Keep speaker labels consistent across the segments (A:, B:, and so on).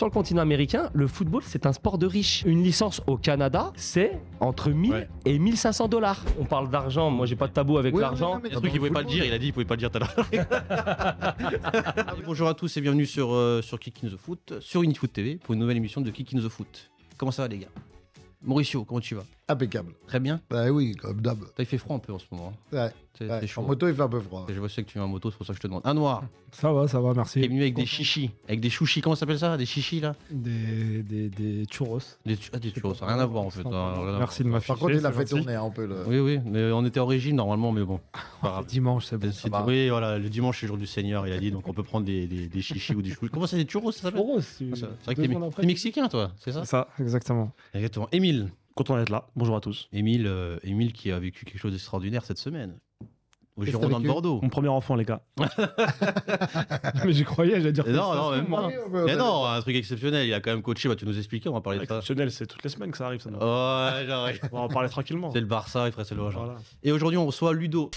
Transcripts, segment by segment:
A: Sur le continent américain, le football, c'est un sport de riche. Une licence au Canada, c'est entre 1000 et 1500 dollars. On parle d'argent, moi j'ai pas de tabou avec l'argent. Il un qu'il pouvait pas le
B: dire, il a dit il pouvait pas le dire tout à l'heure. Bonjour à tous et bienvenue sur, euh, sur Kick the Foot, sur UniFoot TV pour une nouvelle émission de Kicking the Foot. Comment ça va les gars Mauricio, comment tu vas Impeccable. Très bien. Bah oui, comme d'hab. Il fait froid un peu en ce moment. Hein. Ouais, En moto,
C: il fait un peu froid. Je sais que
B: tu viens en moto, c'est pour ça que je te demande. Un noir, Ça va, ça va, merci. est venu avec des chichis, avec des chouchis, comment ça s'appelle ça Des chichis
D: là Des, des, churros.
B: Des, ah, des churros, ça n'a rien à voir en fait. Hein. Merci de m'afficher. Par contre, il a fait gentil. tourner
C: un peu le. Oui,
B: oui, mais on était en régime normalement, mais bon. Ah, dimanche, c'est bon. Euh, oui, voilà, le dimanche c'est le jour du Seigneur, il a dit, donc on peut prendre des, des, chichis ou des chouchis. Comment ça, des churros ça Churros, ah, c'est vrai que tu es mexicain toi, c'est ça Ça, exactement. Exactement. Émile, Content d'être là. Bonjour à tous. Émile, euh, Émile qui a vécu quelque chose d'extraordinaire cette semaine. Au dans Girondin de Bordeaux.
E: Mon premier enfant, les gars. mais j'y croyais, j'allais dire. non, non,
B: un truc exceptionnel. Il a quand même coaché. Bah, tu nous expliquer, on va parler de ça. Exceptionnel, c'est toutes les semaines que ça arrive, Ouais, j'arrive. On va en parler tranquillement. c'est le Barça, il ferait ses Et aujourd'hui, on reçoit Ludo.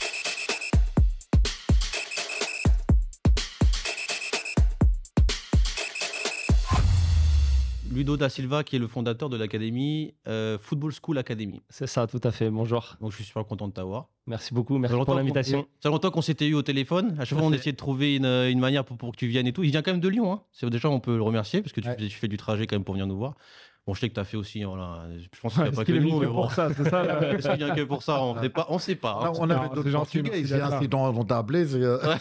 B: Ludo da Silva, qui est le fondateur de l'académie euh, Football School Academy.
A: C'est ça, tout à fait. Bonjour. Donc, je suis super content de t'avoir. Merci beaucoup, merci pour l'invitation.
B: Ça fait longtemps qu'on s'était eu au téléphone. À chaque fois, on essayait de trouver une, manière pour, que tu viennes et tout. Il vient quand même de Lyon. Hein. Déjà, on peut le remercier parce que tu, fais du trajet quand même pour venir nous voir. Bon, je sais que tu as fait aussi. Voilà, je pense qu'il n'y a pas que nous. pour
C: ça, c'est ça. Est-ce qu'il n'y a que pour ça On ne pas... sait pas. Hein. Non, on avait d'autres portugais. C'est un dans tablé. Euh,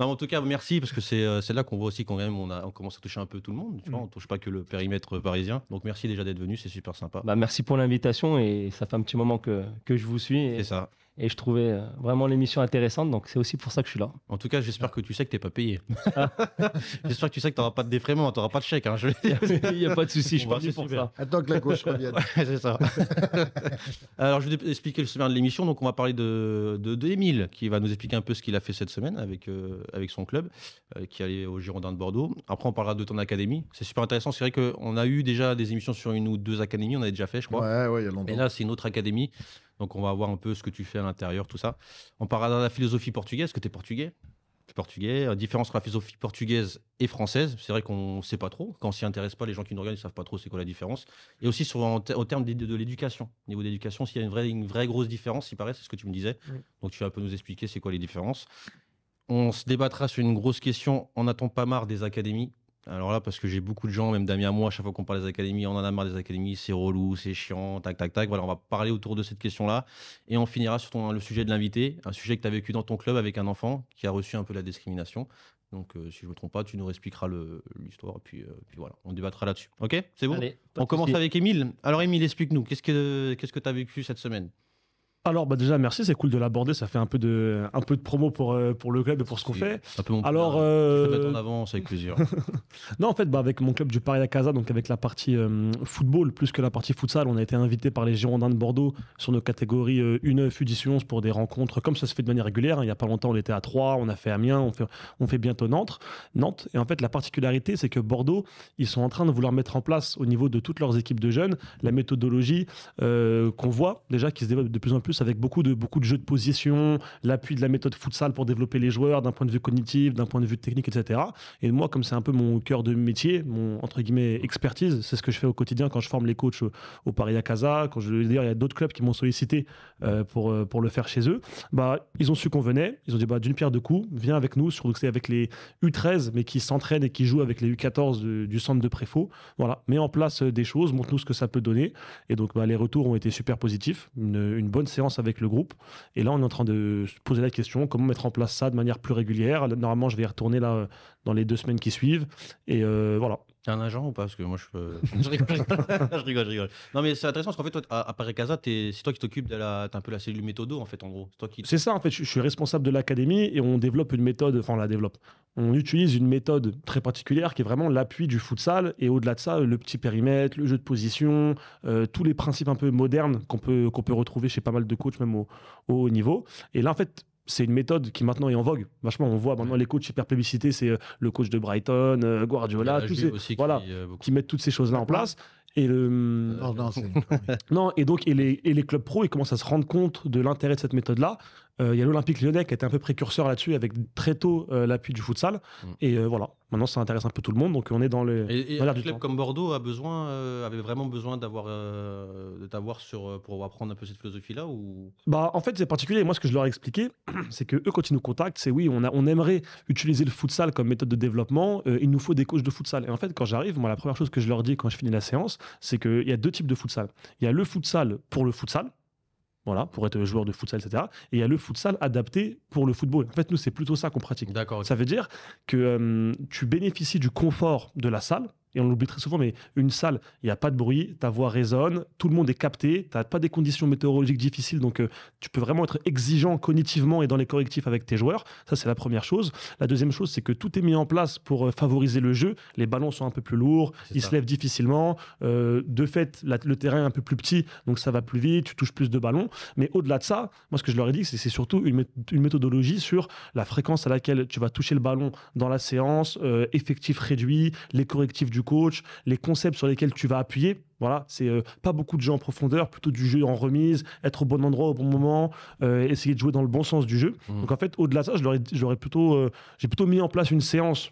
B: non, en tout cas, merci parce que c'est euh, là qu'on voit aussi quand même on, commence à toucher un peu tout le monde. Tu vois, mm. on ne touche pas que le périmètre parisien. Donc merci déjà d'être venu, c'est super sympa. Bah,
A: merci pour l'invitation et ça fait un petit moment que, que je vous suis. C'est ça et je trouvais euh, vraiment l'émission intéressante, donc c'est aussi pour ça que je suis là. En tout cas, j'espère que tu sais que t'es pas payé. Ah. j'espère que tu sais que tu n'auras pas de défraiement,
B: n'auras pas de chèque. Hein, il n'y a
A: pas de souci, je suis parti pour ça. Attends que la gauche revienne. c'est ça.
B: Alors, je vais expliquer le sommaire de l'émission. Donc, on va parler de, de, qui va nous expliquer un peu ce qu'il a fait cette semaine avec, euh, avec son club, euh, qui allait au Girondin de Bordeaux. Après, on parlera de ton académie. C'est super intéressant. C'est vrai qu'on a eu déjà des émissions sur une ou deux académies, on avait déjà fait, je crois. Ouais, ouais, il y a Et là, c'est une autre académie donc on va voir un peu ce que tu fais à l'intérieur, tout ça. On parlera de la philosophie portugaise, que tu es portugais. Es portugais, la euh, différence entre la philosophie portugaise et française, c'est vrai qu'on ne sait pas trop. Quand on s'y intéresse pas, les gens qui nous regardent ne savent pas trop c'est quoi la différence. Et aussi sur, au terme de, l'éducation, au niveau d'éducation, s'il y a une vraie, grosse différence, il paraît, c'est ce que tu me disais. Donc tu vas un peu nous expliquer c'est quoi les différences. On se débattra sur une grosse question. en On pas marre des académies alors là, parce que j'ai beaucoup de gens, même Damien, moi, à chaque fois qu'on parle des académies, on en a marre des académies, c'est relou, c'est chiant, tac, tac, tac. Voilà, on va parler autour de cette question-là. Et on finira sur le sujet de l'invité, un sujet que tu as vécu dans ton club avec un enfant qui a reçu un peu la discrimination. Donc, euh, si je ne me trompe pas, tu nous expliqueras l'histoire. Puis, euh, puis voilà, on débattra là-dessus. Ok C'est bon On commence avec Émile. Alors, Émile, explique-nous, qu'est-ce que tu as vécu cette semaine
E: alors bah, déjà merci, c'est cool de l'aborder, ça fait un peu de un peu de promo pour euh, pour le club et pour ce qu'on fait. Alors euh, en
B: avance avec plaisir.
E: non en fait bah, avec mon club du Paris à Casa donc avec la partie euh, football plus que la partie futsal, on a été invité par les Girondins de Bordeaux sur nos catégories 1 U9, u 11 pour des rencontres comme ça se fait de manière régulière, hein. il n'y a pas longtemps on était à Troyes, on a fait Amiens, on fait on fait bientôt Nantes, Nantes et en fait la particularité c'est que Bordeaux, ils sont en train de vouloir mettre en place au niveau de toutes leurs équipes de jeunes la méthodologie qu'on voit déjà qui se développe de plus en plus avec beaucoup de, beaucoup de jeux de position, l'appui de la méthode futsal pour développer les joueurs d'un point de vue cognitif, d'un point de vue technique, etc. Et moi, comme c'est un peu mon cœur de métier, mon entre guillemets expertise, c'est ce que je fais au quotidien quand je forme les coachs au, Paris à Casa. Quand je dire, il y a d'autres clubs qui m'ont sollicité euh, pour, euh, pour le faire chez eux. Bah, ils ont su qu'on venait. Ils ont dit bah, d'une pierre deux coups, viens avec nous. Surtout que c'est avec les U13, mais qui s'entraînent et qui jouent avec les U14 du centre de préfaut Voilà, mets en place euh, des choses, montre-nous ce que ça peut donner. Et donc, bah, les retours ont été super positifs. une bonne séance avec le groupe. Et là, on est en train de se poser la question comment mettre en place ça de manière plus régulière. Normalement, je vais y retourner là euh, dans les deux semaines qui suivent. Et euh, voilà, T'es un agent ou pas Parce que moi, je,
B: rigole, je, rigole, Non, mais c'est intéressant parce qu'en fait, toi, à, Paris casa c'est toi qui t'occupes de la. un peu la cellule méthodo, en fait, en gros.
E: C'est ça, en fait. Je, suis responsable de l'académie et on développe une méthode, enfin, on la développe. On utilise une méthode très particulière qui est vraiment l'appui du futsal et au-delà de ça, le petit périmètre, le jeu de position, euh, tous les principes un peu modernes qu'on peut, qu'on peut retrouver chez pas mal de coachs, même au haut niveau. Et là, en fait, c'est une méthode qui maintenant est en vogue. Vachement, on voit maintenant les coachs hyper plébiscités, c'est euh, le coach de Brighton, euh, Guardiola, qui, voilà, euh, qui mettent toutes ces choses-là en place. Et le... Ah, non, et donc et les, et les clubs pro, ils commencent à se rendre compte de l'intérêt de cette méthode-là. Euh, il y a l'Olympique lyonnais qui a été un peu précurseur là-dessus avec très tôt euh, l'appui du futsal. Mm. Et euh, voilà, maintenant ça intéresse un peu tout le monde. Donc on est dans le. Et, un club
B: comme Bordeaux a besoin, avait vraiment besoin d'avoir de t'avoir sur, pour apprendre un peu cette philosophie-là ou...
E: bah, En fait, c'est particulier. Moi, ce que je leur ai expliqué, c'est que eux, quand ils nous contactent, c'est oui, on, a, on aimerait utiliser le futsal comme méthode de développement. il nous faut des coachs de futsal. Et en fait, quand j'arrive, moi, la première chose que je leur dis quand je finis la séance, c'est qu'il y a deux types de futsal. Il y a le futsal pour le futsal, voilà, pour être joueur de futsal, etc. Et il y a le futsal adapté pour le football. En fait, nous, c'est plutôt ça qu'on pratique. D'accord. Ça veut dire que euh, tu bénéficies du confort de la salle, et on l'oublie très souvent, mais une salle, il n'y a pas de bruit, ta voix résonne, tout le monde est capté, tu n'as pas des conditions météorologiques difficiles, donc euh, tu peux vraiment être exigeant cognitivement et dans les correctifs avec tes joueurs. Ça, c'est la première chose. La deuxième chose, c'est que tout est mis en place pour euh, favoriser le jeu. Les ballons sont un peu plus lourds, ils se lèvent difficilement. Euh, de fait, le terrain est un peu plus petit, donc ça va plus vite, tu touches plus de ballons. Mais au-delà de ça, moi, ce que je leur ai dit, c'est c'est surtout une, une, méthodologie sur la fréquence à laquelle tu vas toucher le ballon dans la séance, effectif réduit, les correctifs du coach, les concepts sur lesquels tu vas appuyer. Voilà, c'est euh, pas beaucoup de jeu en profondeur, plutôt du jeu en remise, être au bon endroit au bon moment, euh, essayer de jouer dans le bon sens du jeu. Mmh. Donc en fait, au-delà de ça, j'aurais plutôt, euh, j'ai plutôt mis en place une séance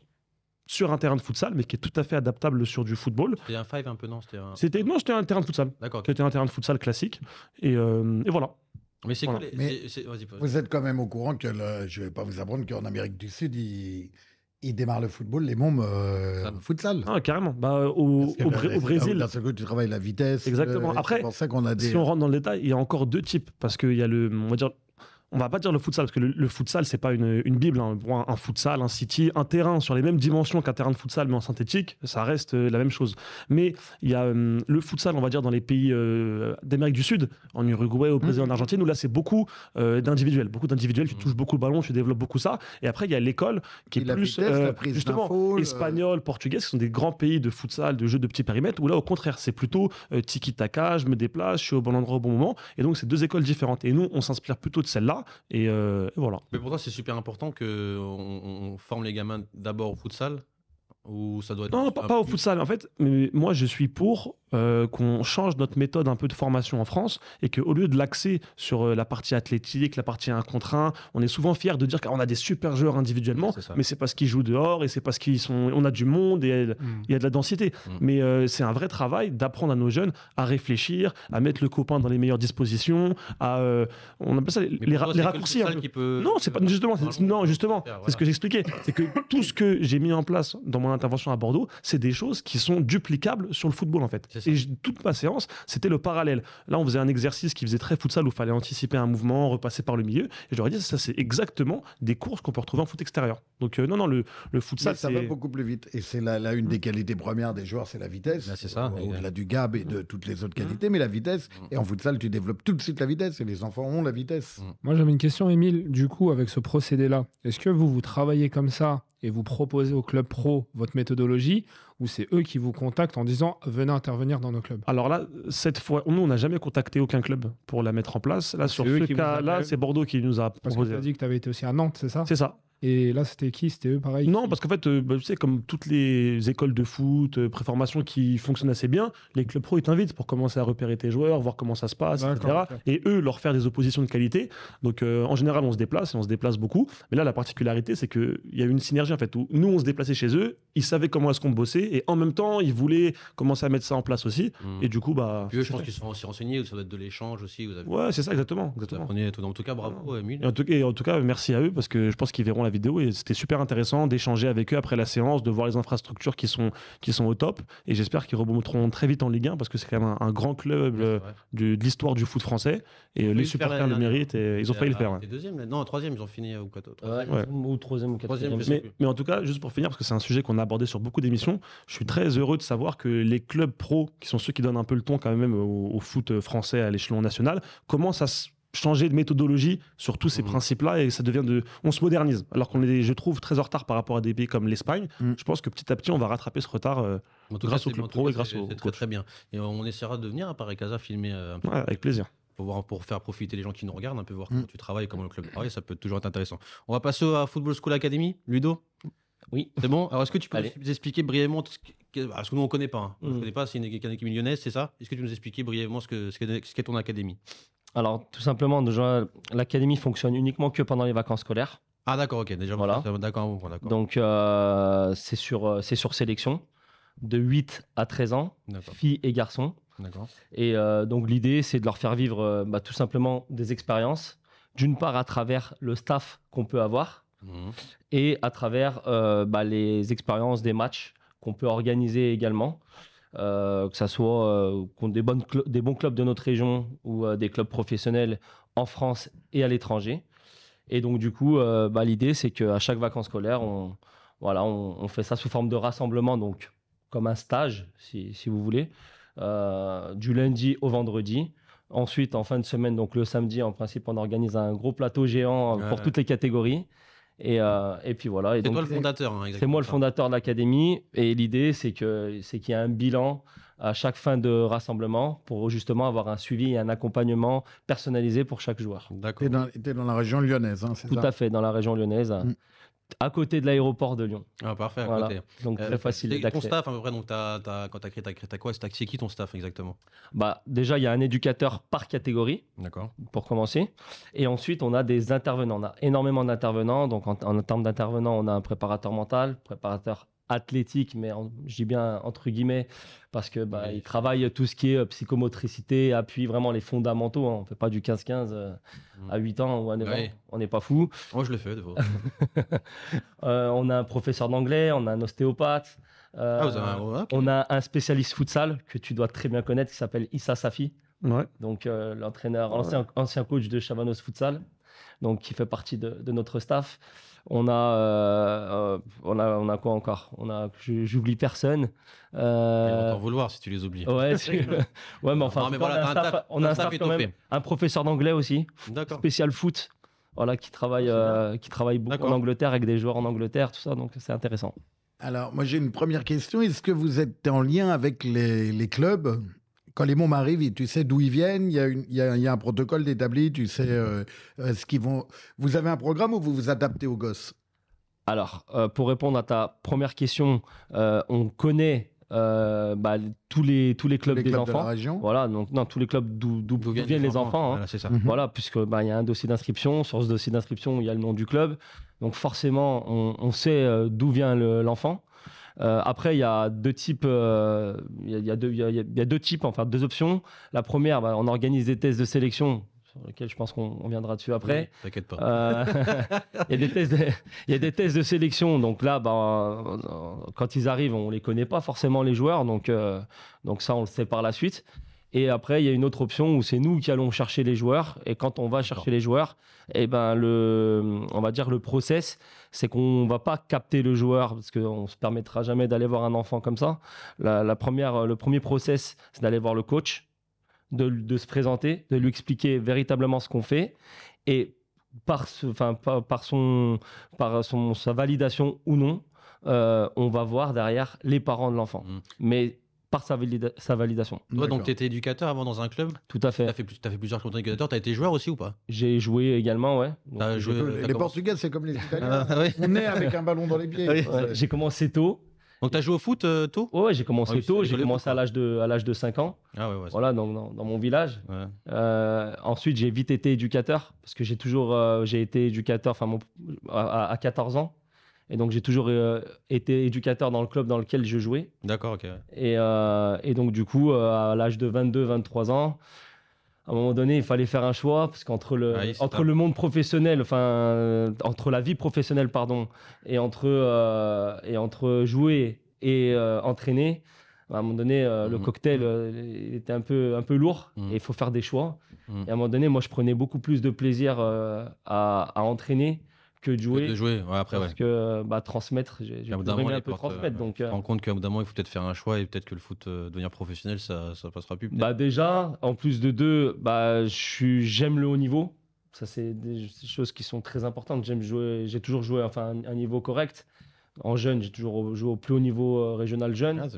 E: sur un terrain de futsal, mais qui est tout à fait adaptable sur du football. C'était un five un peu, non C'était un... Non, c'était un terrain de futsal. D'accord. C'était un terrain de futsal classique.
C: Et, voilà. Mais c'est Vous êtes quand même au courant que, je vais pas vous apprendre qu'en Amérique du Sud, il il démarre le football, les mômes euh, Ah, carrément. au, Brésil. D'un seul tu travailles la vitesse. Exactement. Euh, Après, a des... si on rentre dans
E: le détail, il y a encore deux types. Parce qu'il y a le, on va dire, on va pas dire le futsal, parce que le, futsal, futsal, c'est pas une, bible. Hein. un, futsal, un city, un terrain sur les mêmes dimensions qu'un terrain de futsal, mais en synthétique, ça reste euh, la même chose. Mais il y a euh, le futsal, on va dire, dans les pays euh, d'Amérique du Sud, en Uruguay, au Brésil, mmh. en Argentine, où là, c'est beaucoup d'individuels. Beaucoup d'individuels, tu mmh. touches beaucoup le ballon, tu développes beaucoup ça. Et après, il y a l'école qui est plus, la vitesse, la justement, espagnole, portugais, qui sont des grands pays de futsal, de jeux de petits périmètres, où là, au contraire, c'est plutôt tiki-taka, je me déplace, je suis au bon endroit au bon moment. Et donc, c'est deux écoles différentes. Et nous, on s'inspire plutôt de celle-là euh, et, voilà.
B: Mais pour toi, c'est super important qu'on on forme les gamins d'abord au futsal ou ça doit être Non, pas, pas, au
E: futsal. En fait, mais moi, je suis pour euh, qu'on change notre méthode un peu de formation en France et qu'au lieu de l'axer sur euh, la partie athlétique, la partie 1 contre 1, on est souvent fier de dire qu'on a des super joueurs individuellement, mais c'est parce qu'ils jouent dehors et c'est parce qu'on sont, on a du monde et il y a mm. de la densité. Mm. Mais euh, c'est un vrai travail d'apprendre à nos jeunes à réfléchir, à mettre le copain dans les meilleures dispositions, à on appelle ça les, raccourcir. raccourcis. Hein. Non, c'est pas justement, non justement, c'est ce que j'expliquais, c'est que tout ce que j'ai mis en place dans mon intervention à Bordeaux, c'est des choses qui sont duplicables sur le football en fait et toute ma séance, c'était le parallèle. Là, on faisait un exercice qui faisait très futsal où il fallait anticiper un mouvement, repasser par le milieu. Et je leur ai dit, ça, c'est exactement des courses qu'on peut retrouver en foot extérieur.
C: Donc, euh, non, non, le, le
E: futsal. ça va beaucoup
C: plus vite. Et c'est là, une des qualités premières des joueurs, c'est la vitesse. Bah, c'est ça. Au-delà euh, du gab et de toutes les autres mm. qualités, mais la vitesse. Mm. Et en futsal, tu développes tout de suite la vitesse. Et les enfants ont la vitesse. Mm.
D: Moi, j'avais une question, Émile. Du coup, avec ce procédé-là, est-ce que vous, vous travaillez comme ça et vous proposez au club pro votre méthodologie ou c'est eux qui vous contactent en disant venez intervenir dans nos clubs
E: Alors là, cette fois, nous, on n'a jamais contacté aucun club pour la mettre en place. Là, sur ce cas-là, c'est Bordeaux qui nous a proposé. Parce que tu as dit
D: que tu avais été aussi à Nantes, c'est ça C'est ça. Et là, c'était qui C'était eux, pareil
E: Non, parce qu'en fait, euh, bah, tu sais, comme toutes les écoles de foot, euh, préformation qui fonctionnent assez bien, les clubs pro, ils t'invitent pour commencer à repérer tes joueurs, voir comment ça se passe, etc. Et eux, leur faire des oppositions de qualité. Donc, euh, en général, on se déplace et on se déplace beaucoup. Mais là, la particularité, c'est qu'il y a une synergie, en fait, où nous, on se déplaçait chez eux, ils savaient comment est-ce qu'on bossait, et en même temps, ils voulaient commencer à mettre ça en place aussi. Hmm. Et du coup, bah. Puis je pense
B: qu'ils sont aussi renseignés, ou ça doit être de l'échange aussi. Ouais, c'est ça, exactement. exactement. tout. En tout cas, bravo, ah. Emile.
E: Et en tout, cas, merci à eux, parce que je pense qu'ils verront vidéo et c'était super intéressant d'échanger avec eux après la séance, de voir les infrastructures qui sont, qui sont au top. Et j'espère qu'ils remonteront très vite en Ligue 1 parce que c'est quand même un, grand club euh, de l'histoire du foot français. Et euh, les supporters le méritent et ils ont failli le faire.
B: Deuxième, non, troisième, ils ont fini ou, quatrième.
A: ou troisième ou quatrième.
E: Mais, en tout cas, juste pour finir, parce que c'est un sujet qu'on a abordé sur beaucoup d'émissions, je suis très heureux de savoir que les clubs pro, qui sont ceux qui donnent un peu le ton quand même au, au foot français à l'échelon national, commencent à se changer de méthodologie sur tous ces mmh. principes-là et ça devient de. On se modernise. Alors qu'on est, je trouve, très en retard par rapport à des pays comme l'Espagne. Mmh. Je pense que petit à petit, on va rattraper ce retard euh, grâce au club pro et grâce au. C'est très,
B: très bien. Et on essaiera de venir à Paris-Casa filmer euh, un peu. avec plaisir. Pour, pour faire profiter les gens qui nous regardent, un peu voir mmh. comment tu travailles, comment le club travaille, ça peut toujours être intéressant. On va passer à Football School Academy. Ludo oui. C'est bon Alors, est-ce que tu peux nous expliquer brièvement ce que, bah, Parce que nous, on ne connaît pas. Hein. On ne connaît pas, c'est une, équipe lyonnaise, c'est ça Est-ce que tu peux nous expliquer brièvement ce que, ce qu'est ton académie
A: alors, tout simplement, l'académie fonctionne uniquement que pendant les vacances scolaires. Ah, d'accord, ok. Déjà, voilà. d'accord. Donc, euh, euh, c'est sur, sélection, de 8 à 13 ans, filles et garçons. D'accord. Et euh, donc, l'idée, c'est de leur faire vivre bah, tout simplement des expériences, d'une part à travers le staff qu'on peut avoir, mmh. et à travers bah, les expériences des matchs qu'on peut organiser également. Euh, que ce soit qu'on euh, des, bons clubs de notre région ou euh, des clubs professionnels en France et à l'étranger. Et donc, du coup, bah, l'idée, c'est qu'à chaque vacances scolaires, on, voilà, on, fait ça sous forme de rassemblement, donc comme un stage, si, vous voulez, du lundi au vendredi. Ensuite, en fin de semaine, donc le samedi, en principe, on organise un gros plateau géant pour toutes les catégories. Et, euh, et, puis voilà. C'est toi le fondateur. Hein, c'est moi le fondateur de l'académie. Et l'idée, c'est qu'il y a un bilan à chaque fin de rassemblement pour justement avoir un suivi et un accompagnement personnalisé pour chaque joueur. D'accord. Et dans la région lyonnaise, hein, c'est ça Tout à fait, dans la région lyonnaise, mm à côté de l'aéroport de Lyon. Ah, parfait, à côté. Donc euh, très facile d'accès. Ton staff, hein, à peu près, donc, as, as, quand tu as créé, as as quoi C'est qui ton staff exactement bah, Déjà, il y a un éducateur par catégorie, D'accord. pour commencer. Et ensuite, on a des intervenants. On a énormément d'intervenants. Donc en, en termes d'intervenants, on a un préparateur mental, préparateur athlétique, mais je dis bien entre guillemets, parce que bah, il travaille tout ce qui est euh, psychomotricité, appuie vraiment les fondamentaux. Hein. On ne fait pas du 15-15 euh, mm. à 8 ans ou On n'est pas fou. Moi, je le fais, de euh, on a un professeur d'anglais, on a un ostéopathe. Ah, on a un spécialiste futsal que tu dois très bien connaître qui s'appelle Issa Safi. Donc, l'entraîneur, ancien, ancien coach de Chavanos Futsal donc qui fait partie de, notre staff. On a, euh, on a, on a quoi encore On a, j'oublie personne. Euh... vouloir si tu les oublies. Ouais, mais enfin, on a un staff, un professeur d'anglais aussi, spécial foot. Voilà, qui travaille, ah, euh, qui travaille beaucoup en Angleterre avec des joueurs en Angleterre, tout ça, donc c'est intéressant.
C: Alors, moi j'ai une première question. Est-ce que vous êtes en lien avec les clubs quand les mots m'arrivent, tu sais d'où ils viennent, il y, a il, y a, un protocole d'établi, tu sais euh, euh, ce qu'ils vont. Vous avez un programme ou vous vous adaptez aux gosses Alors, euh, pour répondre à ta première question, on connaît
A: bah, tous les tous les clubs les des clubs enfants de la région. voilà donc non tous les clubs d'où viennent, les enfants, hein. voilà, mhm. Mhm. puisque bah, il y a un dossier d'inscription sur ce dossier d'inscription il y a le nom du club donc forcément on, sait d'où vient l'enfant euh, après, il y a deux types, il y, a, deux types, enfin deux options. La première, bah, on organise des tests de sélection sur lesquels je pense qu'on viendra dessus après. T'inquiète pas. Euh, il, y a des tests de, sélection, donc là, bah, euh, quand ils arrivent, on les connaît pas forcément les joueurs, donc donc ça, on le sait par la suite. Et après, il y a une autre option où c'est nous qui allons chercher les joueurs. Et quand on va chercher les joueurs, eh ben le, on va dire le process, c'est qu'on va pas capter le joueur parce qu'on se permettra jamais d'aller voir un enfant comme ça. La, première, le premier process, c'est d'aller voir le coach, de, se présenter, de lui expliquer véritablement ce qu'on fait. Et par, ce, enfin, par, son, par son, sa validation ou non, euh, on va voir derrière les parents de l'enfant. Mmh. Mais par sa, sa validation. Toi, donc, tu étais éducateur avant dans un club Tout à fait. Tu as, fait
B: plusieurs comptes d'éducateur. Tu as été joueur aussi ou pas
A: J'ai joué également, ouais. Euh,
B: les, euh,
C: Portugais, c'est comme les Italiens. Ah, On est avec un ballon dans les pieds. J'ai
A: commencé tôt. Donc, tu as joué au foot euh, tôt Ouais, j'ai commencé ah tôt. J'ai commencé à l'âge de, à l'âge de 5 ans. Ah, ouais, ouais, voilà, dans, dans, mon village. ensuite, j'ai vite été éducateur parce que j'ai toujours été éducateur enfin, à, 14 ans. Et donc, j'ai toujours euh, été éducateur dans le club dans lequel je jouais. D'accord, ok. Euh, et, donc, du coup, euh, à l'âge de 22, 23 ans, à un moment donné, il fallait faire un choix parce qu'entre le, ah entre le monde professionnel, enfin, entre la vie professionnelle, pardon, et entre, et entre jouer et entraîner, à un moment donné, le mhm. cocktail mhm. était un peu, un peu lourd mhm. et il faut faire des choix. Et à un moment donné, moi, je prenais beaucoup plus de plaisir à, à, entraîner que de jouer. après, Parce que bah, transmettre, j'ai un peu transmettre. Euh, donc,
B: euh. en compte qu'à un moment, il faut peut-être faire un choix et peut-être que le foot, euh, devenir professionnel, ça, ça passera plus. Bah,
A: déjà, en plus de deux, bah, j'aime le haut niveau. Ça, c'est des choses qui sont très importantes. J'aime jouer, j'ai toujours joué enfin, un, niveau correct. En jeune, j'ai toujours joué au plus haut niveau régional jeune.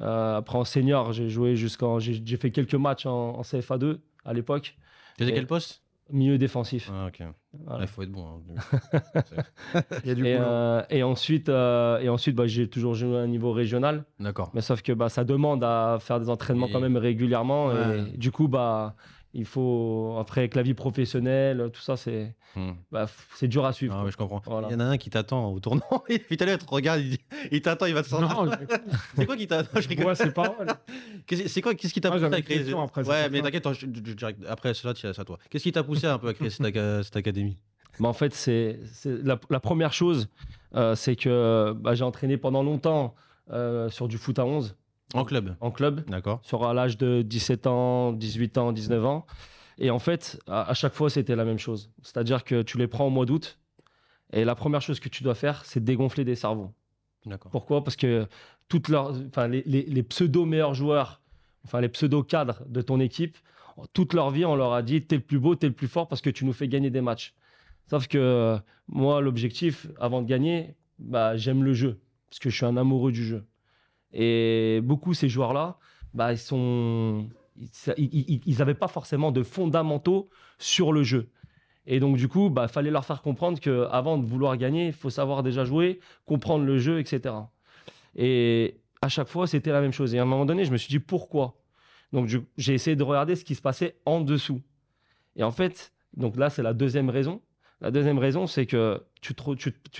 A: Ah, après, en senior, j'ai joué jusqu'en. J'ai fait quelques matchs en, CFA2 à l'époque. Tu faisais quel poste Milieu défensif. Ah, ok. Ah, il faut être bon. Hein, il y a du et, euh, et ensuite, euh, et ensuite bah, j'ai toujours joué à un niveau régional. D'accord. Mais sauf que bah, ça demande à faire des entraînements quand même régulièrement. Et du coup, bah, il faut après avec la vie professionnelle tout ça c'est hmm. bah, c'est dur à suivre ah, je comprends voilà. il y en a un qui t'attend au tournant et puis tout à l'heure regarde il, t'attend il va te sortir je... c'est quoi qui t'attend je
B: rigole c'est pas c'est quoi qu'est-ce qui t'a ah, poussé à créer après, ouais mais t'inquiète je, je, après cela c'est à toi
A: qu'est-ce qui t'a poussé un peu à créer cette, cette académie bah, en fait c'est la, la, première chose euh, c'est que bah, j'ai entraîné pendant longtemps euh, sur du foot à 11 en club En club. D'accord. Sur à l'âge de 17 ans, 18 ans, 19 ans. Et en fait, à, chaque fois, c'était la même chose. C'est-à-dire que tu les prends au mois d'août et la première chose que tu dois faire, c'est dégonfler des cerveaux. D'accord. Pourquoi Parce que toutes leurs, enfin, les, pseudo meilleurs joueurs, enfin les pseudo cadres de ton équipe, toute leur vie, on leur a dit t'es le plus beau, t'es le plus fort parce que tu nous fais gagner des matchs. Sauf que euh, moi, l'objectif, avant de gagner, bah, j'aime le jeu parce que je suis un amoureux du jeu. Et beaucoup ces joueurs-là, bah, ils sont, ils n'avaient pas forcément de fondamentaux sur le jeu. Et donc du coup, bah, fallait leur faire comprendre que avant de vouloir gagner, il faut savoir déjà jouer, comprendre le jeu, etc. Et à chaque fois, c'était la même chose. Et à un moment donné, je me suis dit pourquoi. Donc j'ai essayé de regarder ce qui se passait en dessous. Et en fait, donc là, c'est la deuxième raison. La deuxième raison, c'est que tu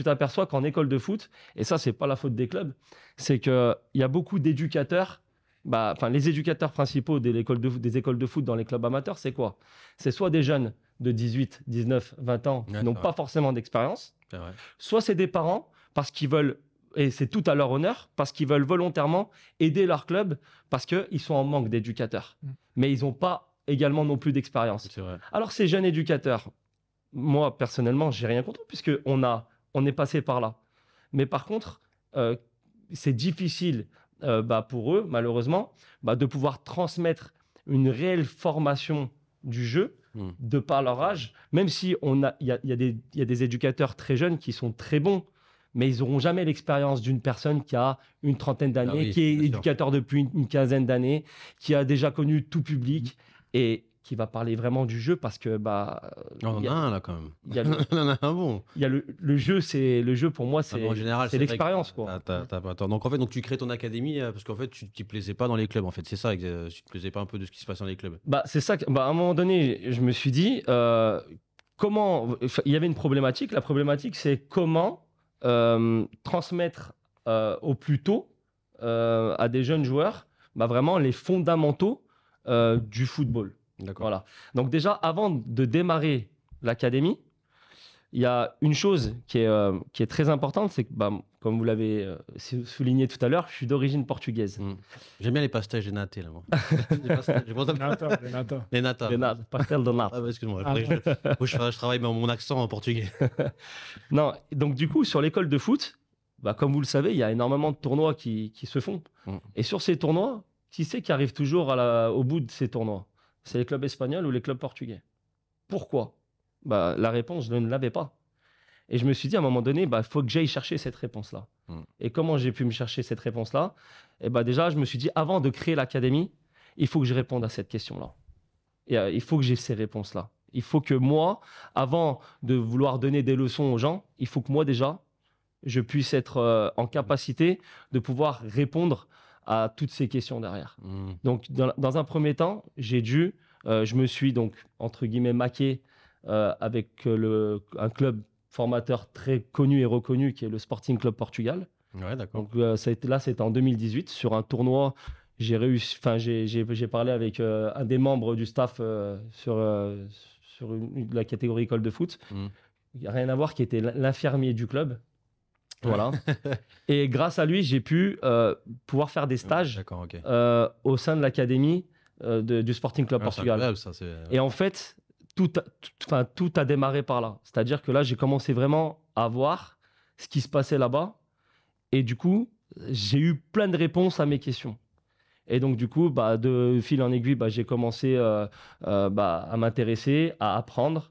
A: t'aperçois qu'en école de foot, et ça, c'est pas la faute des clubs, c'est qu'il y a beaucoup d'éducateurs. Bah, enfin, les éducateurs principaux des écoles, de, foot dans les clubs amateurs, c'est quoi C'est soit des jeunes de 18, 19, 20 ans qui n'ont pas forcément d'expérience, soit c'est des parents parce qu'ils veulent et c'est tout à leur honneur, parce qu'ils veulent volontairement aider leur club, parce qu'ils sont en manque d'éducateurs. Mm. Mais ils n'ont pas également non plus d'expérience. Alors ces jeunes éducateurs, moi, personnellement, j'ai rien contre, puisque on, a, on est passé par là. Mais par contre, euh, c'est difficile euh, bah, pour eux, malheureusement, bah, de pouvoir transmettre une réelle formation du jeu hmm. de par leur âge, même si on a, il y a, des éducateurs très jeunes qui sont très bons, mais ils n'auront jamais l'expérience d'une personne qui a une trentaine d'années, ah qui est éducateur depuis une, quinzaine d'années, qui a déjà connu tout public. Hmm. Et, qui va parler vraiment du jeu parce que bah on en a, un là quand même il y a le, bon le, jeu c'est le jeu pour moi c'est ah, c'est l'expérience
B: quoi donc en fait donc tu crées ton académie euh, parce qu'en fait tu t'y plaisais pas dans les clubs en fait c'est ça tu te plaisais pas un peu de ce qui se passe dans les clubs
A: bah c'est ça bah à un moment donné je me suis dit euh, comment il y avait une problématique la problématique c'est comment euh, transmettre au plus tôt à des jeunes joueurs bah vraiment les fondamentaux du football voilà. Donc déjà, avant de démarrer l'académie, il y a une chose qui est, euh, qui est très importante, c'est que, bah, comme vous l'avez euh, souligné tout à l'heure, je suis d'origine portugaise. Hmm. J'aime bien les pastels, de naté, là, moi. les pastèches, les nata. Les Les Pastel de nata. Ah, bah, excuse-moi, ah. je, travaille travaille mon accent en portugais. non, donc du coup, sur l'école de foot, bah, comme vous le savez, il y a énormément de tournois qui, se font. Hmm. Et sur ces tournois, qui c'est qui arrive toujours à au bout de ces tournois c'est les clubs espagnols ou les clubs portugais. Pourquoi bah, La réponse, je ne l'avais pas. Et je me suis dit, à un moment donné, il bah, faut que j'aille chercher cette réponse-là. Hmm. Et comment j'ai pu me chercher cette réponse-là Et eh bah, Déjà, je me suis dit, avant de créer l'académie, il faut que je réponde à cette question-là. Euh, il faut que j'ai ces réponses-là. Il faut que moi, avant de vouloir donner des leçons aux gens, il faut que moi déjà, je puisse être euh, en capacité de pouvoir répondre à toutes ces questions derrière. Hmm. Donc, dans, un premier temps, j'ai dû, euh, je me suis donc, entre guillemets, maqué euh, avec euh, le, un club formateur très connu et reconnu qui est le Sporting Club Portugal. Donc, ça a été, là, c'était en 2018 sur un tournoi. J'ai réussi, enfin, j'ai, j'ai, parlé avec un des membres du staff sur, sur la catégorie école de foot. Hmm. Il a rien à voir qui était l'infirmier du club voilà. et grâce à lui, j'ai pu euh, pouvoir faire des stages euh, au sein de l'académie euh, du Sporting Club ah, Portugal. et en fait, tout a, tout, a démarré par là. C'est-à-dire que là, j'ai commencé vraiment à voir ce qui se passait là-bas. Et du coup, j'ai eu plein de réponses à mes questions. Et donc, du coup, bah, de fil en aiguille, bah, j'ai commencé bah, à m'intéresser, à apprendre.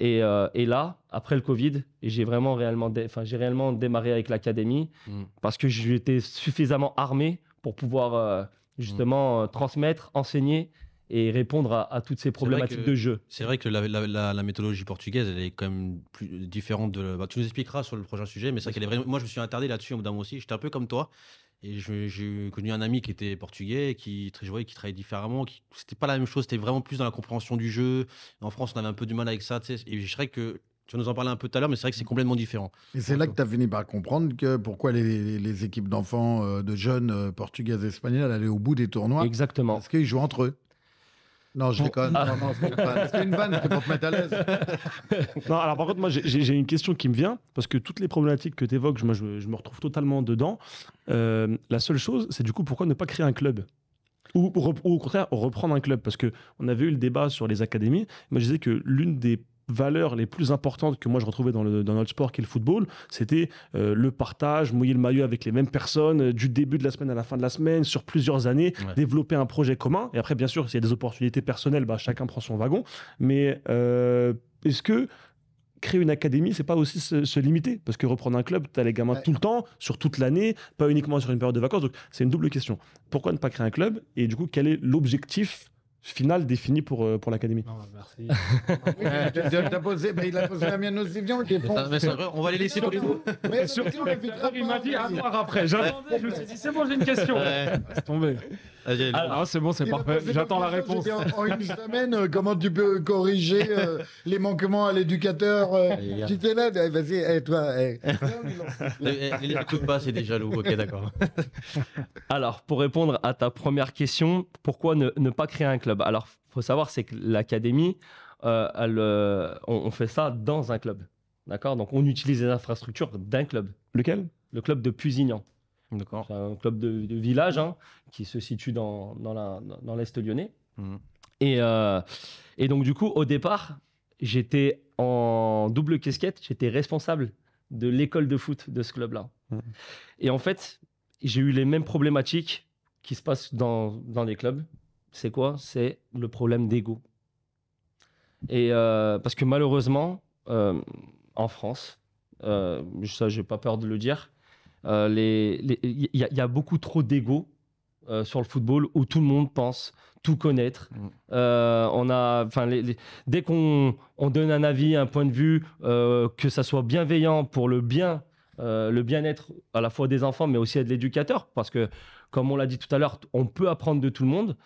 A: Euh, et, là, après le Covid, j'ai vraiment réellement, j'ai réellement démarré avec l'académie mm. parce que j'étais suffisamment armé pour pouvoir euh, justement mm. euh, transmettre, enseigner et répondre à, toutes ces problématiques de jeu.
B: C'est vrai que la, la, méthodologie portugaise, elle est quand même plus différente de. Bah, tu nous expliqueras sur le prochain sujet, mais c'est vrai qu'elle est Moi, je me suis interdit là-dessus au bout aussi. J'étais un peu comme toi. Et j'ai connu un ami qui était portugais, qui qui travaillait différemment. Qui, c'était pas la même chose, c'était vraiment plus dans la compréhension du jeu. En France, on avait un peu du mal avec ça. et je dirais que tu nous en parler un peu tout à l'heure, mais c'est vrai que c'est complètement différent.
C: Et c'est là que tu as fini par comprendre que pourquoi les, équipes d'enfants, euh, de jeunes euh, portugaises et espagnols allaient au bout des tournois. Exactement. Parce qu'ils jouent entre eux. Non, je déconne. Ah. une vanne, pour te mettre à l'aise.
E: non, alors par contre, moi, j'ai une question qui me vient, parce que toutes les problématiques que tu évoques, moi, je, je, me retrouve totalement dedans. Euh, la seule chose, c'est du coup, pourquoi ne pas créer un club ou, ou, au contraire, reprendre un club Parce qu'on avait eu le débat sur les académies. Moi, je disais que l'une des valeurs les plus importantes que moi je retrouvais dans, le, dans notre sport qui est le football, c'était euh, le partage, mouiller le maillot avec les mêmes personnes euh, du début de la semaine à la fin de la semaine, sur plusieurs années, développer un projet commun. Et après, bien sûr, s'il y a des opportunités personnelles, bah, chacun prend son wagon. Mais euh, est-ce que créer une académie, c'est pas aussi se, limiter Parce que reprendre un club, tu as les gamins tout le temps, sur toute l'année, pas uniquement sur une période de vacances. Donc c'est une double question. Pourquoi ne pas créer un club Et du coup, quel est l'objectif finale définie pour, euh, pour l'Académie. merci.
C: il a posé la mienne aussi. Viens, on va les laisser tous les deux. Mais surtout, il m'a dit à voir après. J'attendais, je me suis dit, c'est bon, j'ai une question. C'est tombé.
D: Ah, ah, c'est bon, c'est parfait. J'attends la réponse. En, une
C: semaine, comment tu peux corriger euh, les manquements à l'éducateur euh, Tu t'es là, eh, vas-y, eh, toi. Eh.
A: les ne pas, c'est des jaloux. Ok, d'accord. Alors, pour répondre à ta première question, pourquoi ne, pas créer un club Alors, faut savoir, c'est que l'académie, euh, on, on fait ça dans un club. D'accord Donc, on utilise les infrastructures d'un club. Lequel Le club de Pusignan. C'est un club de, village hein, qui se situe dans, dans l'Est lyonnais. Mmh. Et, euh, et donc, du coup, au départ, j'étais en double casquette, j'étais responsable de l'école de foot de ce club-là. Mmh. Et en fait, j'ai eu les mêmes problématiques qui se passent dans, dans les clubs. C'est quoi C'est le problème d'ego. Et euh, parce que malheureusement, euh, en France, ça, j'ai pas peur de le dire, il euh, y, a, beaucoup trop d'ego euh, sur le football où tout le monde pense tout connaître. Mm. Euh, on a, dès qu'on donne un avis, un point de vue, que ça soit bienveillant pour le bien, le bien-être à la fois des enfants, mais aussi de l'éducateur, parce que comme on l'a dit tout à l'heure, on peut apprendre de tout le monde.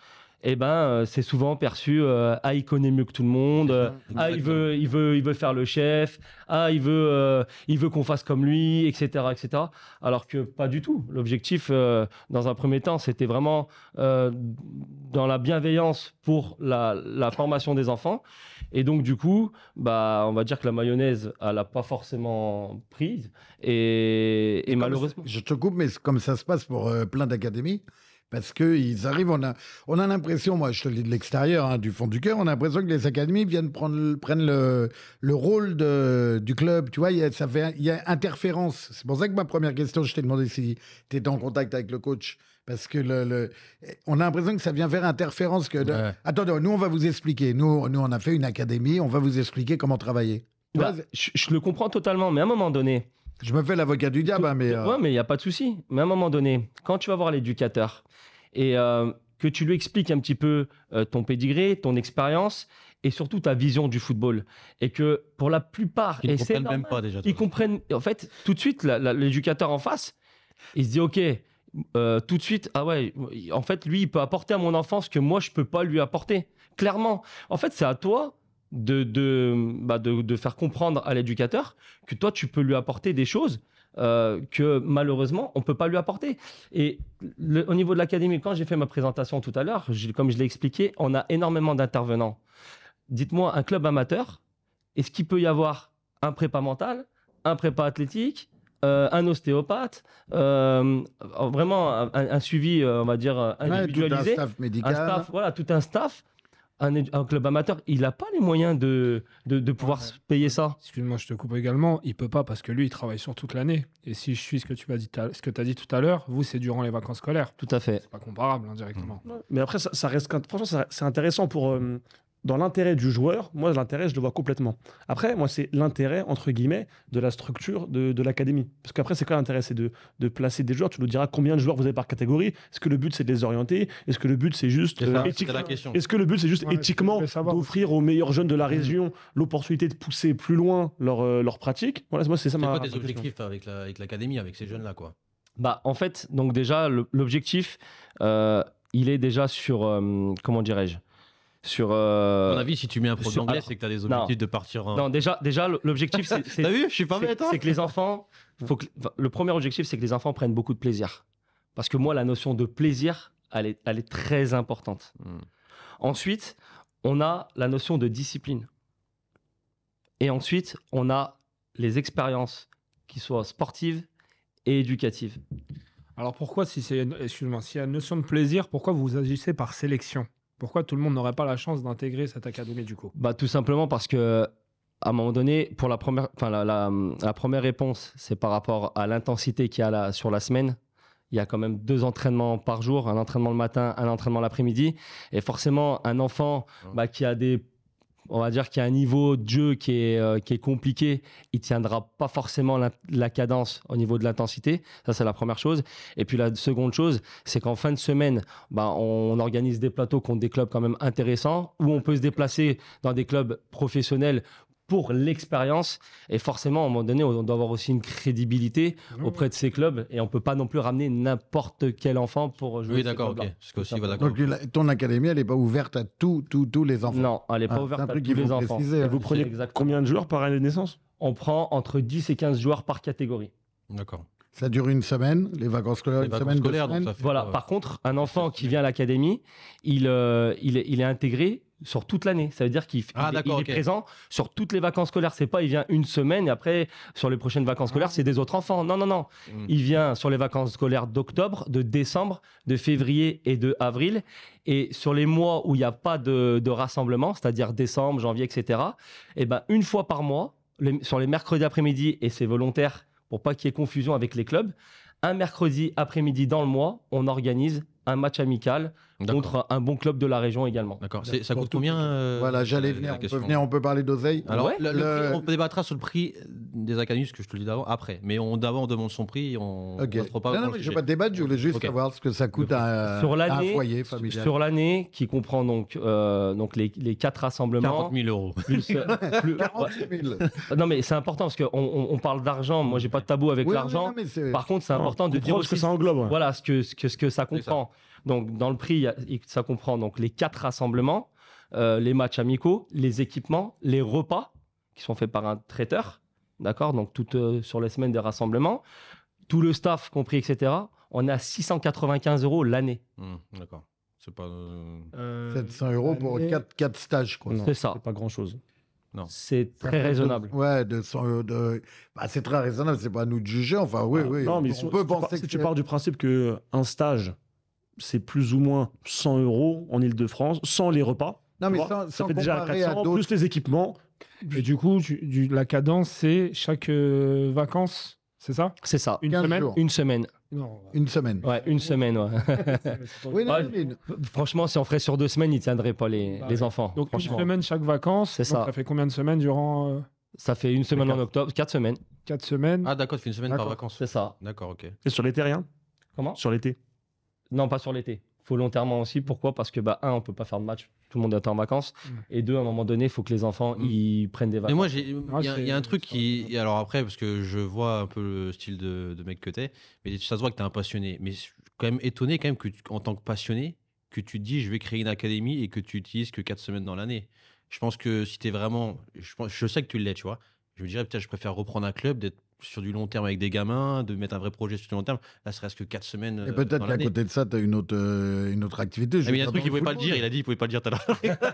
A: Eh ben, euh, c'est souvent perçu euh, ah il connaît mieux que tout le monde, euh, ah il veut, il veut, il veut faire le chef, ah il veut, il veut qu'on fasse comme lui, etc., etc. Alors que pas du tout. L'objectif, dans un premier temps, c'était vraiment dans la bienveillance pour la, formation des enfants. Et donc, du coup, bah, on va dire que la mayonnaise, elle n'a pas forcément prise. Et,
C: malheureusement. Je te coupe, mais comme ça se passe pour plein d'académies, parce qu'ils arrivent, on a, on a l'impression, moi je te le dis de l'extérieur, hein, du fond du cœur, on a l'impression que les académies viennent prendre, prennent le, rôle de, du club. Tu vois, il y a, ça fait, il y a interférence. C'est pour ça que ma première question, je t'ai demandé si tu étais en contact avec le coach. Parce que le, on a l'impression que ça vient faire interférence. Que Attendez, nous on va vous expliquer. Nous, nous on a fait une académie, on va vous expliquer comment travailler. Bah, je le comprends totalement, mais à un moment donné, je me fais l'avocat du diable, hein, mais. Euh,
A: mais il n'y a pas de souci. Mais à un moment donné, quand tu vas voir l'éducateur et euh, que tu lui expliques un petit peu euh, ton pédigré, ton expérience et surtout ta vision du football, et que pour la plupart, ils comprennent même pas déjà. Ils comprennent. En fait, tout de suite, l'éducateur en face, il se dit OK. tout de suite, ah ouais, en fait, lui, il peut apporter à mon enfant ce que moi, je peux pas lui apporter. Clairement. En fait, c'est à toi bah, de, de, faire comprendre à l'éducateur que toi, tu peux lui apporter des choses euh, que malheureusement, on ne peut pas lui apporter. Et au niveau de l'académie, quand j'ai fait ma présentation tout à l'heure, comme je l'ai expliqué, on a énormément d'intervenants. Dites-moi, un club amateur, est-ce qu'il peut y avoir un prépa mental, un prépa athlétique, euh, un ostéopathe, euh, vraiment un, suivi, on va dire, individualisé. médical. voilà, tout un staff un, club amateur, il n'a pas les moyens de, de, pouvoir payer ça. Excuse-moi, je te coupe également. Il peut pas parce que lui, il travaille sur toute
D: l'année. Et si je suis ce que tu as dit, ce que as dit tout à l'heure, vous, c'est durant les vacances scolaires. Tout à fait. C'est pas comparable indirectement. Hein, Mais
E: après, ça, reste. Franchement, c'est intéressant pour, euh, dans l'intérêt du joueur, moi, l'intérêt, je le vois complètement. Après, moi, c'est l'intérêt, entre guillemets, de la structure de, l'académie. Parce qu'après, c'est quoi l'intérêt C'est de, placer des joueurs. Tu nous diras combien de joueurs vous avez par catégorie. Est-ce que le but, c'est de les orienter Est-ce que le but, c'est juste euh, éthiquement Est-ce que le but, c'est juste éthiquement d'offrir aux meilleurs jeunes de la mm.
A: région l'opportunité de pousser plus loin leur, euh, pratique Voilà, moi, c'est ça ma quoi tes objectifs
B: avec l'académie, avec, ces jeunes-là, quoi
A: Bah, en fait, donc déjà, l'objectif, euh, il est déjà sur, comment dirais-je sur. Euh... mon avis, si tu mets un prof ah, c'est que tu as des objectifs de partir. Non, déjà, déjà l'objectif, c'est. vu Je suis pas c'est hein. que les enfants. le premier objectif, c'est que les enfants prennent beaucoup de plaisir. Parce que moi, la notion de plaisir, elle est, elle est très importante. Hmm. Ensuite, on a la notion de discipline. Et ensuite, on a les expériences, qui soient sportives et éducatives. Alors pourquoi, si c'est, excuse-moi, si y a une notion de plaisir,
D: pourquoi vous agissez par sélection pourquoi tout le monde n'aurait pas la chance d'intégrer cette académie du coup
A: Bah tout simplement parce que à un moment donné, pour la première, enfin la, première réponse, c'est par rapport à l'intensité qu'il y a sur la semaine. Il y a quand même deux entraînements par jour, un entraînement le matin, un entraînement l'après-midi, et forcément un enfant bah, qui a des on va dire qu'il y a un niveau de jeu qui est, euh, compliqué, il tiendra pas forcément la, cadence au niveau de l'intensité. Ça, c'est la première chose. Et puis la seconde chose, c'est qu'en fin de semaine, on, bah, on organise des plateaux contre des clubs quand même intéressants où on peut se déplacer dans des clubs professionnels pour l'expérience. Et forcément, à un moment donné, on doit avoir aussi une crédibilité ah auprès de ces clubs. Et on peut pas non plus ramener n'importe quel enfant pour jouer. Oui, d'accord, ok. Donc ton académie,
C: elle n'est pas ouverte à
A: tous tous- les enfants. Non, elle n'est pas ah, ouverte à tous les enfants. Hein. Vous prenez combien de joueurs par année de naissance On prend entre 10 et 15 joueurs par catégorie.
C: D'accord. Ça dure une semaine, les vacances scolaires, une semaine, deux scolaires, Voilà. Euh, par contre, un enfant qui
A: vient à l'académie, il, euh, il est intégré sur toute l'année. Ça veut dire qu'il ah, est présent sur toutes les vacances scolaires. C'est pas il vient une semaine et après sur les prochaines vacances scolaires ah. c'est des autres enfants. Non non non, hmm. il vient sur les vacances scolaires d'octobre, de décembre, de février et de avril. Et sur les mois où il n'y a pas de, rassemblement, c'est-à-dire décembre, janvier, etc. Et eh ben une fois par mois, sur les mercredis après-midi et c'est volontaire pour pas qu'il y ait confusion avec les clubs. Un mercredi après-midi dans le mois, on organise un match amical contre un bon club de la région également. D'accord. Ça coûte combien euh, Voilà, j'allais venir,
C: On peut parler d'oseille. Alors, on
B: débattra sur le prix des Acanus, que je te le dis d'abord après. Mais
A: d'abord on demande son prix. On ne pas. Non, non, je vais pas
C: débattre. Je voulais juste savoir ce que ça coûte à, un foyer familial. Sur
A: l'année, qui comprend donc, euh, donc les, les, quatre rassemblements. 40 000 euros. Plus, 40 euh, 000. non, mais c'est important parce qu'on on, parle d'argent. Moi, j'ai pas de tabou avec l'argent. Par contre, c'est important de dire ce que ça englobe. Voilà, ce que ce que ça comprend. Donc, dans le prix, ça comprend donc les quatre rassemblements, euh, les matchs amicaux, les équipements, les repas qui sont faits par un traiteur, d'accord Donc, toutes euh, sur les semaines des rassemblements, tout le staff compris, etc. On a 695 euros l'année. Mmh,
B: d'accord. C'est pas. 700
C: euh, euros pour quatre stages, quoi. C'est ça. C'est pas grand chose. Non. C'est très raisonnable. ouais, de, de, bah, c'est très raisonnable, c'est pas à nous de juger. Enfin, oui, oui. Non, mais si, tu, si tu pars du
E: principe qu'un stage, c'est plus ou moins 100 euros en Ile-de-France, sans les repas.
C: Non, mais ça fait déjà 400, plus
E: les
D: équipements. Et du coup, la cadence, c'est chaque euh, vacances, c'est ça
A: C'est ça. Une semaine Une semaine. Non, une semaine. Ouais, une semaine, franchement, si on ferait sur deux semaines, ils tiendraient pas les, bah enfants. Donc une semaine chaque vacances. C'est ça.
D: Ça fait combien de semaines durant euh,
A: Ça fait une semaine en octobre, quatre semaines. Quatre semaines. Ah d'accord, une semaine par vacances. C'est ça. D'accord, ok. Et sur l'été, rien Comment Sur l'été non, pas sur l'été. Volontairement aussi. Pourquoi Parce que, bah, un, on peut pas faire de match. Tout le monde est en vacances. Mm. Et deux, à un moment donné, il faut que les enfants mm. ils prennent des vacances. Mais moi, il y, a un
B: truc qui. alors après, parce que je vois un peu le style de, mec que t'es, mais ça se voit que t'es un passionné. Mais je quand même étonné, quand même, que en tant que passionné, que tu te dis je vais créer une académie et que tu utilises que quatre semaines dans l'année. Je pense que si t'es vraiment. Je, je sais que tu l'es, tu vois. Je me dirais, peut-être, je préfère reprendre un club, d'être sur du long terme avec des gamins, de mettre un vrai projet sur du long terme, là, ce reste que 4 semaines. Et euh, peut-être qu'à côté
C: de ça, tu as une autre, euh, une autre activité. Ah, mais il y a un truc qu'il ne pouvait pas le dire, il a dit qu'il ne pouvait pas le dire tout à l'heure.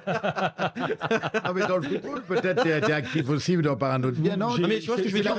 C: ah, mais dans le football, peut-être tu es, actif aussi dans, par un autre bien. Non, non ah, mais tu vois ce que je veux dire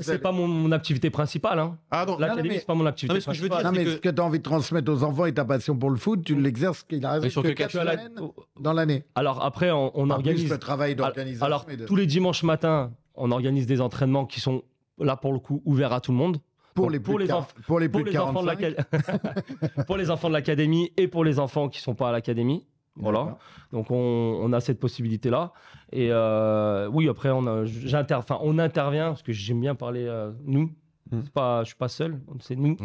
C: C'est pas mon, activité
A: principale. Hein. Ah, non, l'académie, c'est pas mon activité non, principale. Ce que non, mais ce que
C: tu as envie de transmettre aux enfants et ta passion pour le foot, tu l'exerces, il a que 4 semaines dans l'année.
A: Alors après, on organise. le travail d'organisation. Alors tous les dimanches matins, on organise des entraînements qui sont là pour le coup ouvert à tout le monde. Pour les, pour, les pour les plus pour enfants de pour les enfants de l'académie et pour les enfants qui sont pas à l'académie. Voilà. Donc on, a cette possibilité là. Et euh, oui, après on on intervient parce que j'aime bien parler euh, nous. Je hmm. Pas, je suis pas seul, c'est nous.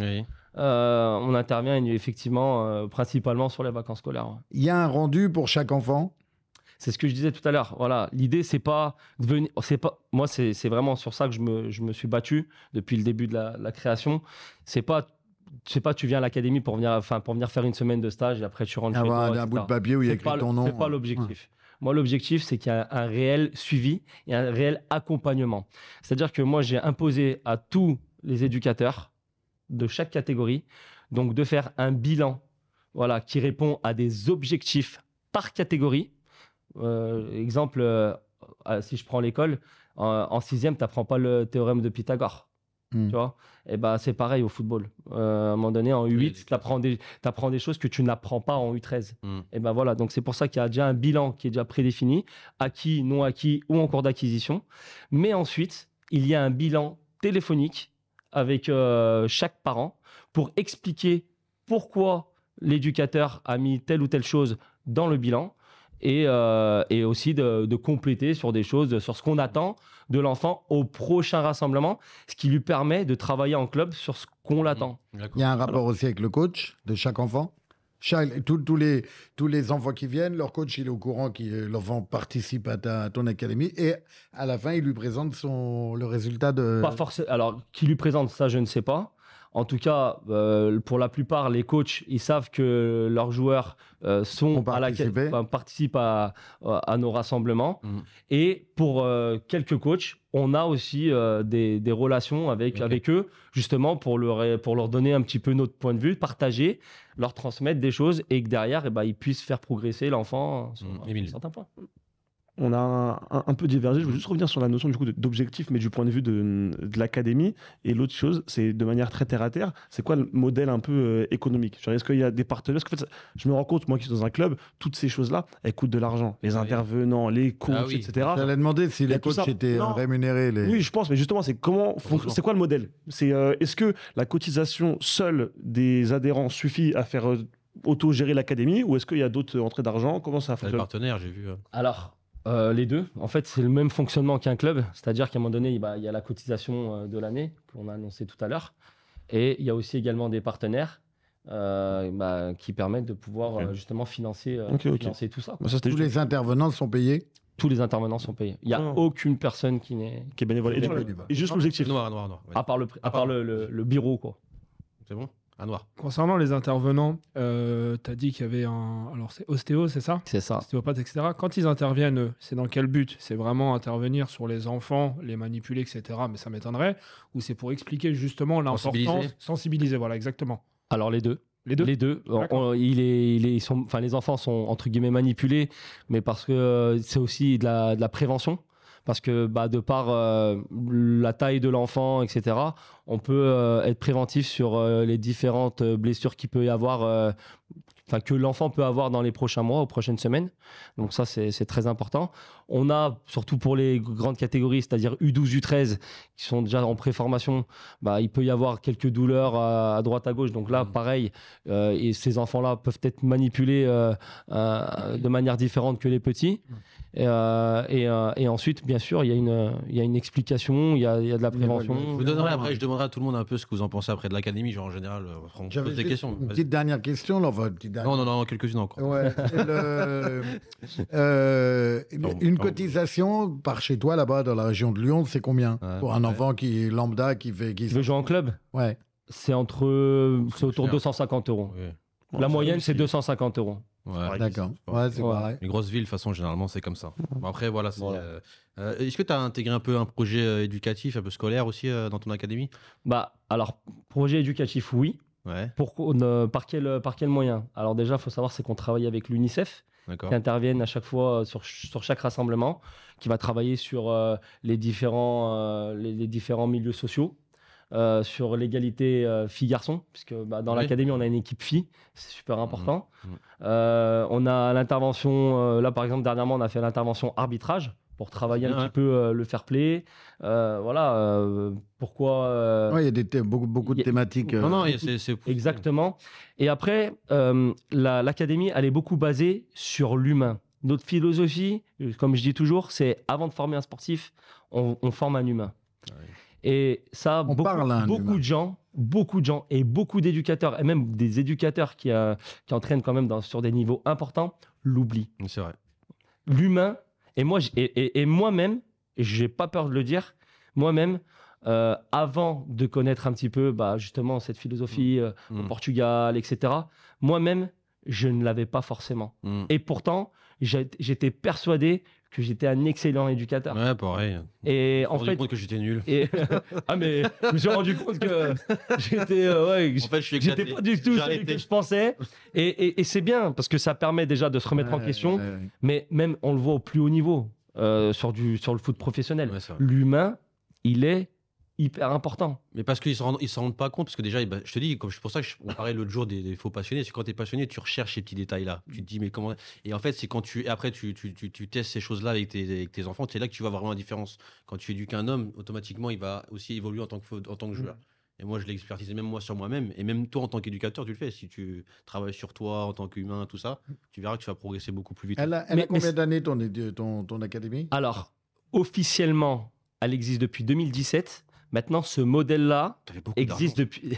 A: Euh, on intervient effectivement principalement sur les vacances scolaires.
C: Il y a un rendu pour chaque enfant
A: c'est ce que je disais tout à l'heure. Voilà, l'idée, c'est pas de venir. C'est pas, moi, c'est vraiment sur ça que je me, je me, suis battu depuis le début de la, création. C'est pas tu pas, tu viens à l'académie pour venir, enfin, pour venir faire une semaine de stage et après tu rentres ah chez toi. Un bout de papier où il y a écrit ton nom. C'est pas euh, l'objectif. Moi, l'objectif, c'est qu'il y a un réel suivi et un réel accompagnement. C'est-à-dire que moi, j'ai imposé à tous les éducateurs de chaque catégorie, donc de faire un bilan, voilà, qui répond à des objectifs par catégorie euh, exemple, euh, euh, si je prends l'école, en sixième, tu n'apprends pas le théorème de Pythagore. Hmm. Tu vois Et eh bah, ben, c'est pareil au football. à un moment donné, en U8, tu apprends des, apprends des choses que tu n'apprends pas en U13. Hmm. Et eh ben voilà, donc c'est pour ça qu'il y a déjà un bilan qui est déjà prédéfini, acquis, non acquis ou en cours d'acquisition. Mais ensuite, il y a un bilan téléphonique avec chaque parent pour expliquer pourquoi l'éducateur a mis telle ou telle chose dans le bilan et, euh, et aussi de, compléter sur des choses, sur ce qu'on attend de l'enfant au prochain rassemblement, ce qui lui permet de travailler en club sur ce qu'on mmh, l'attend.
C: Il y a un rapport aussi avec le coach de chaque enfant les, tous les enfants qui viennent, leur coach il est au courant que euh, l'enfant participe à, ton académie et à la fin il lui présente son, le résultat de. Pas Alors, qui lui présente
A: ça, je ne sais pas en tout cas, euh, pour la plupart, les coachs, ils savent que leurs joueurs euh, sont à participent à, nos rassemblements. Mhm. Et pour euh, quelques coachs, on a aussi des, relations avec, eux, justement pour leur, pour leur donner un petit peu notre point de vue, partager, leur transmettre des choses et que derrière, et eh ben, ils puissent faire progresser l'enfant sur mhm. point
E: on a un, peu divergé. Je veux juste revenir sur la notion du coup d'objectif, mais du point de vue de, l'académie. Et l'autre chose, c'est de manière très terre à terre, c'est quoi le modèle un peu euh, économique Est-ce qu'il y a des partenaires que, en fait, je me rends compte, moi qui suis dans un club, toutes ces choses-là, elles coûtent de l'argent. Les ah intervenants, les coachs, etc. Ça allez demander si les coachs étaient rémunérés. Oui, je pense, mais justement, c'est comment, c'est quoi le modèle C'est euh, est-ce que la cotisation seule des adhérents suffit à faire autogérer euh, auto-gérer
A: l'académie ou est-ce qu'il y a d'autres entrées d'argent Comment ça fonctionne Les partenaires, j'ai vu. Hein. Alors, euh, les deux. En fait, c'est le même fonctionnement qu'un club, c'est-à-dire qu'à un moment donné, il y a la cotisation euh, de l'année qu'on a annoncé tout à l'heure, et il y a aussi également des partenaires euh, bah, qui permettent de pouvoir justement financer, tout ça. Bah, tous
C: les intervenants sont payés tous les intervenants sont
A: payés. Il n'y a ah. aucune personne qui n'est qui est bénévole. Et, juste l'objectif. Noir, noir, noir. À part ah. le, le bureau, quoi. C'est bon
D: Concernant les intervenants, euh, tu as dit qu'il y avait un. Alors, c'est ostéo, c'est ça C'est ça. Ostéopathe, etc. Quand ils interviennent, euh, c'est dans quel but C'est vraiment intervenir sur les enfants, les manipuler, etc. Mais ça m'étonnerait. Ou c'est pour expliquer justement l'importance. Sensibiliser. sensibiliser, voilà, exactement.
A: Alors, les deux. Les deux. Les deux. il est, les enfants sont entre guillemets manipulés, mais parce que euh, c'est aussi de la prévention parce que bah, de par euh, la taille de l'enfant, etc., on peut euh, être préventif sur euh, les différentes blessures qu'il peut y avoir, que l'enfant peut avoir dans les prochains mois, aux prochaines semaines. Donc ça, c'est très important. On a, surtout pour les grandes catégories, c'est-à-dire U12, U13, qui sont déjà en préformation, bah, il peut y avoir quelques douleurs à, droite, à gauche. Donc là, mm. pareil, euh, et ces enfants-là peuvent être manipulés euh, euh, de manière différente que les petits. Mm. Et, ensuite, bien sûr, il y, a une, il y a une explication, il y a, de la prévention. Je vous après,
B: je demanderai à tout le monde un peu ce que vous en pensez après de l'académie. Genre, en général, on pose des questions. Une petite
C: dernière question, là, Non, non, non, quelques-unes encore. une une cotisation par chez toi, là-bas, dans la région de Lyon, c'est combien Pour un enfant qui est lambda, qui fait. Qui... Le en club Ouais. C'est entre. C'est autour de
A: 250 euros.
C: La moyenne, c'est
A: 250 euros. Ouais, d'accord. Ouais, c'est pareil.
B: de toute façon, généralement, c'est comme ça. après, voilà. Euh, euh, est-ce que tu as intégré un peu un projet euh, éducatif, un peu scolaire aussi dans ton académie Bah,
A: alors, projet éducatif, oui. Ouais. par, quel, par quel moyen Alors, déjà, il faut savoir, c'est qu'on travaille avec l'UNICEF qui interviennent à chaque fois euh, sur, sur chaque rassemblement, qui va travailler sur euh, les, différents, euh, les, différents milieux sociaux. sur l'égalité filles-garçons, puisque bah, dans l'académie, on a une équipe filles, c'est super mhm. important. Mhm. on a l'intervention, là par exemple, dernièrement, on a fait l'intervention arbitrage, pour travailler un petit peu euh, le fair play. Euh, voilà, euh, pourquoi... pourquoi. il y a beaucoup, beaucoup de thématiques. Non, non, c'est. Exactement. Et après, l'académie, elle est beaucoup basée sur l'humain. Notre philosophie, comme je dis toujours, c'est avant de former un sportif, on, forme un humain. Et ça, beaucoup, beaucoup de gens, beaucoup de gens et beaucoup d'éducateurs, et même des éducateurs qui, qui entraînent quand même dans, sur des niveaux importants, l'oublient. C'est vrai. L'humain et moi, même et, et moi-même, j'ai pas peur de le dire, moi-même, euh, avant de connaître un petit peu, bah, justement, cette philosophie mm. euh, au mm. Portugal, etc. Moi-même, je ne l'avais pas forcément. Mm. Et pourtant, j'étais persuadé que j'étais un excellent éducateur. Ouais, pareil. Et je suis rendu compte que j'étais nul. ah mais je me suis rendu compte que j'étais euh, ouais, en fait, j'étais pas du tout celui que je pensais. Et, et, et c'est bien parce que ça permet déjà de se remettre en question. mais même on le voit au plus haut niveau euh, sur du sur le foot professionnel. L'humain, il est hyper important. Mais parce qu'ils ne se
B: rendent, rendent pas compte, parce que déjà, eh ben, je te dis, comme c'est pour ça que je, parlais parlait l'autre jour des, faux passionnés, c'est quand tu es passionné, tu recherches ces petits détails-là. Tu te dis, mais comment. Et en fait, c'est quand tu. Après, tu, tu, testes ces choses-là avec tes, avec tes enfants, c'est là que tu vas voir vraiment la différence. Quand tu éduques un homme, automatiquement, il va aussi évoluer en tant que, en tant que joueur. Mm. Et moi, je l'expertise même moi sur moi-même. Et même toi, en tant qu'éducateur, tu le fais. Si tu travailles sur toi, en tant qu'humain,
A: tout ça, tu verras que tu vas progresser beaucoup plus vite. Elle a, combien
C: d'années ton académie Alors,
A: officiellement, elle existe depuis 2017. Maintenant, ce modèle-là existe depuis.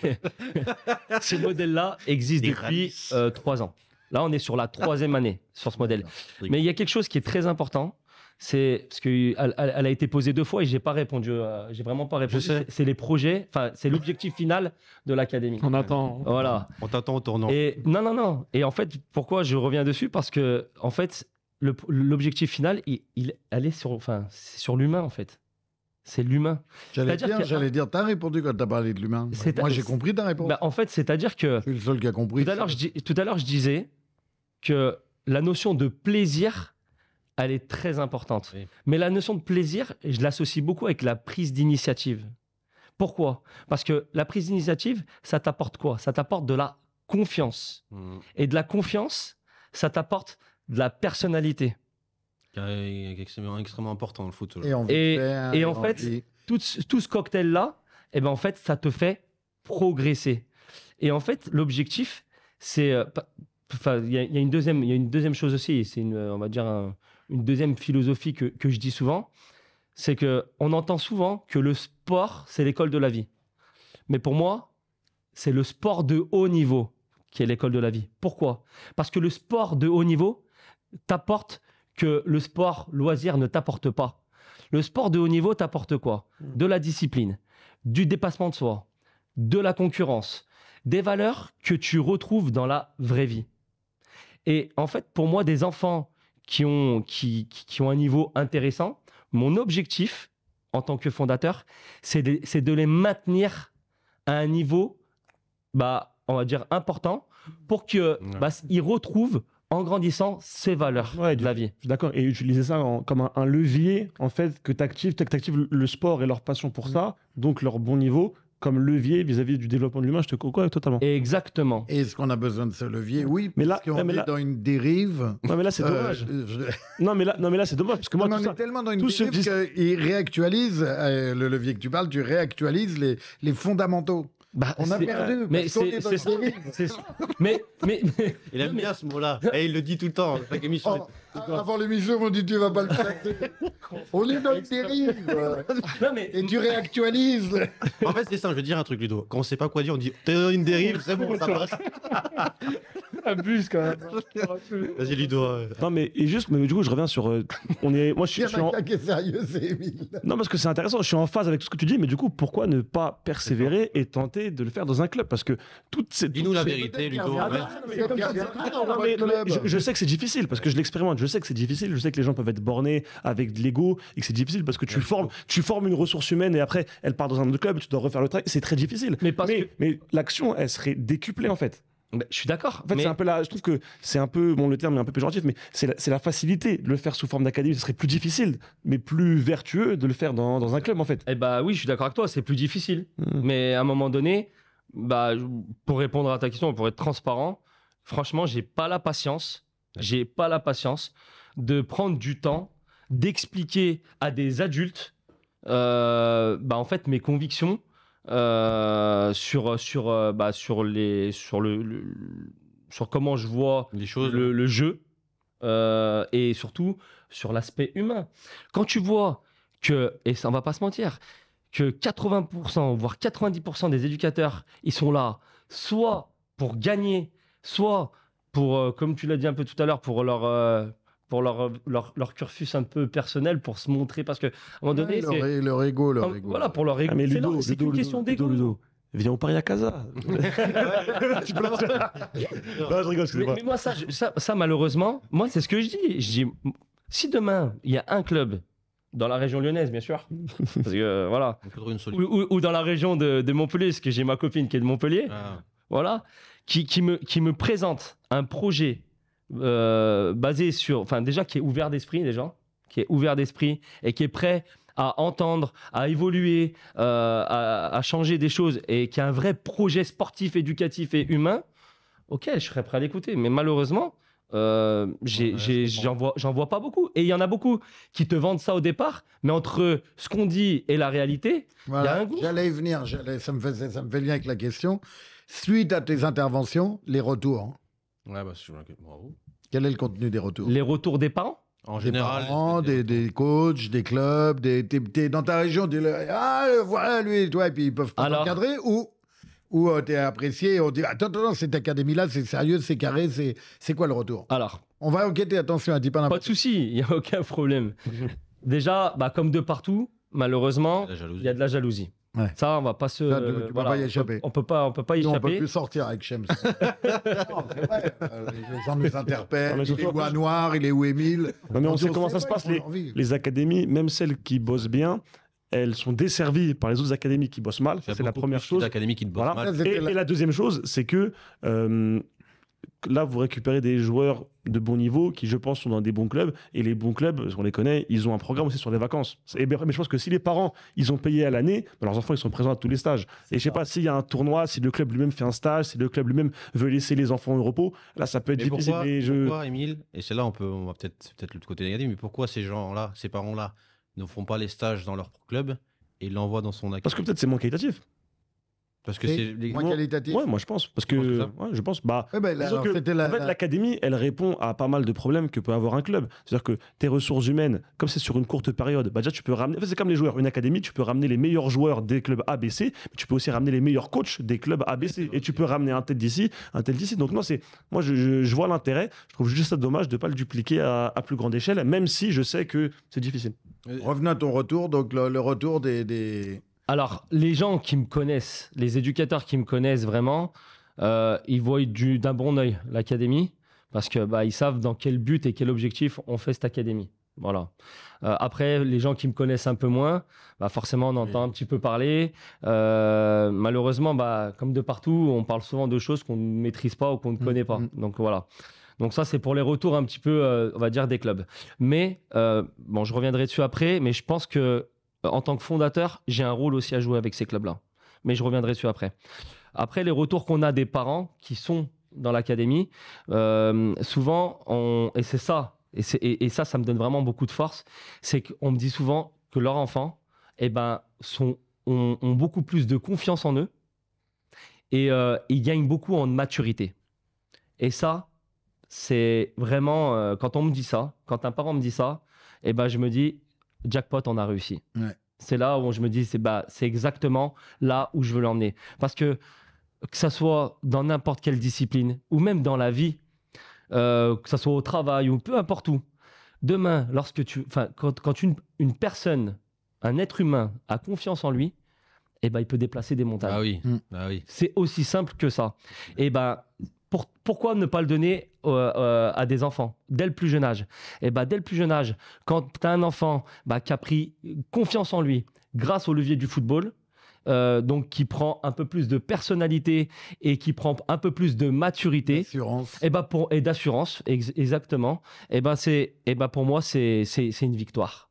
A: ce modèle-là existe depuis euh, trois ans. Là, on est sur la troisième année sur ce modèle. Mais il y a quelque chose qui est très important. C'est parce que elle, a été posée deux fois et j'ai pas répondu. Euh, j'ai vraiment pas répondu. C'est les projets. Enfin, c'est l'objectif final de l'académie. On attend. Voilà. On t'attend au tournant. Et non, non, non. Et en fait, pourquoi je reviens dessus Parce que en fait, l'objectif final, il, il- sur, enfin, c'est sur l'humain en fait c'est l'humain. J'allais dire, j'allais
C: dire, t'as répondu quand t'as parlé de
A: l'humain. Moi, j'ai compris ta réponse. Bah, en fait, c'est-à-dire que. Je suis le seul qui a compris. Tout à l'heure, je, disais que la notion de plaisir, elle est très importante. Mais la notion de plaisir, je l'associe beaucoup avec la prise d'initiative. Pourquoi Parce que la prise d'initiative, ça t'apporte quoi Ça t'apporte de la confiance. Hmm. Et de la confiance, ça t'apporte de la personnalité est extrêmement, important
B: le foot. Et, en fait,
A: tout, ce cocktail-là, eh ben en fait, ça te fait progresser. Et en fait, l'objectif, c'est. Euh, il y, a une deuxième, il y a une deuxième chose aussi. C'est une, euh, on va dire une deuxième philosophie que, que je dis souvent, c'est que on entend souvent que le sport c'est l'école de la vie. Mais pour moi, c'est le sport de haut niveau qui est l'école de la vie. Pourquoi Parce que le sport de haut niveau t'apporte que le sport loisir ne t'apporte pas. Le sport de haut niveau t'apporte quoi mm. De la discipline, du dépassement de soi, de la concurrence, des valeurs que tu retrouves dans la vraie vie. Et en fait, pour moi, des enfants qui ont, qui, ont un niveau intéressant, mon objectif en tant que fondateur, c'est de, les maintenir à un niveau, bah, on va dire, important pour qu'ils bah, retrouvent en grandissant ses valeurs de la vie. D'accord, et utiliser ça comme un, levier,
E: en fait, que tu actives, le sport et leur passion pour mm. ça, donc leur bon niveau, comme levier vis-à-vis du développement de l'humain, je te quoi totalement.
C: Exactement. Est-ce qu'on a besoin de ce levier Oui, mais parce là, qu'on est dans une dérive. Non, mais là, c'est euh, dommage.
E: non, mais là, c'est dommage. Parce que moi, tout on ça, est
C: tellement dans une dérive réactualisent euh, le levier que tu parles, tu réactualises les fondamentaux. Bah, on a perdu. mais c'est mais, mais, mais, il aime bien ce mot-là. Et eh, il le dit tout le temps. Émission, oh, avant l'émission, on dit tu vas pas le faire ».
B: on est dans le dérive. Et tu réactualises. En fait, c'est ça. Je veux dire un truc, Ludo.
E: Quand on sait pas quoi dire, on dit t'es dans une dérive, c'est bon, ça passe.
A: quand même.
E: Vas-y, Ludo. Non mais et juste, mais du coup, je reviens sur. Euh, on est, moi, je suis, en- Non, parce que c'est intéressant. Je suis en phase avec ce que tu dis, mais du coup, pourquoi ne pas persévérer et tenter de le faire dans un club Parce que toutes ces. Dis-nous la vérité, Ludo. Hein. je, sais que c'est difficile parce que je l'expérimente. Je sais que c'est difficile. Je sais que les gens peuvent être bornés avec de l'ego et que c'est difficile parce que tu formes, tu formes une ressource humaine et après elle part dans un autre club. Tu dois refaire le travail. C'est très difficile. Mais mais l'action, elle serait décuplée en fait. Bah, je suis d'accord. En c'est un peu je trouve que c'est un peu, bon, le terme est un peu péjoratif, mais c'est la, la, facilité. Le faire sous forme d'académie, ce serait plus difficile, mais plus
A: vertueux de le faire dans, un club, en fait. Eh bah oui, je suis d'accord avec toi, c'est plus difficile. Mmh. Mais à un moment donné, bah, pour répondre à ta question, pour être transparent, franchement, j'ai pas la patience, j'ai pas la patience de prendre du temps, d'expliquer à des adultes, euh, bah, en fait, mes convictions euh, sur sur euh, bah, sur les sur le, sur comment je vois les choses, le, jeu euh, et surtout sur l'aspect humain. Quand tu vois que et ça on va pas se mentir que 80% voire 90% des éducateurs ils sont là soit pour gagner, soit pour comme tu l'as dit un peu tout à l'heure pour leur pour leur, leur, leur, cursus un peu personnel, pour se montrer, parce que à un moment
E: donné... leur, égo leur ah, ego. Voilà, pour leur ego. Ah, mais Ludo, c'est une question d'ego.
A: Viens, au Paris à Casa. je rigole, mais, mais, moi, ça, ça, malheureusement, moi, c'est ce que je dis. Je dis, si demain, il y a un club dans la région lyonnaise, bien sûr, parce que, euh, voilà, ou, dans la région de, Montpellier, parce que j'ai ma copine qui est de Montpellier, ah. voilà, qui, qui, me, qui me présente un projet euh, basé sur, enfin déjà qui est ouvert d'esprit déjà, qui est ouvert d'esprit et qui est prêt à entendre, à évoluer, euh, à, changer des choses et qui a un vrai projet sportif, éducatif et humain, ok, je serais prêt à l'écouter. Mais malheureusement, euh, j'en vois, vois, pas beaucoup. Et il y en a beaucoup qui te vendent ça au départ,
C: mais entre ce qu'on dit et la réalité, il y a un goût. J'allais y venir, ça me, ça me fait lien avec la question. Suite à tes interventions, les retours hein.
A: Ouais, bah, bravo.
C: Quel est le contenu des retours Les retours des parents En Des général. parents, des, des coachs, des clubs, des, t'es, dans ta région, tu ah voilà lui, toi, et puis ils peuvent pas ou ou euh, t'es apprécié, et on dit attends, attends, cette académie là, c'est sérieux, c'est carré, c'est c'est quoi le retour
A: Alors, On
C: va enquêter, attention, à
A: dis pas pas de souci, il n'y a aucun problème. Déjà, bah, comme de partout, malheureusement, il y a de la jalousie. Ça, on va pas se. y échapper. on
C: ne pas, on peut pas y échapper. On peut plus sortir avec Shems. non, vrai. Euh, les gens nous interpellent. il est où à Noir Il est où Émile Non, mais on, sait comment ça se passe. Les,
E: les, académies, même celles qui bossent bien, elles sont desservies par les autres académies qui bossent mal. C'est la première chose. les Académies qui bossent mal. Et, la deuxième chose, c'est que. Euh, Là, vous récupérez des joueurs de bon niveau qui, je pense, sont dans des bons clubs. Et les bons clubs, on les connaît, ils ont un programme aussi sur les vacances. Ben, mais je pense que si les parents, ils ont payé à l'année, ben, leurs enfants, ils sont présents à tous les stages. Et je ne sais pas s'il y a un tournoi, si le club lui-même fait un stage, si le club lui-même veut laisser les enfants au repos, là, ça peut être difficile. Pourquoi, pourquoi,
B: Emile Et c'est là, on peut, on va peut-être peut-être le côté négatif, mais pourquoi ces gens-là, ces parents-là, ne font pas les stages dans leur club et l'envoient dans son accueil Parce que peut-être c'est moins qualitatif. Parce
C: que c'est moins qualitatif. Ouais, moi je pense
E: parce que, je pense, bah, l'académie elle répond à pas mal de problèmes que peut avoir un club. C'est-à-dire que tes ressources humaines, comme c'est sur une courte période, bah, déjà tu peux ramener. c'est comme les joueurs. Une académie, tu peux ramener les meilleurs joueurs des clubs ABC, mais tu peux aussi ramener les meilleurs coachs des clubs ABC, et tu peux ramener un tel d'ici, un tel d'ici. Donc non, c'est moi je, vois l'intérêt. Je trouve juste ça dommage de pas le dupliquer à, plus grande échelle, même si je sais que c'est difficile.
C: Revenons à ton retour. Donc le, retour des
A: alors, les gens qui me connaissent, les éducateurs qui me connaissent vraiment, euh, ils voient d'un bon oeil l'académie parce qu'ils bah, savent dans quel but et quel objectif on fait cette académie. Voilà. Euh, après, les gens qui me connaissent un peu moins, bah, forcément, on entend un petit peu parler. Euh, malheureusement, bah, comme de partout, on parle souvent de choses qu'on ne maîtrise pas ou qu'on ne mm, connaît pas. Mm. Donc voilà. Donc ça, c'est pour les retours un petit peu, on va dire, des clubs. Mais bon, je reviendrai dessus après. Mais je pense que euh, en tant que fondateur, j'ai un rôle aussi à jouer avec ces clubs-là. Mais je reviendrai dessus après. Après, les retours qu'on a des parents qui sont dans l'académie, euh, souvent, on, et c'est ça, et, et, ça, ça me donne vraiment beaucoup de force, c'est qu'on me dit souvent que leurs enfants eh ben, sont, ont, beaucoup plus de confiance en eux et euh, ils gagnent beaucoup en maturité. Et ça, c'est vraiment, quand on me dit ça, quand un parent me dit ça, eh ben, je me dis, jackpot, on a réussi. C'est là où je me dis, c'est bah, exactement là où je veux l'emmener. Parce que que ça soit dans n'importe quelle discipline, ou même dans la vie, euh, que ça soit au travail, ou peu importe où, demain, lorsque tu, quand, quand une, personne, un être humain, a confiance en lui, eh ben, il peut déplacer des montagnes. Bah oui, mm. bah oui. C'est aussi simple que ça. Et eh ben, pourquoi ne pas le donner euh, euh, à des enfants dès le plus jeune âge Et eh bah, ben, dès le plus jeune âge, quand tu as un enfant bah, qui a pris confiance en lui grâce au levier du football, euh, donc qui prend un peu plus de personnalité et qui prend un peu plus de maturité et eh ben, et d'assurance exactement et eh ben c'est ben, pour moi c'est une victoire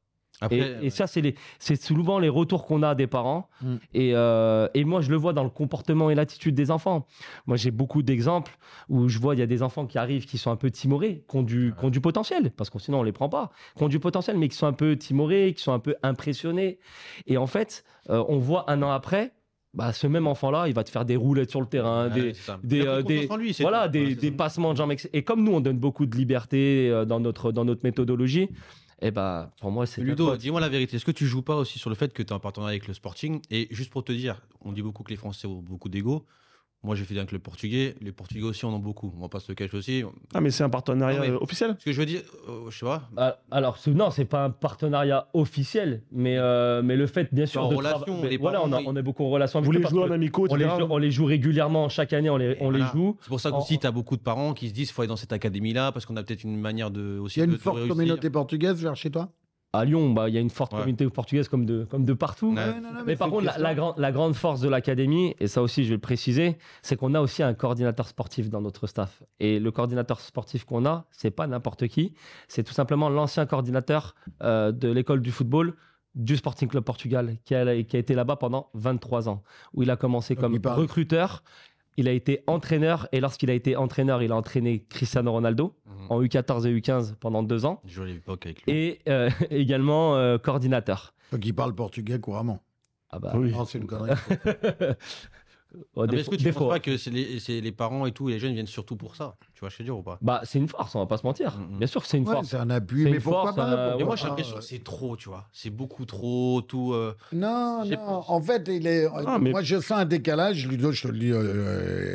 A: et, ça, c'est, c'est souvent les retours qu'on a des parents. Mm. Euh, et, moi, je le vois dans le comportement et l'attitude des enfants. Moi, j'ai beaucoup d'exemples où je vois, il y a des enfants qui arrivent, qui sont un peu timorés, qui ont du, potentiel, parce que sinon, on ne les prend pas, qui ont du potentiel, mais qui sont un peu timorés, qui sont un peu impressionnés. Et en fait, euh, on voit un an après, bah, ce même enfant-là, il va te faire des roulettes sur le terrain, des, passements de jambes. Et comme nous, on donne beaucoup de liberté euh, dans, notre, dans notre méthodologie, eh ben, pour moi, c'est. Ludo, dis-moi
B: la vérité. Est-ce que tu joues pas aussi sur le fait que tu as un partenariat avec le Sporting Et juste pour te dire, on dit beaucoup que les Français ont beaucoup d'ego. Moi, j'ai fait avec le portugais. Les portugais aussi en ont beaucoup. On passe pas se le cacher aussi.
A: Ah, mais c'est un partenariat euh, officiel
B: Ce que je veux dire, euh, je sais pas.
A: Ah, alors, ce, non, c'est pas un partenariat officiel, mais, euh, mais le fait, bien sûr. En de relation, mais, voilà, on, est beaucoup en relation avec Vous les jouez en amicaux, on les, joue, on les joue régulièrement. Chaque année, on les, on
C: les joue. C'est pour ça que aussi, tu
B: as beaucoup de parents qui se disent il faut aller dans cette académie-là
A: parce qu'on a peut-être une manière de aussi. Il y a une forte communauté
C: portugaise vers chez toi à Lyon, bah, il y a une
A: forte communauté portugaise comme de, comme de partout. mais, par contre, la, la, la, grande force de l'académie, et ça aussi je vais le préciser, c'est qu'on a aussi un coordinateur sportif dans notre staff. Et le coordinateur sportif qu'on a, c'est pas n'importe qui, c'est tout simplement l'ancien coordinateur euh, de l'école du football du Sporting Club Portugal, qui a, été là-bas pendant 23 ans, où il a commencé comme recruteur il a été entraîneur et lorsqu'il a été entraîneur, il a entraîné Cristiano Ronaldo mhm. en U14 et U15 pendant deux ans. Jolie époque avec lui. Et euh, également euh, coordinateur.
C: Qui parle portugais couramment. Ah bah oui. Oh, c'est une connerie. est-ce que tu penses pas
B: que les, parents et tout, les jeunes viennent surtout pour ça Tu vois, je te dire ou pas
C: Bah, c'est une farce, on va pas se mentir. Mm, mm. Bien sûr que c'est une ouais, C'est un abus, mais pourquoi pas euh, Mais moi, j'ai l'impression euh. que
B: c'est trop, tu vois.
C: C'est beaucoup trop, tout. Euh, non, non. En fait, il est... Ah, moi, je sens un décalage, Ludo, je te le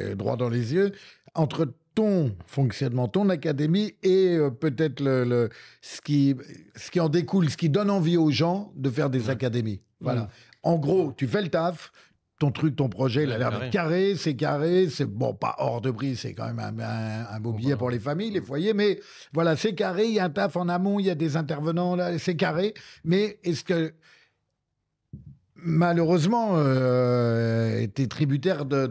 C: dis droit dans les yeux, entre ton fonctionnement, ton académie et peut-être le, ce, qui, ce qui en découle, ce qui donne envie aux gens de faire des académies. Voilà. Mm. En gros, tu fais le taf, ton truc, ton projet, il a l'air carré, c'est carré, c'est bon, pas hors de prix, c'est quand même un, beau billet bah, pour les familles, les foyers, mais voilà, c'est carré, il y a un taf en amont, il y a des intervenants, là, c'est carré, mais est-ce que malheureusement euh, était tributaire de,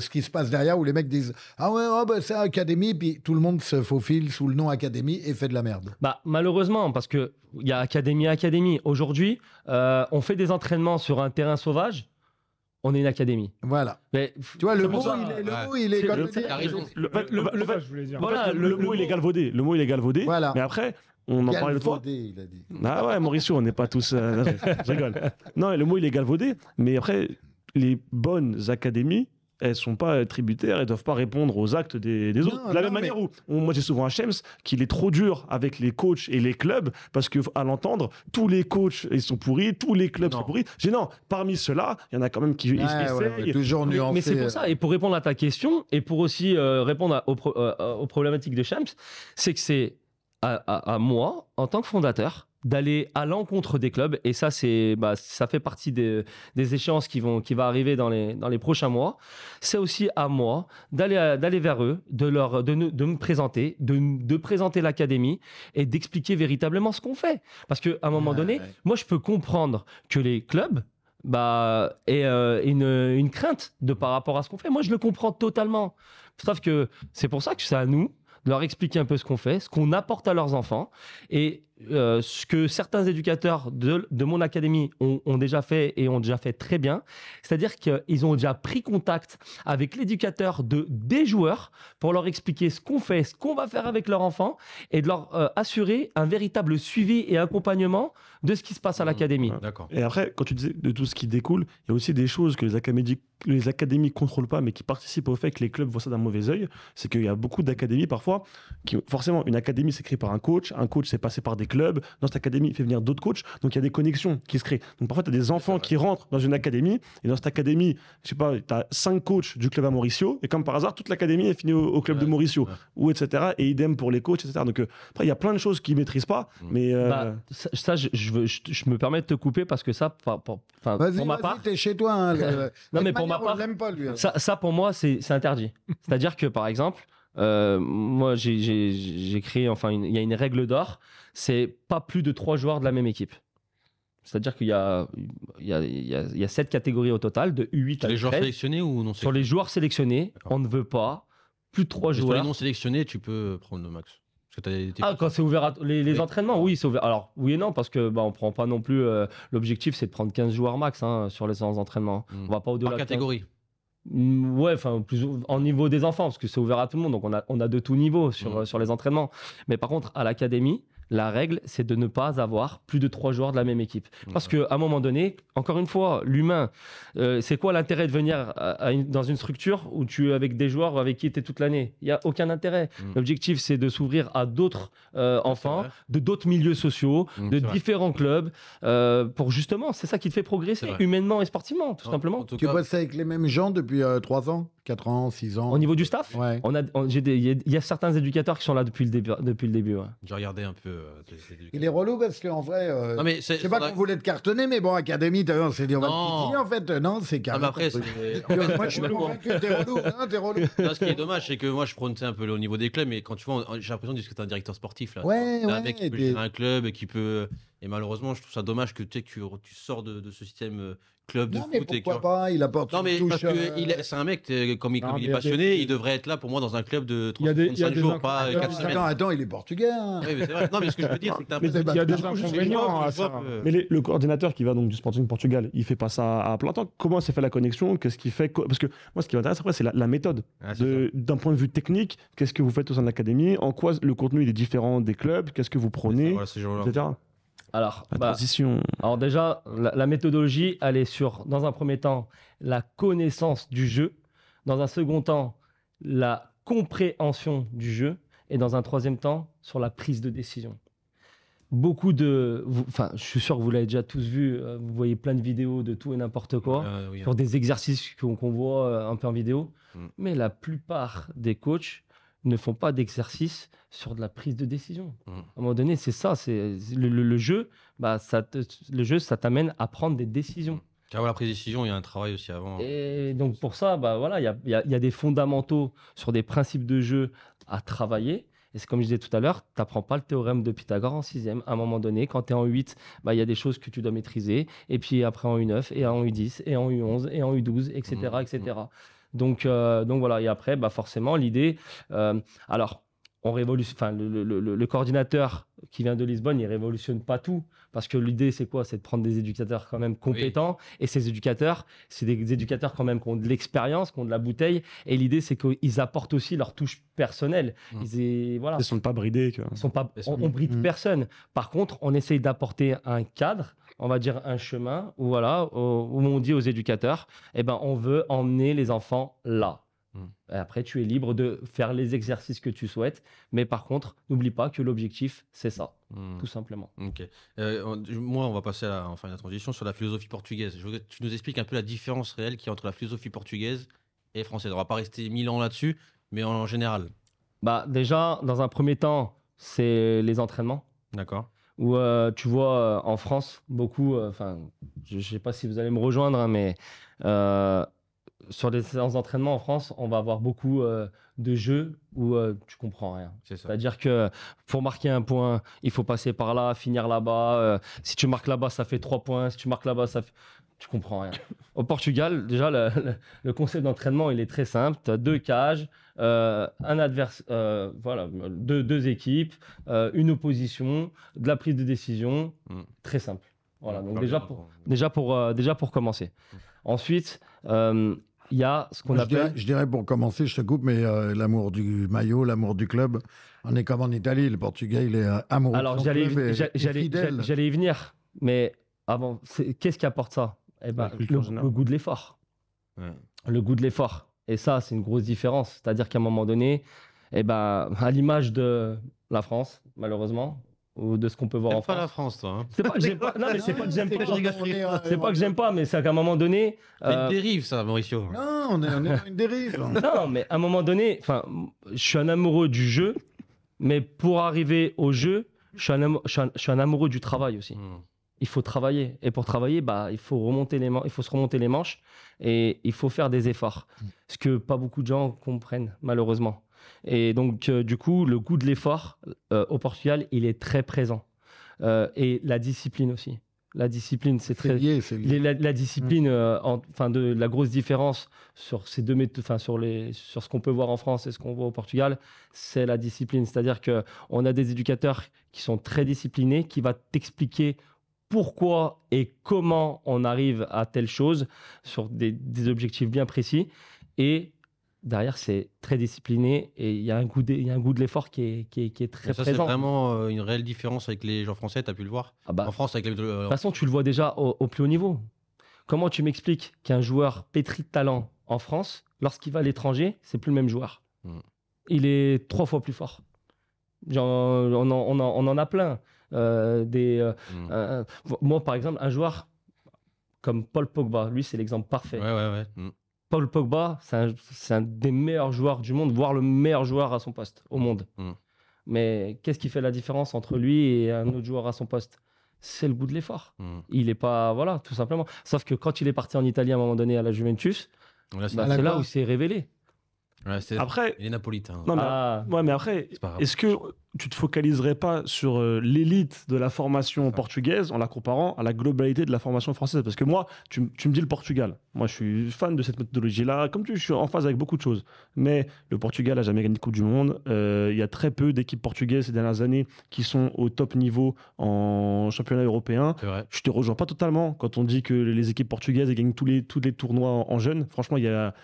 C: ce qui se passe derrière où les mecs disent ah ouais oh, bah, c'est académie puis tout le monde se faufile sous le nom académie et fait de la merde
A: bah malheureusement parce que il y a académie académie aujourd'hui euh, on fait des entraînements sur un terrain sauvage on est une académie. Voilà. Mais, tu vois, le mot, il est, le mot, il est, le, mot, il est
E: galvaudé. Le mot, il est galvaudé. Mais après, on en parlait le fois. il a dit. Ah ouais, Mauricio, on n'est pas tous. Euh, je Non, le mot, il est galvaudé. Mais après, les bonnes académies elles ne sont pas euh, tributaires, elles doivent pas répondre aux actes des, autres. de la même manière où moi j'ai souvent un Shams qu'il est trop dur avec les coachs et les clubs parce que à l'entendre tous les coachs ils sont pourris, tous les clubs sont pourris. J'ai non, parmi ceux-là, il y en a quand même qui essayent mais, Mais c'est pour euh. ça
A: et pour répondre à ta question et pour aussi euh, répondre aux, problématiques de Shams c'est que c'est à moi en tant que fondateur d'aller à l'encontre des clubs. Et ça, c'est, bah, ça fait partie des, des, échéances qui vont qui va arriver dans les, dans les prochains mois. C'est aussi à moi d'aller, d'aller vers eux, de, leur, de, de me présenter, de, de présenter l'académie et d'expliquer véritablement ce qu'on fait. Parce qu'à un moment donné, moi, je peux comprendre que les clubs, bah, euh, une, une, crainte de par rapport à ce qu'on fait. Moi, je le comprends totalement. Sauf que c'est pour ça que c'est à nous de leur expliquer un peu ce qu'on fait, ce qu'on apporte à leurs enfants. Et euh, ce que certains éducateurs de, mon académie ont, déjà fait et ont déjà fait très bien. C'est-à-dire qu'ils ont déjà pris contact avec l'éducateur de, des joueurs pour leur expliquer ce qu'on fait, ce qu'on va faire avec leur enfant et de leur euh, assurer un véritable suivi et accompagnement de ce qui se passe à mmh, l'académie.
E: Et après, quand tu disais de tout ce qui découle, il y a aussi des choses que les académiques les académies contrôlent pas, mais qui participent au fait que les clubs voient ça d'un mauvais oeil c'est qu'il y a beaucoup d'académies parfois qui, forcément, une académie s'écrit par un coach, un coach s'est passé par des clubs, dans cette académie il fait venir d'autres coachs, donc il y a des connexions qui se créent. Donc parfois tu as des enfants qui rentrent dans une académie, et dans cette académie, je sais pas, tu as cinq coachs du club à Mauricio, et comme par hasard, toute l'académie est finie au, club de Mauricio, ou etc. Et idem pour les
A: coachs, etc. Donc euh, après, il y a plein de choses qu'ils maîtrisent pas, mm. mais. Euh, bah, ça, je, me permets de te couper parce que ça, pour, vas Vas-y, part. chez toi. Hein, non, mais
C: Hein.
A: ça, pour moi, c'est interdit. C'est-à-dire que, par exemple, euh, moi, j'ai créé, enfin, il y a une règle d'or, c'est pas plus de trois joueurs de la même équipe. C'est-à-dire qu'il y, y, y, y a, sept catégories au total, de 8 à les joueurs sélectionnés ou non sélectionnés Sur les joueurs sélectionnés, on ne veut pas plus de trois joueurs. les non
B: sélectionnés, tu peux prendre le max.
A: Ah, quand c'est ouvert à les, entraînements, oui, c'est ouvert. Alors, oui et non, parce que bah, on prend pas non plus. Euh, l'objectif, c'est de prendre 15 joueurs max hein, sur les séances d'entraînement. Hmm. On va pas au-delà. de catégorie. Hmm, ouais, enfin, plus en niveau des enfants, parce que c'est ouvert à tout le monde, donc on a, on a de tout niveau sur, hmm. euh, sur les entraînements. Mais par contre, à l'académie, la règle, c'est de ne pas avoir plus de trois joueurs de la même équipe. Parce qu'à un moment donné, encore une fois, l'humain, euh, c'est quoi l'intérêt de venir dans une structure où tu es avec des joueurs avec qui tu es toute l'année Il n'y a aucun intérêt. Hmm. L'objectif, c'est de s'ouvrir à d'autres euh, enfants, de d'autres milieux sociaux, hmm, de différents clubs, euh, pour justement, c'est ça qui te fait progresser
C: humainement et sportivement, tout simplement. tu bosses avec les mêmes gens depuis
A: trois ans 4 ans, 6 ans. Au niveau du staff On il y, a certains éducateurs qui sont là depuis le, début. depuis le début. J'ai regardé un peu. Euh,
C: il est relou parce qu'en vrai, euh, je non, sais pas qu'on voulait te cartonner, mais bon, Académie, t'as on s'est dit, on va te en fait. Non, c'est cartonné. après, Moi, je suis convaincu que t'es relou. relou. ce qui est
B: dommage, c'est que moi, je prône un peu au niveau des clubs, mais quand tu vois, j'ai l'impression de discuter un directeur sportif. Là, ouais, Un mec qui peut gérer un club, et qui peut et malheureusement, je trouve ça dommage que tu, sors de, ce système euh, club de foot. Pourquoi et que...
C: pas Il apporte. Non, mais parce que euh. c'est un
B: mec, comme il, est passionné, il devrait être là pour moi dans un club de 35 jours, pas attends, 4 semaines.
C: Attends, attends, il est portugais. Hein. Oui, mais c'est vrai. Non, mais ce que je veux dire, c'est que as un peu... Il y a des inconvénients à ça. Mais
E: le coordinateur qui va donc du Sporting Portugal, il fait pas ça à plein temps. Comment s'est fait la connexion Qu'est-ce qu'il fait Parce que moi, ce qui m'intéresse après, c'est la, méthode. Ah, d'un point de vue technique, qu'est-ce que vous faites au sein de l'académie En quoi le contenu est
A: différent des clubs Qu'est-ce que vous prenez alors, la bah, Alors déjà, la, méthodologie, elle est sur, dans un premier temps, la connaissance du jeu, dans un second temps, la compréhension du jeu, et dans un troisième temps, sur la prise de décision. Beaucoup de, enfin, je suis sûr que vous l'avez déjà tous vu. Euh, vous voyez plein de vidéos de tout et n'importe quoi ah hein. sur des exercices qu'on voit euh, un peu en vidéo. Mm. Mais la plupart des coachs ne font pas d'exercice sur de la prise de décision. Mmh. À un moment donné, c'est ça, c'est le, jeu, bah, ça le jeu, ça t'amène à prendre des décisions.
B: Car mmh. la prise de décision, il y a un travail aussi avant.
A: Et donc pour ça, bah, voilà, il y a, des fondamentaux sur des principes de jeu à travailler. Et c'est comme je disais tout à l'heure, tu n'apprends pas le théorème de Pythagore en 6e. À un moment donné, quand tu es en 8, bah, il y a des choses que tu dois maîtriser. Et puis après en U9, et en U10, et en U11, et en U12, etc. etc. Donc, euh, donc voilà, et après, bah forcément, l'idée. Euh, alors, on révolutionne, enfin, le, coordinateur qui vient de Lisbonne, il ne révolutionne pas tout, parce que l'idée, c'est quoi C'est de prendre des éducateurs quand même compétents, et ces éducateurs, c'est des éducateurs quand même qui ont de l'expérience, qui ont de la bouteille, et l'idée, c'est qu'ils apportent aussi leur touche personnelle. Mmh. Ils, ne sont pas bridés. Ils sont pas, on, ne bride mmh. personne. Par contre, on essaye d'apporter un cadre, on va dire, un chemin où, voilà, où, on dit aux éducateurs, eh ben, on veut emmener les enfants là. Hmm. Après, tu es libre de faire les exercices que tu souhaites, mais par contre, n'oublie pas que l'objectif, c'est ça, hmm. tout simplement. Ok. Euh, moi, on va passer à la, enfin,
B: la transition sur la philosophie portugaise. tu nous expliques un peu la différence réelle qu'il y a entre la philosophie portugaise et française. On ne va pas rester mille ans là-dessus, mais en, en, général.
A: Bah, déjà, dans un premier temps, c'est les entraînements. D'accord où euh, tu vois euh, en France beaucoup, euh, enfin, je ne sais pas si vous allez me rejoindre, hein, mais sur les séances d'entraînement en France, on va avoir beaucoup de jeux où tu comprends rien. C'est-à-dire que pour marquer un point, il faut passer par là, finir là-bas. si tu marques là-bas, ça fait trois points. Si tu marques là-bas, ça fait... Tu comprends rien. Au Portugal, déjà, le, le concept d'entraînement, il est très simple. Tu as deux cages, euh, un adverse, euh, voilà, deux, deux équipes, euh, une opposition, de la prise de décision, mm. très simple. Voilà, donc déjà pour, déjà, pour, déjà pour commencer. Mm. Ensuite, il y a ce qu'on appelle. je
C: dirais pour commencer, je te coupe, mais l'amour du maillot, l'amour du club, on est comme en Italie, le Portugais, il est amoureux. Alors j'allais y
A: venir, mais avant, qu'est-ce qui apporte ça et eh ben, le, goût de l'effort. Le goût de l'effort. Et ça, c'est une grosse différence. C'est-à-dire qu'à un moment donné, eh ben, à l'image de la France, malheureusement, ou de ce qu'on peut voir en France... C'est pas la France,
B: toi. Hein. C'est pas, pas, non, mais c'est pas que j'aime pas. C'est pas que j'aime
A: pas, mais c'est qu'à un moment donné. C'est Une euh,
B: dérive, ça, Mauricio.
C: Non, on est,
A: une dérive. non, mais à un moment donné, enfin, je suis un amoureux du jeu, mais pour arriver au jeu, je suis un, amoureux du travail aussi. Hmm il faut travailler. Et pour travailler, bah, il, faut remonter les il faut se remonter les manches et il faut faire des efforts. Mm. Ce que pas beaucoup de gens comprennent, malheureusement. Et donc, euh, du coup, le goût de l'effort euh, au Portugal, il est très présent. Euh, et la discipline aussi. La discipline, c'est très La, discipline, mm. enfin, de la grosse différence sur ces deux enfin, sur les, sur ce qu'on peut voir en France et ce qu'on voit au Portugal, c'est la discipline. C'est-à-dire que on a des éducateurs qui sont très disciplinés, qui va t'expliquer pourquoi et comment on arrive à telle chose sur des, objectifs bien précis. Et derrière, c'est très discipliné et il y a un goût de, y a un goût de l'effort qui est, qui très ça, C'est vraiment
B: euh, une réelle différence avec les gens français, tu as pu le voir. Ah bah. en France, avec les... Euh, de toute façon,
A: tu le vois déjà au, plus haut niveau. Comment tu m'expliques qu'un joueur pétri de talent en France, lorsqu'il va à l'étranger, c'est plus le même joueur hmm. Il est trois fois plus fort. on, on en a plein. Euh, des, euh, hmm. euh, moi, par exemple, un joueur comme Paul Pogba, lui, c'est l'exemple parfait. Hmm. Paul Pogba, c'est un, des meilleurs joueurs du monde, voire le meilleur joueur à son poste au hmm. monde. Mais qu'est-ce qui fait la différence entre lui et un autre joueur à son poste C'est le goût de l'effort. Il n'est pas, voilà, tout simplement. Sauf que quand il est parti en Italie à un moment donné à la Juventus, bah, c'est là où c'est révélé
B: après, il est napolitain.
A: Ah. ouais, mais après, est-ce que tu
E: te focaliserais pas sur euh, l'élite de la formation portugaise en la comparant à la globalité de la formation française Parce que moi, tu, me dis le Portugal. Moi, je suis fan de cette méthodologie-là. Comme tu, je suis en phase avec beaucoup de choses. Mais le Portugal a jamais gagné de Coupe du Monde. Euh, il y a très peu d'équipes portugaises ces dernières années qui sont au top niveau en championnat européen. Je te rejoins pas totalement quand on dit que les équipes portugaises gagnent tous les, tous les tournois en jeunes. Franchement, il y a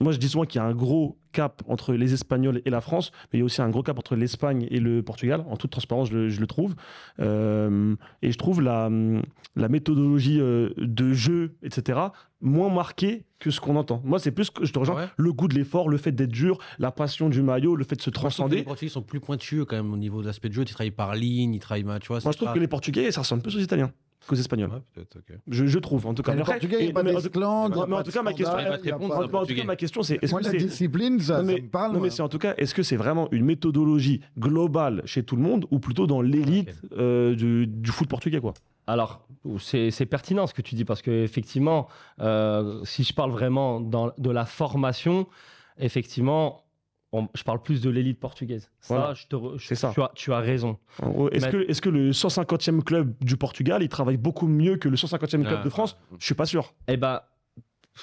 E: moi, je dis souvent qu'il y a un gros cap entre les Espagnols et la France, mais il y a aussi un gros cap entre l'Espagne et le Portugal. En toute transparence, je le, trouve. Euh, et je trouve la, méthodologie euh, de jeu, etc., moins marquée que ce qu'on entend. Moi, c'est plus que je te rejoins le goût de l'effort, le fait d'être dur, la passion du maillot, le fait de se transcender. Les
B: Portugais sont plus pointueux quand même au niveau de l'aspect de jeu. Ils travaillent par ligne, ils travaillent, tu vois. Moi, je trouve que les Portugais, ça ressemble plus aux Italiens
E: qu'aux Espagnols. je, trouve, en tout cas. Mais pas mais, en tout cas, ma question, c'est est-ce que c'est discipline, ça, parle, Non, mais c'est en tout cas, est-ce que c'est vraiment une méthodologie globale chez
A: tout le monde ou plutôt dans l'élite euh, du, foot portugais, quoi alors, c'est pertinent ce que tu dis parce que effectivement, euh, si je parle vraiment de la formation, effectivement, je parle plus de l'élite portugaise. Ça, je te ça. Tu, as, tu as raison. Est-ce que,
E: est que, le 150e club du Portugal, il travaille beaucoup mieux que le 150e club ah, de France
A: ah, ah. Je suis pas sûr. Je eh ben,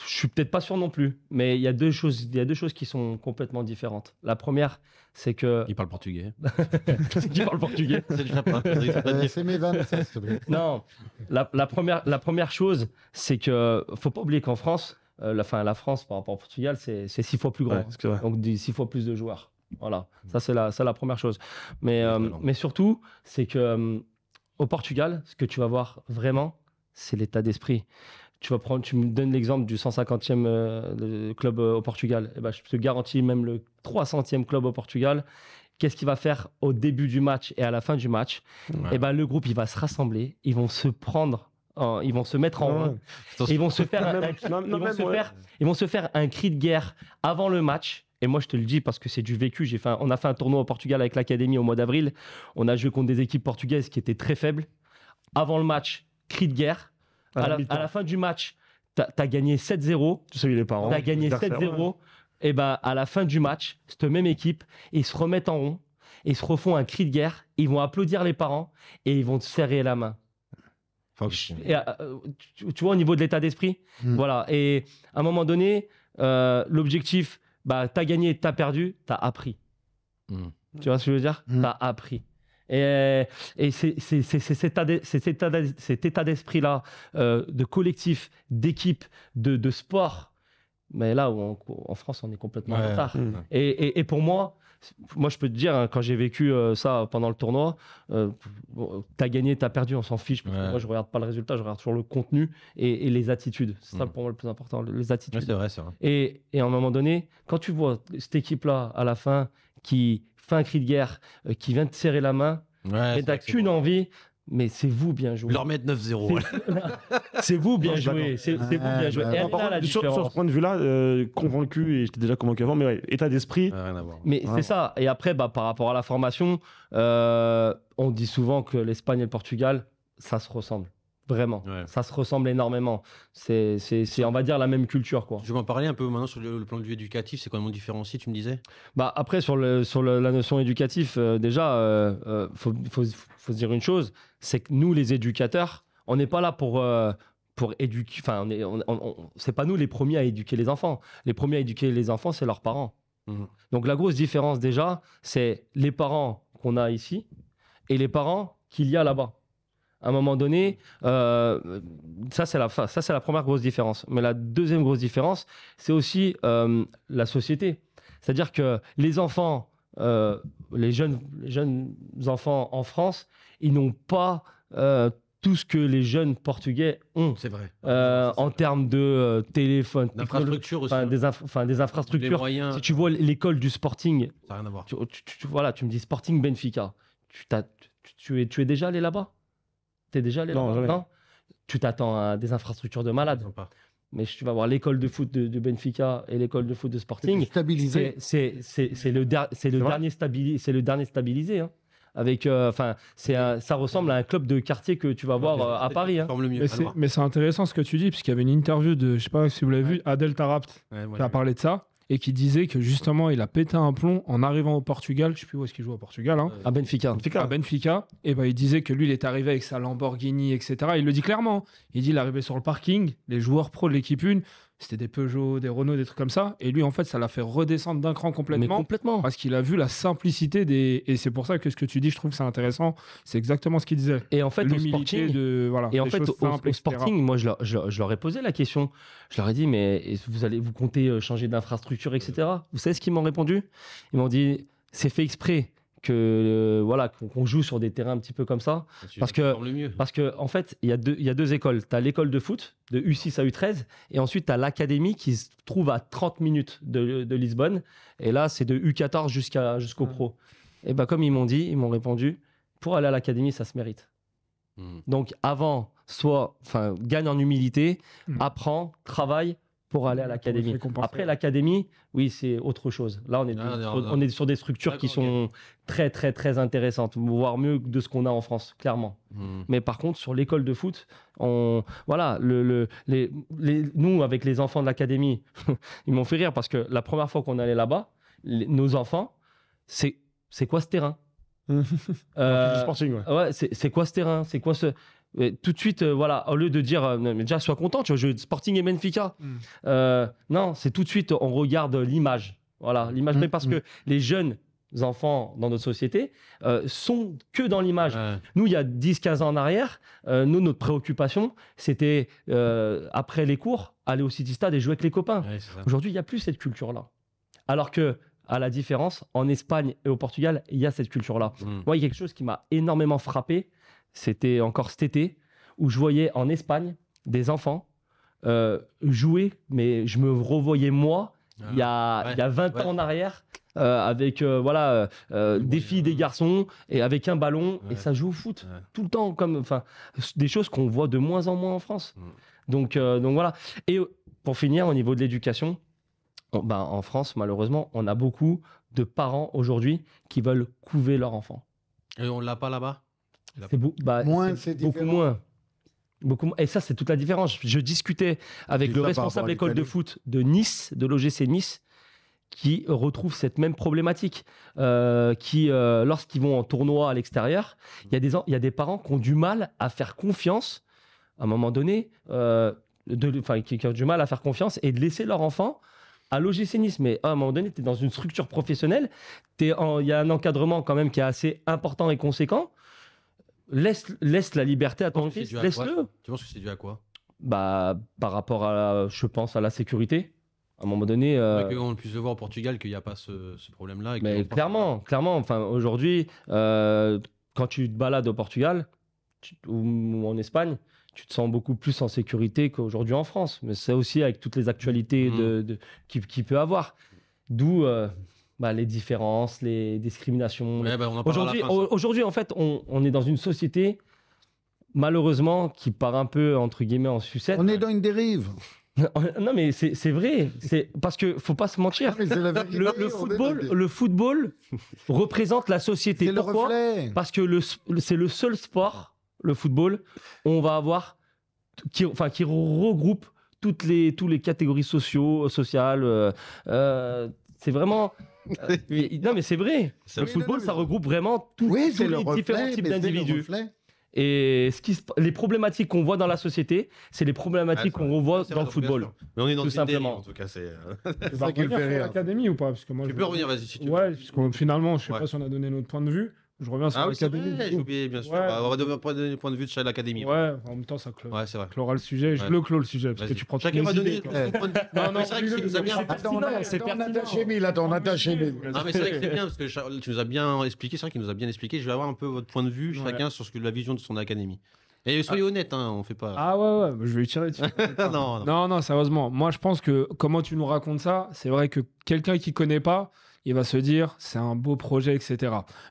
A: je suis peut-être pas sûr non plus, mais il y a deux choses, il y a deux choses qui sont complètement différentes. La première, c'est que il parle portugais. il parle portugais. Hein, euh, c'est mes vannes, Non, la, la, première, la première chose, c'est que faut pas oublier qu'en France, euh, la, la France par rapport au Portugal, c'est six fois plus grand. Hein. donc six fois plus de joueurs. Voilà, mm. ça c'est la, première chose. Mais, euh, surtout, c'est que euh, au Portugal, ce que tu vas voir vraiment, c'est l'état d'esprit. Tu vas prendre, tu me donnes l'exemple du 150e club au Portugal. Eh ben, je te garantis même le 300e club au Portugal. Qu'est-ce qu'il va faire au début du match et à la fin du match Et eh ben, le groupe, il va se rassembler. Ils vont se prendre Oh, ils vont se mettre en, ils vont se faire, ils, vont se faire, ils vont se faire un cri de guerre avant le match. Et moi, je te le dis parce que c'est du vécu. J'ai fait, on a fait un tournoi au Portugal avec l'académie au mois d'avril. On a joué contre des équipes portugaises qui étaient très faibles. Avant le match, cri de guerre. À, la, fin du match, t'as as gagné 7-0. Tu sais, les parents. T'as gagné 7-0. Et ben, à la fin du match, cette même équipe, ils se remettent en rond, ils se refont un cri de guerre, ils vont applaudir les parents et ils vont te serrer la main. Euh, tu, vois, au niveau de l'état d'esprit. Hmm. Voilà. Et à un moment donné, euh, l'objectif, bah, as gagné, tu as perdu, tu as appris. Hmm. Tu vois ce que je veux dire hmm. Tu as appris. Et, et c'est cet état d'esprit-là, euh, de collectif, d'équipe, de, de, sport, mais là, où en France, on est complètement en retard. Et, et, et pour moi, moi, je peux te dire, hein, quand j'ai vécu euh, ça pendant le tournoi, euh, tu as gagné, tu as perdu, on s'en fiche. moi, je regarde pas le résultat, je regarde toujours le contenu et, les attitudes. C'est ça hmm. pour moi le plus important, les attitudes. Et, et à un moment donné, quand tu vois cette équipe-là à la fin qui fait un cri de guerre, euh, qui vient te serrer la main, et t'as qu'une envie, mais c'est vous bien joué. Leur mettre 9-0.
E: C'est vous bien joué. C'est vous bien joué. Sur, sur, ce point de vue-là, euh, convaincu, et j'étais déjà convaincu avant, mais ouais, état d'esprit. mais c'est
A: ça. Et après, bah, par rapport à la formation, euh, on dit souvent que l'Espagne et le Portugal, ça se ressemble. Vraiment. Ça se ressemble énormément. C'est, on va dire, la même culture. Quoi. Je vais en parler un peu maintenant sur le, plan de éducatif. C'est comment différencier, tu me disais bah, Après, sur, le, sur la notion éducatif, euh, déjà, il euh, euh, faut, faut, faut, se dire une chose c'est que nous, les éducateurs, on n'est pas là pour. pour éduquer, enfin, on, c'est pas nous les premiers à éduquer les enfants. Les premiers à éduquer les enfants, c'est leurs parents. Mmh. Donc la grosse différence déjà, c'est les parents qu'on a ici et les parents qu'il y a là-bas à un moment donné, euh, ça c'est la ça c'est la première grosse différence. Mais la deuxième grosse différence, c'est aussi euh, la société. C'est-à-dire que les enfants, euh, les jeunes les jeunes enfants en France, ils n'ont pas tout ce que les jeunes portugais ont. C'est vrai. en termes de téléphone, d'infrastructures Des, des, infrastructures. si tu vois l'école du Sporting. Ça rien à voir. Tu, voilà, tu me dis Sporting Benfica. Tu, es, tu es déjà allé là-bas T'es déjà allé non, Non, tu t'attends à des infrastructures de malade. Mais tu vas voir l'école de foot de, Benfica et l'école de foot de Sporting. Stabilisé. C'est le, le, dernier le dernier stabilisé. Hein. avec euh, enfin c'est ça ressemble à un club de quartier que tu vas voir euh, à Paris hein. mais
D: c'est intéressant ce que tu dis puisqu'il y avait une interview de je sais pas si vous l'avez vu Adel Tarapt ouais, qui a parlé de ça et qui disait que justement, il a pété un plomb en arrivant au Portugal. Je sais plus où est-ce qu'il joue au Portugal. Hein. à Benfica. Benfica. À Benfica. Et ben, il disait que lui, il est arrivé avec sa Lamborghini, etc. Il le dit clairement. Il dit, il est arrivé sur le parking, les joueurs pro de l'équipe 1 c'était des Peugeot, des Renault, des trucs comme ça. Et lui, en fait, ça l'a fait redescendre d'un cran complètement. Parce qu'il a vu la simplicité des. Et c'est pour ça que ce que tu dis, je
A: trouve que c'est intéressant. C'est exactement ce qu'il disait. Et en fait, au sporting, et en fait, au, sporting, moi, je leur, ai posé la question. Je leur ai dit, mais vous allez vous comptez euh, changer d'infrastructure, etc. Vous savez ce qu'ils m'ont répondu Ils m'ont dit, c'est fait exprès que euh, voilà qu'on joue sur des terrains un petit peu comme ça parce que parce que en fait il y a deux y a deux écoles tu as l'école de foot de U6 à U13 et ensuite tu as l'académie qui se trouve à 30 minutes de, Lisbonne et là c'est de U14 jusqu'à jusqu'au ah. pro et ben comme ils m'ont dit ils m'ont répondu pour aller à l'académie ça se mérite hmm. donc avant soit enfin gagne en humilité hmm. apprends travaille pour aller à l'académie. Après, l'académie, oui, c'est autre chose. Là, on est, ah, sur, on est sur des structures qui sont très, très, très intéressantes, voire mieux de ce qu'on a en France, clairement. Hmm. Mais par contre, sur l'école de foot, on, voilà, le, le, les, nous, avec les enfants de l'académie, ils m'ont fait rire parce que la première fois qu'on allait là-bas, nos enfants, c'est quoi ce terrain euh, ouais. ouais, c'est quoi ce terrain C'est quoi ce tout de suite, euh, voilà, au lieu de dire, euh, déjà, sois content, tu vois, je Sporting et Benfica. Mm. Euh, non, c'est tout de suite, on regarde l'image. Voilà, l'image, mais mm. parce mm. que les jeunes enfants dans notre société sont que dans l'image. Nous, il y a 10-15 ans en arrière, nous, notre préoccupation, c'était, après les cours, aller au City Stade et jouer avec les copains. Aujourd'hui, il n'y a plus cette culture-là. Alors que, à la différence, en Espagne et au Portugal, il y a cette culture-là. Moi, il y a quelque chose qui m'a énormément frappé c'était encore cet été, où je voyais en Espagne des enfants euh, jouer, mais je me revoyais moi, ah, il, y a, il y 20 ans en arrière, euh, avec euh, voilà des filles, des garçons, et avec un ballon, et ça joue au foot tout le temps, comme enfin des choses qu'on voit de moins en moins en France. Mm. Donc donc voilà. Et pour finir, au niveau de l'éducation, oh, ben, en France malheureusement, on a beaucoup de parents aujourd'hui qui veulent couver leur enfant.
B: Et on ne l'a pas là-bas.
A: C'est bah, moins, c'est beaucoup moins. Beaucoup, et ça, c'est toute la différence. Je discutais avec le responsable école de foot de Nice, de l'OGC Nice, qui retrouve cette même problématique. Euh, qui, euh, lorsqu'ils vont en tournoi à l'extérieur, il y, y, a des parents qui ont du mal à faire confiance, à un moment donné, euh, qui, qui, ont du mal à faire confiance et de laisser leur enfant à l'OGC Nice. Mais à un moment donné, tu es dans une structure professionnelle, il y a un encadrement quand même qui est assez important et conséquent. Laisse, la liberté à ton fils, laisse-le.
B: Tu penses que c'est dû à quoi
A: Bah, par rapport à, la, je pense, à la sécurité. À un moment donné. Euh... Bah,
B: puisse voir au Portugal qu'il n'y a pas ce,
A: problème-là. Mais clairement, clairement. Enfin, aujourd'hui, euh, quand tu te balades au Portugal ou, en Espagne, tu te sens beaucoup plus en sécurité qu'aujourd'hui en France. Mais c'est aussi avec toutes les actualités mmh. de, qu'il qui peut avoir. D'où, euh, bah, les différences, les discriminations. Bah, aujourd'hui, Aujourd'hui, en fait, on, est dans une société, malheureusement, qui part un peu, entre guillemets, en sucette. On est dans une dérive. non, mais c'est vrai. Parce que faut pas se mentir. le, football, le football représente la société. Pourquoi Parce que c'est le seul sport, le football, où on va avoir. Qui, enfin, qui regroupe toutes les, tous les catégories sociaux, sociales. Euh, euh, c'est vraiment euh, non, mais c'est vrai. Le football, ça regroupe vraiment tous les différents types d'individus. Et ce qui, les problématiques qu'on voit dans la société, c'est les problématiques ah, qu'on revoit ah, dans le football. Mais on est dans tout simplement.
B: en tout cas, c'est. Euh,
A: ça qui le fait rire.
D: ou pas parce que moi, Tu peux revenir, vas-y si tu veux. Ouais, parce finalement, je sais pas si on a donné notre point de vue. Je reviens sur ah, l'académie. Oui, J'ai
B: oublié, bien sûr. Bah, on va donner le point de vue de chez l'académie. Ouais, en même temps, ça clôt. Ouais,
D: clora le sujet.
C: Je le clôt le sujet. Parce que tu prends tout va Non, non, c'est vrai que nous as bien. Attends, c'est on Non, mais c'est vrai que c'est bien parce
B: que tu nous as bien expliqué. C'est vrai qu'il nous a bien expliqué. Je vais avoir un peu votre point de vue, chacun, sur la vision de son académie. Et soyez ah. honnête, hein, on ne fait pas. Ah
C: ouais, ouais, je vais
D: lui tirer dessus. non, non. sérieusement. Moi, je pense que comment tu nous racontes ça, c'est vrai que quelqu'un qui connaît pas, il va se dire c'est un beau projet, etc.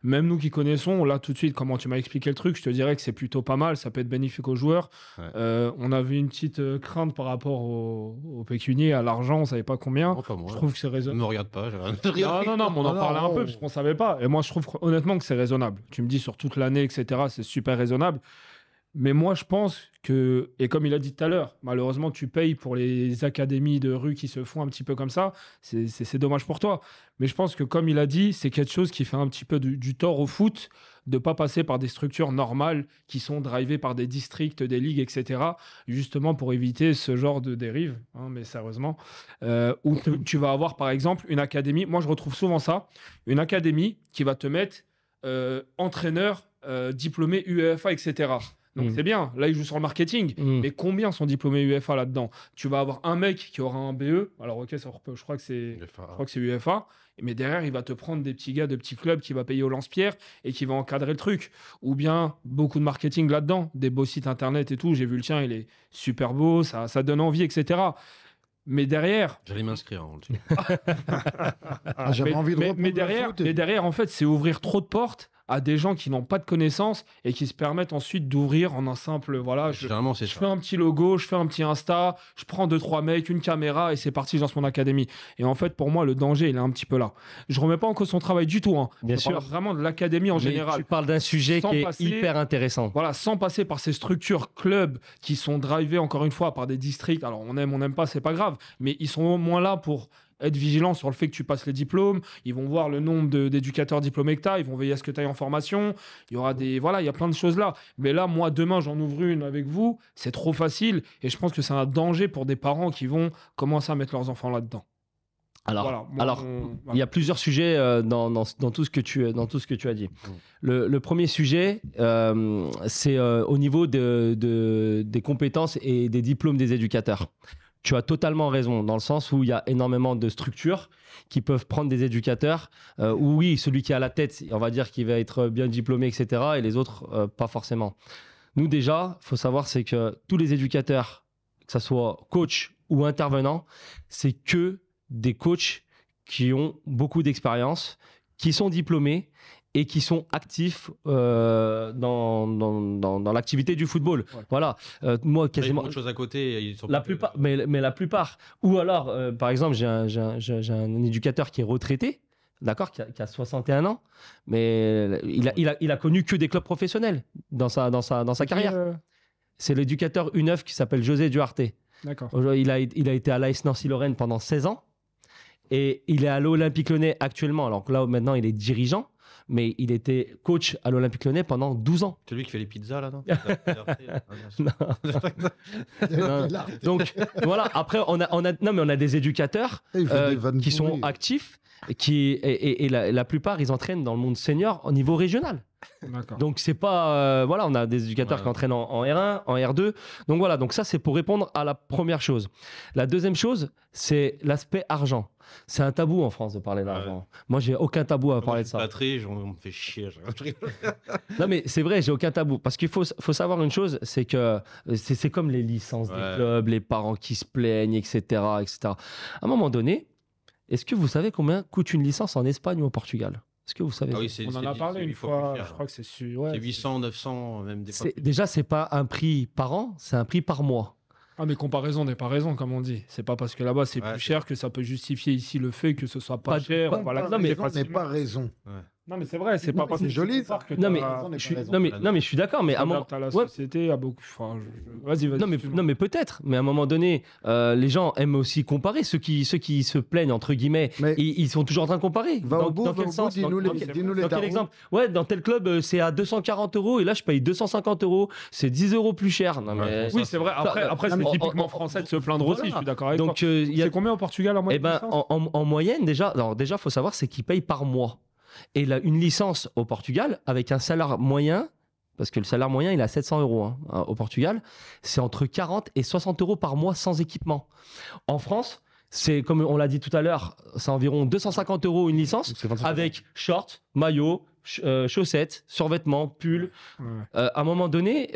D: Même nous qui connaissons, là tout de suite, comment tu m'as expliqué le truc, je te dirais que c'est plutôt pas mal, ça peut être bénéfique aux joueurs. On a euh, on avait une petite euh, crainte par rapport au, pécunier, à l'argent, on savait pas combien. Oh, je trouve que c'est raisonnable. Ne me regarde pas, Non, non, non, on en parlait un peu parce qu'on savait pas. Et moi, je trouve honnêtement que c'est raisonnable. Tu me dis sur toute l'année, etc., c'est super raisonnable. Mais moi, je pense et comme il a dit tout à l'heure, malheureusement, tu payes pour les académies de rue qui se font un petit peu comme ça. C'est dommage pour toi. Mais je pense que, comme il a dit, c'est quelque chose qui fait un petit peu du, tort au foot de pas passer par des structures normales qui sont drivées par des districts, des ligues, etc., justement pour éviter ce genre de dérive, hein, mais sérieusement, euh, où tu vas avoir par exemple une académie, moi je retrouve souvent ça, une académie qui va te mettre euh, entraîneur, euh, diplômé UEFA, etc. Donc mm. c'est bien, là il joue sur le marketing, mm. mais combien sont diplômés UFA là-dedans Tu vas avoir un mec qui aura un BE, alors ok, ça, je crois que c'est UFA, mais derrière il va te prendre des petits gars de petits clubs qui va payer au lance-pierre et qui va encadrer le truc. Ou bien beaucoup de marketing là-dedans, des beaux sites internet et tout, j'ai vu le tien, il est super beau, ça, donne envie, etc. Mais derrière. J'allais m'inscrire.
B: En hein,
A: ah, J'avais envie de. Mais, mais derrière, mais
D: derrière, en fait, c'est ouvrir trop de portes à des gens qui n'ont pas de connaissances et qui se permettent ensuite d'ouvrir en un simple voilà je, je fais un petit logo je fais un petit insta je prends deux trois mecs une caméra et c'est parti dans son mon académie et en fait pour moi le danger il est un petit peu là je remets pas en cause son travail du tout hein. bien sûr vraiment de l'académie en général tu parles d'un sujet qui est hyper intéressant voilà sans passer par ces structures clubs qui sont drivées encore une fois par des districts alors on aime on n'aime pas c'est pas grave mais ils sont au moins là pour être vigilant sur le fait que tu passes les diplômes. Ils vont voir le nombre d'éducateurs diplômés que tu as. Ils vont veiller à ce que tu ailles en formation. Il y aura des. Voilà, il y a plein de choses là. Mais là, moi, demain, j'en ouvre une avec vous. C'est trop facile. Et je pense que c'est un danger pour des parents qui vont commencer à mettre leurs enfants là-dedans.
A: Alors, alors il y a plusieurs sujets euh, dans, dans, tout ce que tu, euh, dans tout ce que tu as dit. Mmh. Le, premier sujet, euh, c'est au niveau de, de, des compétences et des diplômes des éducateurs tu as totalement raison, dans le sens où il y a énormément de structures qui peuvent prendre des éducateurs, euh, oui, celui qui a la tête, on va dire qu'il va être bien diplômé, etc., et les autres, euh, pas forcément. Nous, déjà, faut savoir, c'est que tous les éducateurs, que ce soit coach ou intervenant, c'est que des coachs qui ont beaucoup d'expérience, qui sont diplômés et qui sont actifs euh, dans, dans, dans, l'activité du football. Voilà. Euh, moi, quasiment. Il y a choses à côté. Ils sont la plupart, mais, mais, la plupart. Ou alors, euh, par exemple, j'ai un, un, un, éducateur qui est retraité, d'accord, qui, a 61 ans, mais il a, il a, il a, connu que des clubs professionnels dans sa, dans sa, dans sa carrière. C'est l'éducateur une 9 qui s'appelle José Duarte. D'accord. Il a, il a été à l'AS Nancy-Lorraine pendant 16 ans et il est à l'Olympique Lyonnais actuellement. Alors que là, maintenant, il est dirigeant mais il était coach à l'Olympique lyonnais pendant 12 ans. C'est lui qui fait les pizzas, là, non, Donc, voilà, après, on a, on a, non, mais on a des éducateurs euh, qui sont actifs, qui, et, la plupart, ils entraînent dans le monde senior au niveau régional. Donc c'est pas euh, voilà, on a des éducateurs qui entraînent en, R1, en R2. Donc voilà, donc ça c'est pour répondre à la première chose. La deuxième chose, c'est l'aspect argent. C'est un tabou en France de parler ah d'argent. Moi, j'ai aucun tabou à parler de ça.
B: on me fait chier.
A: non, mais c'est vrai, j'ai aucun tabou. Parce qu'il faut, savoir une chose, c'est que c'est comme les licences des clubs, les parents qui se plaignent, etc., etc. À un moment donné, est-ce que vous savez combien coûte une licence en Espagne ou au Portugal est-ce que vous savez ah On en a
D: parlé une fois, je crois que c'est sûr. c'est
B: 800, 900, même des fois.
A: Déjà, c'est pas un prix par an, c'est un prix par mois.
D: Ah, mais comparaison n'est pas raison, comme on dit. C'est pas parce que là-bas c'est plus cher que ça peut justifier ici le fait que ce soit pas, cher. non, mais, n'est pas
C: raison. Non, mais c'est vrai, c'est pas parce que c'est joli. non, mais,
D: je suis, non, mais,
A: je suis d'accord, mais à
C: un moment.
D: la société, beaucoup.
A: Vas-y, vas-y. Non, mais, non, mais peut-être, mais à un moment donné, euh, les gens aiment aussi comparer. Ceux qui, ceux qui se plaignent, entre guillemets, ils, sont toujours en train de comparer. dans, quel sens nous Dans quel exemple Ouais, dans tel club, euh, c'est à 240 euros et là, je paye 250 euros. C'est 10 euros plus cher. oui, c'est vrai. Après, euh, c'est typiquement français
D: de se plaindre aussi, je suis d'accord avec Donc,
A: il y a combien au Portugal en moyenne eh ben, En moyenne, déjà, déjà, faut savoir, c'est qu'ils payent par mois et une licence au Portugal avec un salaire moyen, parce que le salaire moyen il est à 700 euros hein, euh, au Portugal, c'est entre 40 et 60 euros par mois sans équipement. En France, c'est comme on l'a dit tout à l'heure, c'est environ 250 euros une licence avec short, maillot, euh, chaussettes, survêtements, pull. Euh, à un moment donné,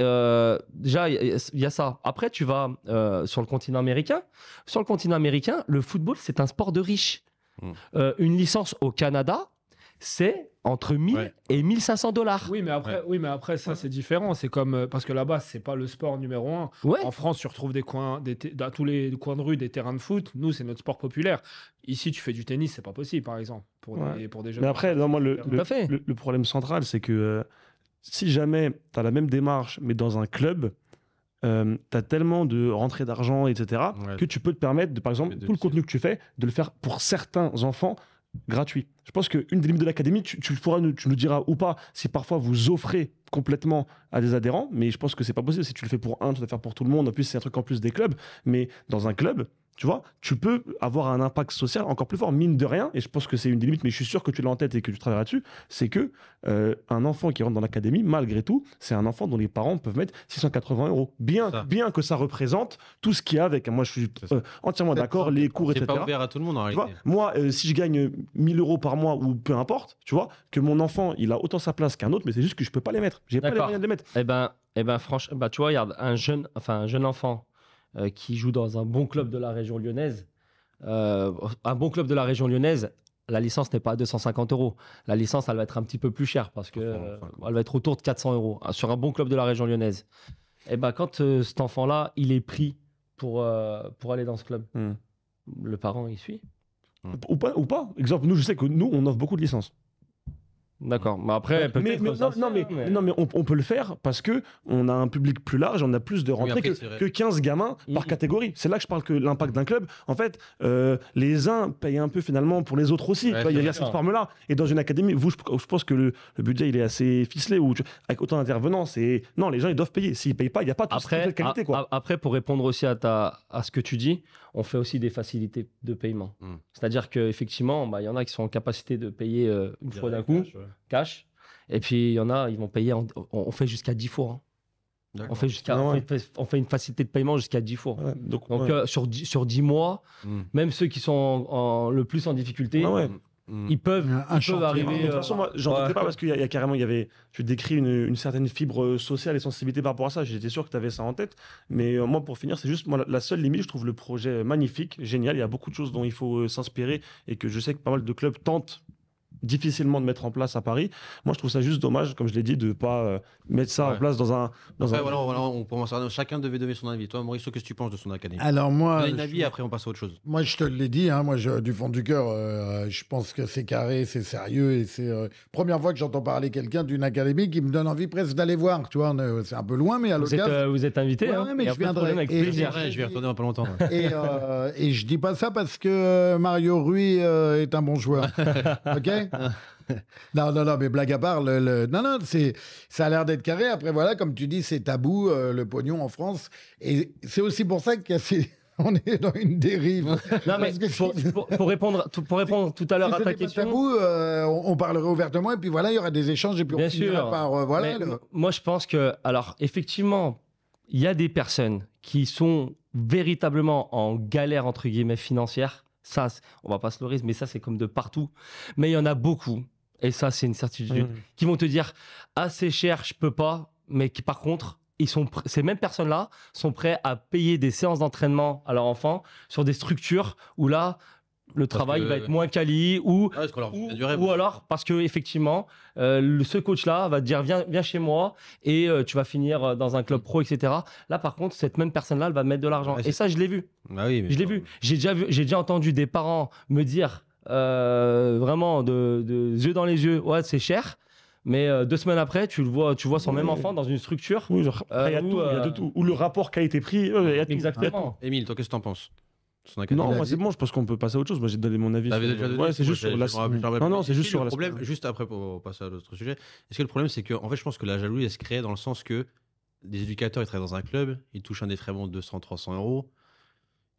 A: déjà il y, a ça. Après, tu vas sur le continent américain. Sur le continent américain, le football c'est un sport de riches. Hmm. une licence au Canada, c'est entre 1000 et 1500 dollars. Oui, mais après,
D: oui, mais après ça, c'est différent. C'est comme euh, parce que là-bas, c'est pas le sport numéro un. En France, tu retrouves des coins, à tous les coins de rue, des terrains de foot. Nous, c'est notre sport populaire. Ici, tu fais du tennis, c'est pas possible, par exemple, pour, des, pour des jeunes. Mais après, le,
E: problème central, c'est que euh, si jamais tu as la même démarche, mais dans un club, euh, tu as tellement de rentrées d'argent, etc., que tu peux te permettre, de, par exemple, tout le contenu que tu fais, de le faire pour certains enfants gratuit je pense qu'une des limites de l'académie, tu, le nous, tu diras ou pas si parfois vous offrez complètement à des adhérents, mais je pense que c'est pas possible. Si tu le fais pour un, tu dois le faire pour tout le monde. En plus, c'est un truc en plus des clubs. Mais dans un club, tu vois, tu peux avoir un impact social encore plus fort, mine de rien, et je pense que c'est une des limites, mais je suis sûr que tu l'as en tête et que tu travailleras dessus c'est que euh, un enfant qui rentre dans l'académie, malgré tout, c'est un enfant dont les parents peuvent mettre 680 euros. Bien, bien que ça représente tout ce qu'il y a avec. Moi, je suis euh, entièrement d'accord, les cours, etc. C'est pas ouvert à tout le monde en réalité. moi, euh, si je gagne 1000 euros par mois ou peu importe, tu vois, que mon enfant, il a autant sa place qu'un autre, mais c'est juste que je peux pas les
A: mettre. J'ai pas les moyens de les mettre. Eh ben, et eh ben franchement, bah, tu vois, regarde, un jeune, enfin, un jeune enfant euh, qui joue dans un bon club de la région lyonnaise, euh, un bon club de la région lyonnaise, la licence n'est pas à 250 euros. La licence, elle va être un petit peu plus chère parce que euh, elle va être autour de 400 euros hein, sur un bon club de la région lyonnaise. Et eh ben quand cet enfant-là, il est pris pour, pour aller dans ce club, hmm. le parent, il suit. Ou, pas, ou pas.
E: Exemple, nous, je sais que nous, on offre beaucoup de licences.
A: D'accord. Mais après, euh, peut-être. Mais, non, mais,
E: non, mais on, peut le faire parce que on a un public plus large, on a plus de rentrées que, que, 15 gamins mm, par mm. catégorie. C'est là que je parle que l'impact d'un club, en fait, euh, les uns payent un peu finalement pour les autres aussi. il y a cette forme-là. Et dans une académie, vous, je, pense que le, budget il est assez ficelé ou
A: avec autant d'intervenants, c'est non, les gens ils doivent payer. S'ils payent pas, il n'y a pas toute après, qualité. après, pour répondre aussi à ta à ce que tu dis on fait aussi des facilités de paiement. Hmm. C'est-à-dire qu'effectivement, bah, il y en a qui sont en capacité de payer euh, une fois d'un coup, cash, et puis il y en a, ils vont payer, on, fait jusqu'à 10 fois. Hein. On fait, jusqu'à, ah on, fait, une facilité de paiement jusqu'à 10 fois. donc, euh, sur, 10, sur mois, hmm. même ceux qui sont le plus en difficulté, ah hmm.
C: Mm. Ils peuvent, un, ils arriver. De toute façon, moi, j'en pas
E: parce qu'il y, a carrément, il y avait, tu décris une, certaine fibre euh, sociale et sensibilité par rapport à ça. J'étais sûr que tu avais ça en tête. Mais euh, moi, pour finir, c'est juste, moi, la, seule limite, je trouve le projet magnifique, génial. Il y a beaucoup de choses dont il faut euh, s'inspirer et que je sais que pas mal de clubs tentent difficilement de mettre en place à Paris. Moi, je trouve ça juste dommage, comme je l'ai dit, de ne pas euh,
C: mettre ça en place dans un. Dans Voilà,
B: voilà, on commence à... Chacun devait donner son avis. Toi, Maurice, qu'est-ce que tu penses de son académie Alors, moi. un avis, après, on passe à autre chose.
C: Moi, je te l'ai dit, hein, moi, du fond du cœur, euh, je pense que c'est carré, c'est sérieux, et c'est euh, première fois que j'entends parler quelqu'un d'une académie qui me donne envie presque d'aller voir. Tu vois, c'est un peu loin, mais à l'occasion. Vous, êtes invité, ouais, hein. mais je viendrai. Avec et je
B: vais retourner un peu longtemps.
C: Et, et je dis pas ça parce que Mario Rui est un bon joueur. ok non, non, non, mais blague à part, le, non, non, c'est, ça a l'air d'être carré. Après, voilà, comme tu dis, c'est tabou, euh, le pognon en France. Et c'est aussi pour ça qu'on est dans une dérive. Non, mais pour, répondre, pour répondre tout
A: à l'heure à ta question. Tabou,
C: euh, on, parlerait ouvertement et puis voilà, il y aura des échanges et plus Bien sûr. Euh,
A: moi, je pense que, alors, effectivement, il y a des personnes qui sont véritablement en galère, entre guillemets, financière ça, on va pas se leurrer, mais ça, c'est comme de partout. Mais il y en a beaucoup, et ça, c'est une certitude, qui vont te dire assez cher, je peux pas, mais qui, par contre, ils sont ces mêmes personnes-là sont prêts à payer des séances d'entraînement à leurs enfants sur des structures où là, le travail va être moins quali ou, ah, ou, alors parce que effectivement euh, ce coach là va te dire viens, viens chez moi et euh, tu vas finir euh, dans un club pro etc là par contre cette même personne là elle va mettre de l'argent ah, et ça je l'ai vu. Bah je l'ai vu j'ai déjà j'ai déjà entendu des parents me dire vraiment de, yeux dans les yeux ouais c'est cher mais deux semaines après, tu le vois, tu vois son même enfant dans
E: une structure. où,
A: a Ou le rapport qualité-prix, été pris Exactement.
B: Émile, toi, qu'est-ce que t'en penses
E: non, moi c'est bon, je pense qu'on peut passer à autre chose. Moi j'ai donné mon avis. c'est juste sur la. Non, non, c'est juste sur le problème.
B: Juste après, pour passer à l'autre sujet Est-ce que le problème, c'est que, en fait, je pense que la jalousie, elle se crée dans le sens que des éducateurs, ils travaillent dans un club, ils touchent un des de 200, 300 euros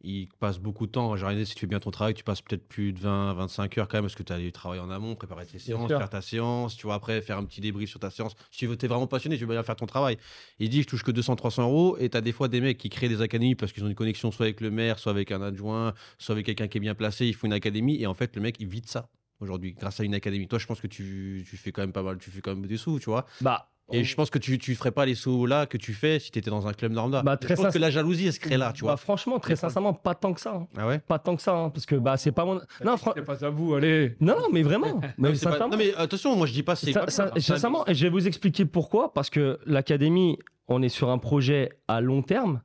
B: il passe beaucoup de temps. à si tu fais bien ton travail, tu passes peut-être plus de 20 25 heures quand même, parce que tu as du travail en amont, préparer tes séances, faire ta séance, tu vois, après faire un petit débrief sur ta séance. Si tu es vraiment passionné, tu veux bien faire ton travail. Il dit, je touche que 200-300 euros, et tu as des fois des mecs qui créent des académies parce qu'ils ont une connexion soit avec le maire, soit avec un adjoint, soit avec quelqu'un qui est bien placé, ils font une académie, et en fait, le mec, il vide ça aujourd'hui grâce à une académie. Toi, je pense que tu, tu fais quand même pas mal, tu fais quand même des sous, tu vois. Bah, et oh. je pense que tu ne ferais pas les sauts là que tu fais si tu étais dans un club normal. Bah, je pense que la jalousie, elle se crée là, tu bah, vois.
A: franchement, très sincèrement, pas tant que ça. Hein. Ah ouais Pas tant que ça, hein, parce que bah, c'est pas mon. Non, pas à vous, allez. Non, mais vraiment. non,
B: mais euh, attention, moi je dis pas c'est. sincèrement,
A: je vais vous expliquer pourquoi. Parce que l'académie, on est sur un projet à long terme.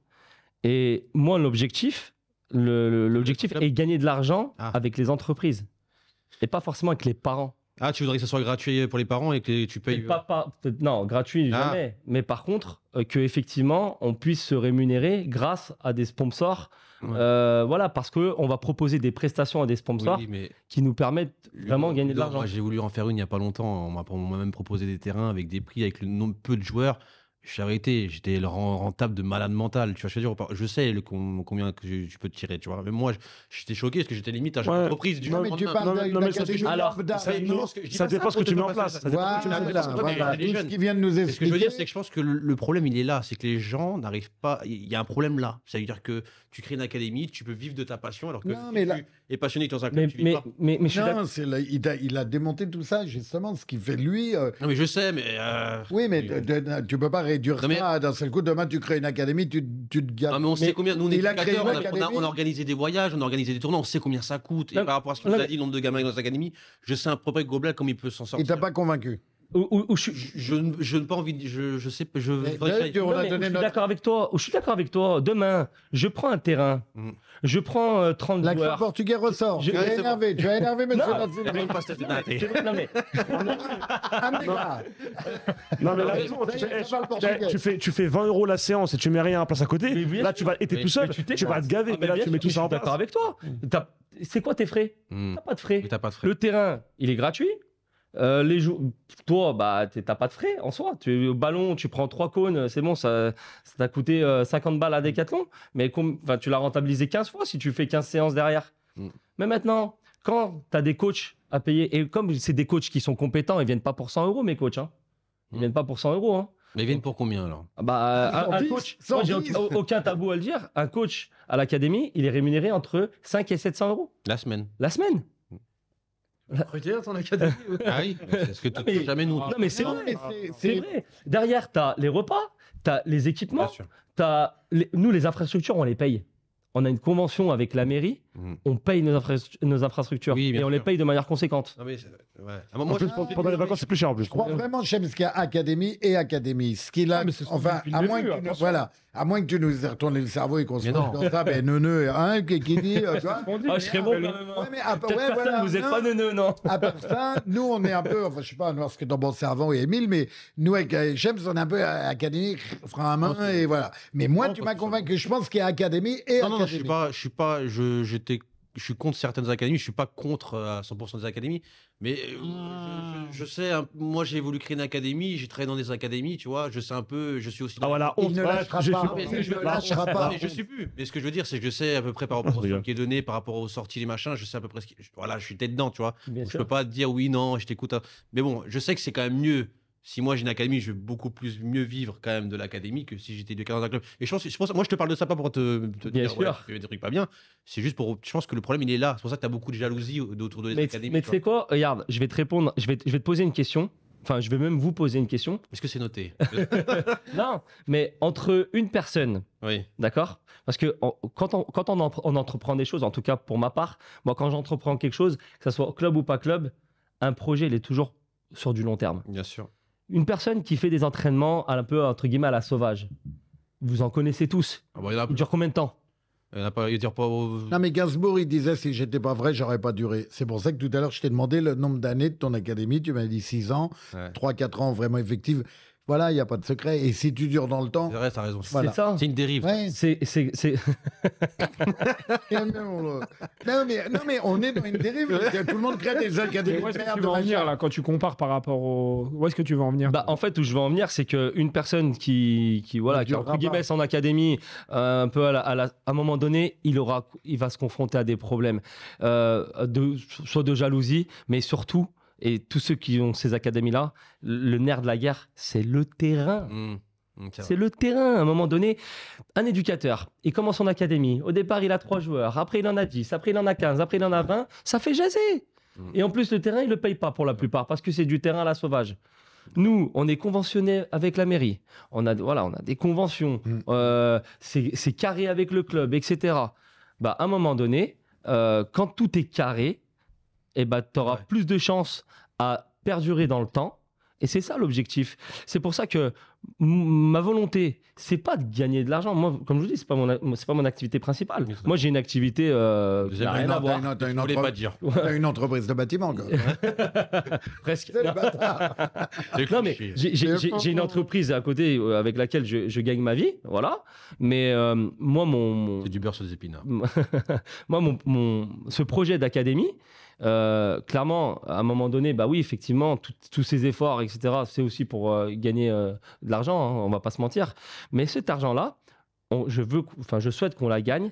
A: Et moi, l'objectif, l'objectif est gagner de l'argent ah. avec les entreprises et pas forcément avec les parents. Ah, tu voudrais que ce soit gratuit pour les parents et que tu payes pas, euh, Non, gratuit ah. jamais. Mais par contre, euh, que effectivement, on puisse se rémunérer grâce à des sponsors. Euh, voilà, parce qu'on va proposer des prestations à des sponsors qui nous permettent vraiment de gagner de l'argent. J'ai
B: voulu en faire une il n'y a pas longtemps. On m'a moi-même proposé des terrains avec des prix, avec le nombre peu de joueurs j'ai arrêté, j'étais le rentable de malade mental. Tu vois, je, veux dire, je sais le combien tu je, te peux tirer, tu vois. Mais moi, j'étais choqué parce que j'étais limite à chaque Ouais. entreprise. Du Non, mais tu parles d'un- mais
C: ça, catégorie alors, ça, non, que- je ça dépend ce que tu mets en place. ça. dépend ce que tu mets en place. ce qui vient de nous
B: expliquer. Ce que je veux dire, c'est que je pense que le problème, il est là. C'est que les gens n'arrivent pas. Il y a un problème là. Ça veut dire que tu crées une académie, tu peux vivre de ta passion alors que mais tu là... es passionné dans un club. Mais, mais, mais, non,
C: il, a, démonté tout ça, justement, ce qui fait lui. Euh,
B: non, mais je sais, mais. Euh,
C: oui, mais tu ne peux pas réduire non, ça d'un seul coup. Demain, tu crées une académie, tu, tu te gâtes. Non, mais on sait combien. Nous, on est on, on, a,
B: organisé des voyages, on a organisé des tournois, on sait combien ça coûte. Et par rapport à ce que tu as dit, le nombre de gamins dans les je sais un peu près comme il peut s'en sortir. Il t'a
C: pas convaincu je, ne je n'ai pas envie,
A: de, je, je sais, je, je, suis d'accord avec toi. Je suis d'accord avec toi. Demain, je prends un terrain. Hmm. Je prends 30 30 la joueurs. portugais ressort. Tu vas énervé. Tu vas énerver monsieur
E: Non, mais la raison. Tu fais, 20 euros la séance et tu mets rien à place à côté. Là, tu vas, être tout seul. Tu vas te gaver. Ah, mais là, tu mets tout ça en place. D'accord avec
A: toi. Hmm. C'est quoi tes frais hmm. T'as pas de frais. Le terrain, il est gratuit. Euh, toi, bah, t'as pas de frais en soi. Tu es au ballon, tu prends trois cônes, euh, c'est bon, ça t'a coûté 50 euh, balles à mm. Decathlon, mais tu l'as rentabilisé 15 fois si tu fais 15 séances derrière. Mm. Mais maintenant, quand tu as des coachs à payer, et comme c'est des coachs qui sont compétents, ils viennent pas pour 100 euros, mes coachs. Hein. Ils ne mm. viennent pas pour 100 euros. Hein. Mais ils viennent pour combien alors ah bah, un, coach, aucun tabou à le dire, un coach à l'académie, il est rémunéré entre 5 et 700 euros. La semaine. La semaine. Recruter dans ton académie Ah oui, parce que tu peux ah jamais nous. Non, mais c'est vrai, c'est vrai. Derrière, tu as les repas, tu as les équipements, tu as nous, les infrastructures, on les paye. On a une convention avec la mairie Mhm. on paye nos, nos infrastructures oui, et on les paye de manière conséquente. Non, mais ouais.
C: Ah, moi, en plus, je... pendant les vacances, c'est plus cher en plus. Je crois vraiment, James, qu'il y a académie et académie. Ce qu'il a, ah, enfin, à moins, que tu nous... voilà, à moins que tu nous retournes le cerveau et qu'on se dise comme ça, ben neuneu, hein, qui, qui dit, euh, toi, ah, je serais bon, hein. ouais, mais ouais, voilà, vous n'êtes pas neuneu, non À part ça, nous, on est un peu, enfin, je sais pas, lorsque que dans mon cerveau et Émile, mais nous, avec euh, James, on est un peu euh, académique, frein à main, et voilà. Mais moi, tu m'as convaincu, que je pense qu'il y a académie et académie. Non, non, je suis
B: pas, je suis pas, je je suis contre certaines académies, je suis pas contre euh, à 100% des académies, mais euh, ah. je, sais, hein, moi j'ai voulu créer une académie, j'ai traîné dans des académies, tu vois, je sais un peu, je suis aussi. ah voilà, on ne lâchera pas. Je, je ne pas. Mais je sais plus. Mais ce que je veux dire, c'est que je sais à peu près par rapport au qui est donné, par rapport aux sorties, les machins, je sais à peu près ce qui. Voilà, je suis tête dedans, tu vois. je peux pas dire oui, non, je t'écoute. Hein. Mais bon, je sais que c'est quand même mieux si moi j'ai une académie, je vais beaucoup plus mieux vivre quand même de l'académie que si j'étais dans un club. Et je pense, moi je te parle de ça pas pour te, te bien dire sûr. des trucs pas bien. C'est juste pour, je pense que le problème il est là. C'est pour ça que tu as beaucoup de jalousie autour de l'académie. Mais tu sais
A: quoi, regarde, je vais te répondre, je vais, je vais te poser une question. Enfin, je vais même vous poser une question. Est-ce que c'est noté Non, mais entre une personne, oui. d'accord Parce que quand, on, quand on, on entreprend des choses, en tout cas pour ma part, moi quand j'entreprends quelque chose, que ce soit club ou pas club, un projet, il est toujours sur du long terme. Bien sûr une personne qui fait des entraînements un peu entre guillemets à la sauvage, vous en connaissez tous. Ah bah, il, dure combien de temps il a pas, il pas... Euh,
C: non, mais Gainsbourg, il disait si j'étais pas vrai, j'aurais pas duré. C'est pour ça que tout à l'heure, je t'ai demandé le nombre d'années de ton académie. Tu m'as dit 6 ans, 3-4 ans vraiment effectifs. Voilà, il n'y a pas de secret. Et si tu dures dans le temps. C'est raison. C'est ça. C'est une dérive. Ouais. C'est. non, mais, non, mais on est dans une dérive. Tout le monde crée des académies. Où est-ce que tu veux en venir, là,
D: quand tu compares par rapport au. Où est-ce que tu veux en venir
A: bah, En fait, où je veux en venir, c'est qu'une personne qui, qui, voilà, qui est guillemets, en académie, euh, un peu à, un moment donné, il, aura, il va se confronter à des problèmes, euh, de, soit de jalousie, mais surtout et tous ceux qui ont ces académies-là, le nerf de la guerre, c'est le terrain. Mmh. C'est le terrain. À un moment donné, un éducateur, il commence son académie. Au départ, il a trois joueurs. Après, il en a 10. Après, il en a 15. Après, il en a 20. Ça fait jaser. Mmh. Et en plus, le terrain, il ne le paye pas pour la plupart parce que c'est du terrain à la sauvage. Nous, on est conventionnés avec la mairie. On a, voilà, on a des conventions. Mmh. Euh, c'est carré avec le club, etc. Bah, à un moment donné, euh, quand tout est carré, et eh ben, tu auras plus de chances à perdurer dans le temps. Et c'est ça l'objectif. C'est pour ça que ma volonté, c'est pas de gagner de l'argent. Moi, comme je vous dis, c'est pas mon, c'est pas mon activité principale. Moi, j'ai une activité. Euh, rien une, à voir. Une, une entreprise de bâtiment. Quoi. Presque. non mais j'ai, une entreprise à côté euh, avec laquelle je, gagne ma vie, voilà. Mais euh, moi, mon, c'est du beurre sur des épinards moi, mon, ce projet d'académie, euh, clairement, à un moment donné, bah oui, effectivement, tous ces efforts, etc., c'est aussi pour euh, gagner euh, de l'argent, hein, on va pas se mentir. Mais cet argent-là, je veux, enfin, je souhaite qu'on la gagne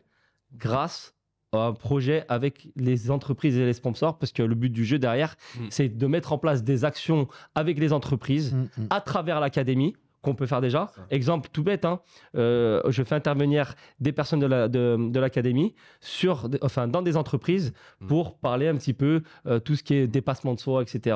A: grâce à un projet avec les entreprises et les sponsors, parce que le but du jeu derrière, mm. c'est de mettre en place des actions avec les entreprises mm, mm. à travers l'académie qu'on peut faire déjà. Exemple tout bête, hein. euh, je fais intervenir des personnes de l'académie la, de, de enfin, dans des entreprises hmm. pour parler un petit peu euh, tout ce qui est dépassement de soi, etc.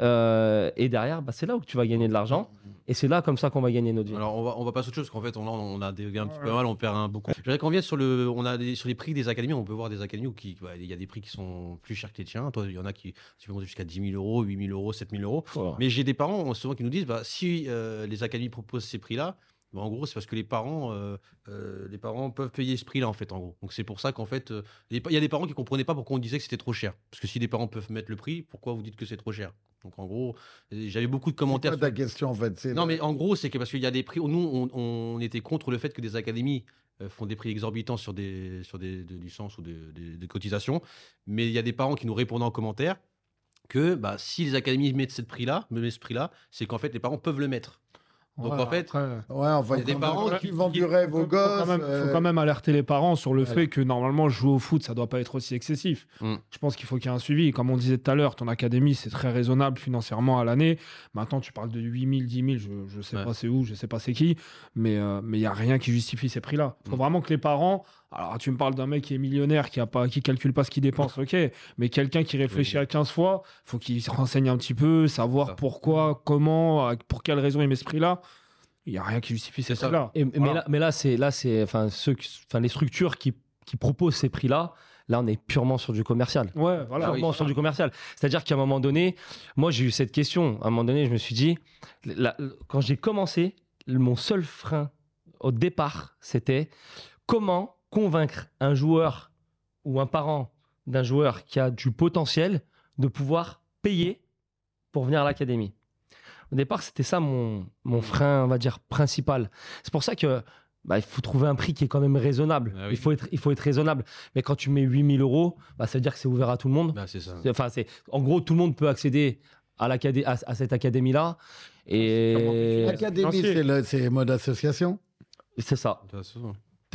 A: Euh, et derrière, bah, c'est là où tu vas gagner de l'argent. Et c'est là comme ça qu'on va gagner notre vie. Alors on va, on va passer
B: à autre chose, parce qu'en fait on, on a
A: des un petit peu mal, on perd un beaucoup. dirais qu'on vienne sur, le,
B: on a sur les prix des académies, on peut voir des académies où bah, il y a des prix qui sont plus chers que les tiens. Toi, il y en a qui tu peux monter jusqu'à 10 000 euros, 8 000 euros, 7 000 euros. Mais j'ai des parents souvent qui nous disent, bah, si les académies l'académie propose ces prix-là, en gros, c'est parce que les parents, euh, euh, les parents peuvent payer ce prix-là, en fait, en gros. Donc, c'est pour ça qu'en fait, euh, il y a des parents qui comprenaient pas pourquoi on disait que c'était trop cher. Parce que si les parents peuvent mettre le prix, pourquoi vous dites que c'est trop cher donc en gros, j'avais beaucoup de commentaires. Pas ta question en fait. Non, mais en gros, c'est que parce qu'il y a des prix. Nous, on, était contre le fait que des académies font des prix exorbitants sur des sur des, licences ou des, cotisations, mais il y a des parents qui nous répondent en commentaire que bah, si les académies mettent ce prix-là, ce prix-là, c'est qu'en fait les parents peuvent le mettre.
C: Donc en fait, ouais, on des parents qui vendent du rêve aux gosses. Il faut euh. quand même
D: alerter les parents sur le fait que normalement jouer au foot, ça doit pas être aussi excessif. Mm. Je pense qu'il faut qu'il y ait un suivi. Comme on disait tout à l'heure, ton académie, c'est très raisonnable financièrement à l'année. Maintenant, tu parles de 8 000, 10 000, je, je sais pas c'est où, je sais pas c'est qui, mais euh, il mais n'y a rien qui justifie ces prix-là. Il faut mm. vraiment que les parents alors, tu me parles d'un mec qui est millionnaire, qui a pas, qui calcule pas ce qu'il dépense, ok. Mais quelqu'un qui réfléchit à 15 fois, faut qu'il se renseigne un petit peu, savoir pourquoi, comment, pour quelle raison il met ce prix-là. Il n'y a rien qui justifie ces ça. là Mais
A: là, c'est là, c'est enfin ceux, enfin les structures qui, qui proposent ces prix-là. Là, on est purement sur du commercial. Ouais, voilà. Purement sur du commercial. C'est-à-dire qu'à un moment donné, moi, j'ai eu cette question. À un moment donné, je me suis dit, quand j'ai commencé, mon seul frein au départ, c'était comment convaincre un joueur ou un parent d'un joueur qui a du potentiel de pouvoir payer pour venir à l'académie. Au départ, c'était ça mon, mon, frein, on va dire, principal. C'est pour ça que bah, il faut trouver un prix qui est quand même raisonnable. Ah il, faut être, il faut être raisonnable. Mais quand tu mets 8000 euros, bah, ça veut dire que c'est ouvert à tout le monde. Bah, c'est, en gros, tout le monde peut accéder à, à, cette académie-là. Et... L'académie, c'est,
C: le, c'est mode association C'est ça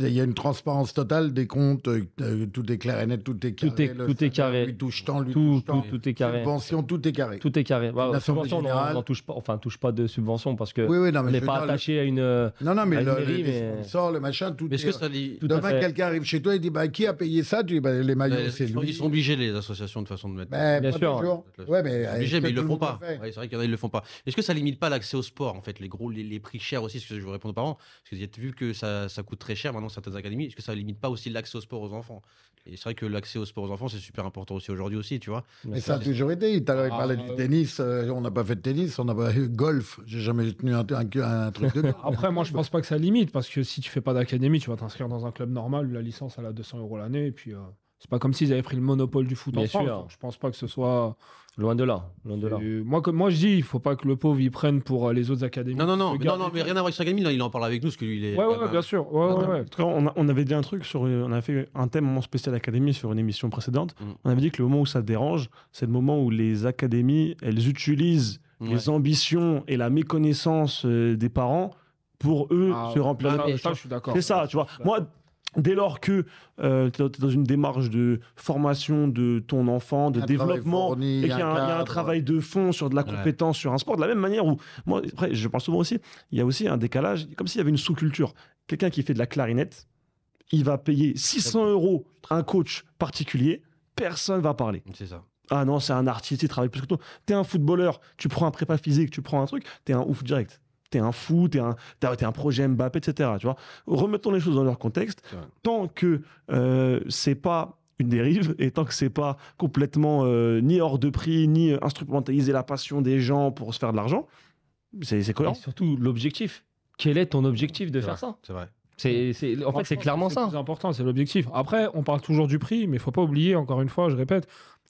C: il y a une transparence totale des comptes, euh, euh, tout est clair et net, tout est carré. Tout est, carré. touche tant, lui tout, Tout, est carré. Subvention, tout est carré. Tout
A: est carré. La subvention, on ne touche pas, enfin, touche pas de subvention parce que on n'est pas attaché à une. Non, non, mais, le,
C: le machin, tout. est... que ça dit... Euh, quelqu'un arrive chez toi et dit bah, qui a payé ça Tu dis bah, les maillots, bah, c'est lui. Ils sont
B: obligés les associations de façon de mettre. Bah, Bien sûr. mais obligés, mais ils le font pas. C'est vrai qu'il y en a, ils le font pas. Est-ce que ça limite pas l'accès au sport en fait Les gros, les prix chers aussi, ce que je vous réponds aux parents, hein. parce que vu que ça coûte très cher maintenant certaines académies, parce que ça limite pas aussi l'accès au sport aux enfants Et c'est vrai que l'accès au sport aux enfants, c'est super important aussi aujourd'hui aussi, tu vois. Mais, ça, a toujours été. il
C: ah, du tennis. Euh, on n'a pas fait de tennis, on n'a pas eu golf. J'ai jamais tenu un, truc de
D: Après, moi, je pense pas que ça limite parce que si tu fais pas d'académie, tu vas t'inscrire dans un club normal, la licence, elle a 200 euros l'année et puis. Euh, c'est pas comme s'ils avaient pris le monopole du foot Bien en France. Sûr. Je pense pas que ce soit. Loin de là. Loin de là. moi, moi, je dis, il faut pas que le pauvre y prenne pour euh, les autres académies. Non, non, non, mais,
B: rien à voir avec l'académie. il en parle avec nous, parce que lui, il est. Ouais, ouais, bien
E: sûr. on, avait dit un truc sur. Euh, on a fait un thème moment spécial académie sur une émission précédente. Mm. On avait dit que le moment où ça dérange, c'est le moment où les académies, elles utilisent les ambitions et la méconnaissance euh, des parents pour eux ah se remplir. Ah, ça, je suis d'accord. C'est ça, tu vois. Moi, Dès lors que euh, tu es dans une démarche de formation de ton enfant, de développement, et qu'il y, a un travail de fond sur de la compétence, sur un sport, de la même manière où, moi, après, je pense souvent aussi, il y a aussi un décalage, comme s'il y avait une sous-culture. Quelqu'un qui fait de la clarinette, il va payer 600 euros un coach particulier, personne va parler. Ah non, c'est un artiste, il travaille plus que toi. T'es un footballeur, tu prends un prépa physique, tu prends un truc, t'es un ouf direct t'es un fou, t'es un, un projet Mbappé, etc. Tu vois Remettons les choses dans leur contexte. Tant que euh, c'est pas une dérive et tant que c'est pas complètement euh, ni hors de prix ni euh, instrumentaliser la passion des gens pour se faire de l'argent, c'est cohérent. Et surtout l'objectif. Quel est ton objectif de faire ça C'est vrai. en fait, c'est clairement ça. C'est important, c'est l'objectif.
D: Après, on parle toujours du prix, mais il faut pas oublier, encore une fois, je répète,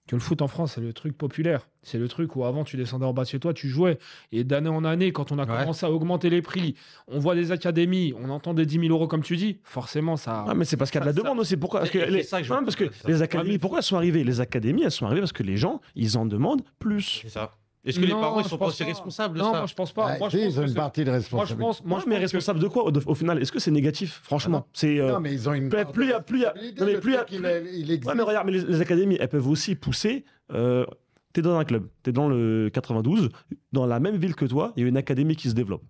D: que le foot en France, c'est le truc populaire. C'est le truc où avant, tu descendais en bas chez toi, tu jouais. Et d'année en année, quand on a commencé à augmenter les prix, on voit des académies, on entend des 10 000 euros, comme tu dis, forcément, ça. Ah, mais c'est
E: parce qu'il y a de la demande aussi. Pourquoi Parce que, les... parce que les académies, pourquoi elles sont arrivées Les académies, elles sont arrivées parce que les gens, ils en demandent
B: plus. C'est ça. Est-ce que les parents ils sont aussi responsables de non, ça Non, je pense pas. Bah, moi, je ils ont une partie
E: de responsabilité. Moi je pense, moi, responsable de quoi au, final Est-ce que c'est négatif Franchement, ah c'est. Euh, non mais ils ont une. Plus, plus, non, mais plus, Il existe. Ouais, mais regarde, mais les, académies, elles peuvent aussi pousser. Euh, tu es dans un club, tu es dans le 92, dans la même ville que toi, il y a une académie qui se développe.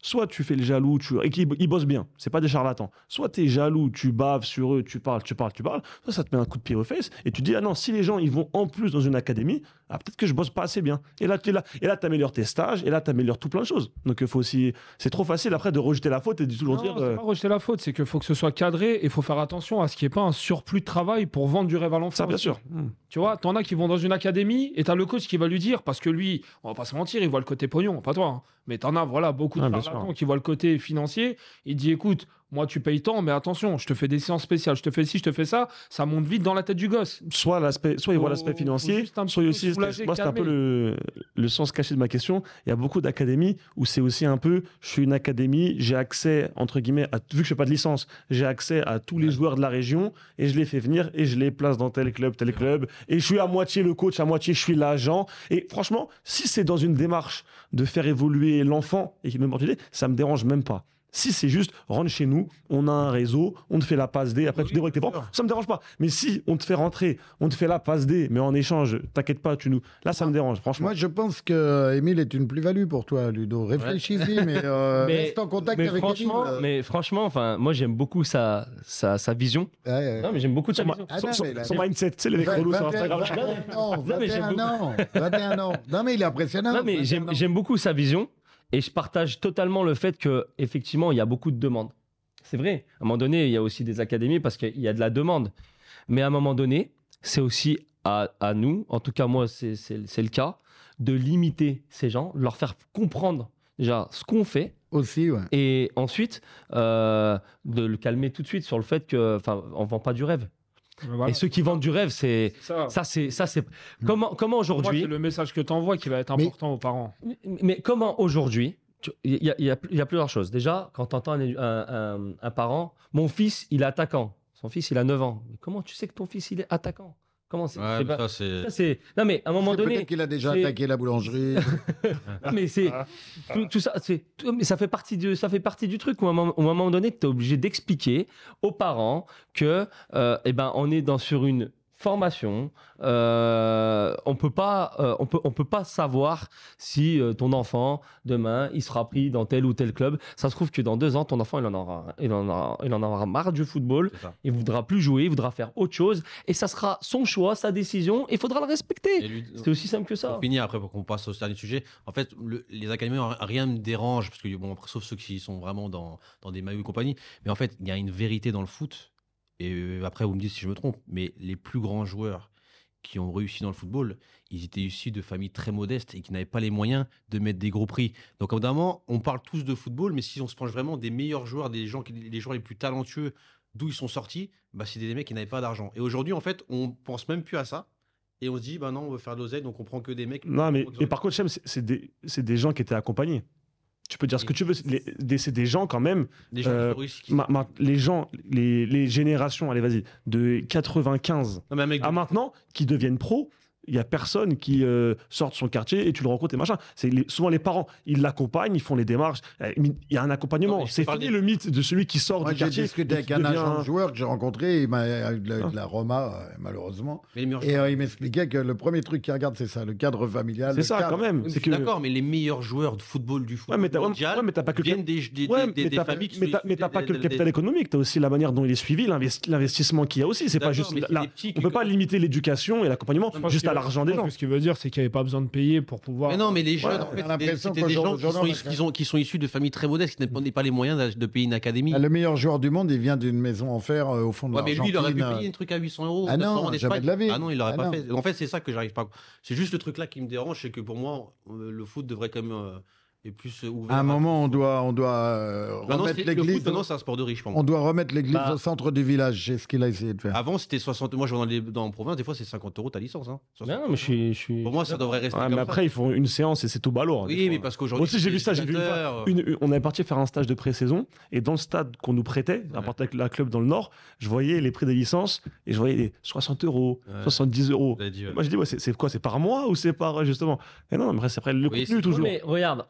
E: Soit tu fais le jaloux, tu et qu'ils bossent bien, c'est pas des charlatans. Soit tu es jaloux, tu baves sur eux, tu parles, tu parles, tu parles. Ça, ça te met un coup de pied aux fesses et tu dis ah non, si les gens ils vont en plus dans une académie, ah, peut-être que je bosse pas assez bien. Et là, tu là, et là, améliores tes stages, et là, tu améliores tout plein de choses. Donc, il faut aussi, c'est trop facile après de rejeter la faute et de toujours dire. Euh, pas
D: rejeter la faute, c'est qu'il faut que ce soit cadré et il faut faire attention à ce qu'il n'y ait pas un surplus de travail pour vendre du rêve à l'enfant. Ça, bien sûr. Hmm. Tu vois, t'en as qui vont dans une académie et t'as le coach qui va lui dire, parce que lui, on va pas se mentir, il voit le côté pognon, pas toi, mais hein. mais t'en as, voilà, beaucoup de ah, qui voient le côté financier. Il dit, écoute, moi tu payes tant, mais attention, je te fais des séances spéciales, je te fais ci, je te fais ça, ça monte vite dans la tête du gosse. Soit l'aspect, soit il voit l'aspect financier, soit aussi, moi c'est un peu
E: le, sens caché de ma question. Il y a beaucoup d'académies où c'est aussi un peu, je suis une académie, j'ai accès entre guillemets, à, vu que je n'ai pas de licence, j'ai accès à tous les joueurs de la région et je les fais venir et je les place dans tel club, tel club et je suis à moitié le coach, à moitié je suis l'agent. Et franchement, si c'est dans une démarche de faire évoluer l'enfant et qu'il me ça me dérange même pas. Si c'est juste, rentre chez nous, on a un réseau, on te fait la passe D, après tu débrouilles avec tes parents, ça me dérange pas. Mais si on te fait rentrer, on te fait la passe D, mais en échange, t'inquiète pas, tu nous.
C: Là, ça me dérange, franchement. Moi, je pense que Émile est une plus-value pour toi, Ludo. Réfléchis-y, mais, euh, reste en contact avec franchement,
A: Mais franchement, enfin, moi, j'aime beaucoup sa, sa, vision. Non, mais j'aime beaucoup son, ah, mindset, tu sais, les mecs sur Instagram. 21 ans,
C: 21 ans. Non, mais il est impressionnant. Non, mais j'aime
A: beaucoup sa vision. Et je partage totalement le fait que effectivement, il y a beaucoup de demandes. C'est vrai. À un moment donné, il y a aussi des académies parce qu'il y a de la demande. Mais à un moment donné, c'est aussi à, nous, en tout cas moi, c'est le cas, de limiter ces gens, de leur faire comprendre déjà ce qu'on fait. Aussi, ouais. Et ensuite, euh, de le calmer tout de suite sur le fait que, enfin, on vend pas du rêve. Et ceux qui vendent du rêve, c'est ça. c'est ça, c'est comment comment aujourd'hui. C'est le message que tu envoies qui va être important aux parents. Mais comment aujourd'hui, il y, a plusieurs choses. Déjà, quand tu entends un, parent, mon fils, il est attaquant. Son fils, il a 9 ans. comment tu sais que ton fils, il est attaquant Comment c'est ça, c'est... Non, mais à un moment donné. Peut-être qu'il a déjà attaqué la boulangerie. non, mais c'est. Ah. Tout, ça, c'est... Mais ça fait, partie de... ça fait partie du truc où, à un moment donné, tu es obligé d'expliquer aux parents que, euh, eh ben, on est dans, sur une formation, euh, on peut pas, euh, on peut, on peut pas savoir si euh, ton enfant demain il sera pris dans tel ou tel club. Ça se trouve que dans deux ans ton enfant il en aura, il en aura, il en aura marre du football. Il voudra plus jouer, il voudra faire autre chose et ça sera son choix, sa décision. Il faudra le respecter. C'est aussi simple que ça. Pour finir
B: après pour qu'on passe au dernier sujet. En fait, les académies rien me dérange parce que bon sauf ceux qui sont vraiment dans, dans des maillots et compagnie. Mais en fait, il y a une vérité dans le foot et euh, après vous me dites si je me trompe, mais les plus grands joueurs qui ont réussi dans le football, ils étaient issus de familles très modestes et qui n'avaient pas les moyens de mettre des gros prix. Donc, évidemment, on parle tous de football, mais si on se penche vraiment des meilleurs joueurs, des gens, les joueurs les plus talentueux, d'où ils sont sortis, bah, c'est des mecs qui n'avaient pas d'argent. Et aujourd'hui, en fait, on pense même plus à ça. Et on se dit, bah non, on veut faire de l'oseille, donc on prend que des mecs. Non, mais, et par
E: contre, c'est des, des gens qui étaient accompagnés tu peux dire ce que tu veux, c'est des gens quand même. Euh, gens les gens, les, générations, allez vas-y, de 95 à maintenant, qui deviennent pros, il n'y a personne qui euh, sort de son quartier et tu le rencontres et machin. C'est souvent les parents, ils l'accompagnent, ils font les démarches. Eh, il y a un accompagnement. C'est fini le mythe de celui qui sort du quartier. J'ai discuté avec un agent de
C: joueur que j'ai rencontré, il m'a, de, la, ah. de la Roma, euh, malheureusement. et euh, il m'expliquait que le premier truc qu'il regarde, c'est ça, le cadre familial. C'est ça, quand même. c'est que... d'accord,
B: mais les meilleurs joueurs de football du football mais t'as, pas que viennent des, familles pas que le capital
E: économique, t'as aussi la manière dont il est suivi, l'investissement qu'il y a aussi. C'est pas juste. On peut pas limiter l'éducation et l'accompagnement juste l'argent des gens. Ce qu'il veut dire, c'est qu'il n'y
C: avait pas besoin de payer pour pouvoir. Mais non, mais les jeunes, en fait, c'était des gens
E: qui sont, issus, de familles très
B: modestes, qui n'avaient pas les moyens de payer une académie. Bah, le
C: meilleur joueur du monde, il vient d'une maison en fer euh, au fond de ouais, Mais lui, il aurait pu payer un truc à 800 euros. Ah non, jamais de la Ah non, il l'aurait ah pas fait.
B: En fait, c'est ça que j'arrive pas. C'est juste le truc là qui me dérange, c'est que pour moi, euh, le foot devrait quand même euh, et plus euh, ouvert. À un moment,
C: on doit, euh, on doit remettre l'église. de riche. On doit remettre l'église au centre du village. C'est ce qu'il a essayé de faire.
B: Avant, c'était 60. Moi, je vais dans, les... province, des fois, c'est 50 euros ta licence. Hein.
C: mais je Pour moi, ça
B: devrait rester. mais après, ils
E: font une séance et c'est tout balourd hein, Oui, mais
B: parce qu'aujourd'hui. aussi, j'ai vu ça. J'ai vu euh
E: On est parti faire un stage de pré-saison et dans le stade qu'on nous prêtait, à part avec la club dans le Nord, je voyais les prix des licences et je voyais 60 euros, 70 euros. Moi, je dis, c'est quoi C'est par mois ou c'est
A: par justement Et non, mais après, le contenu toujours. Mais regarde,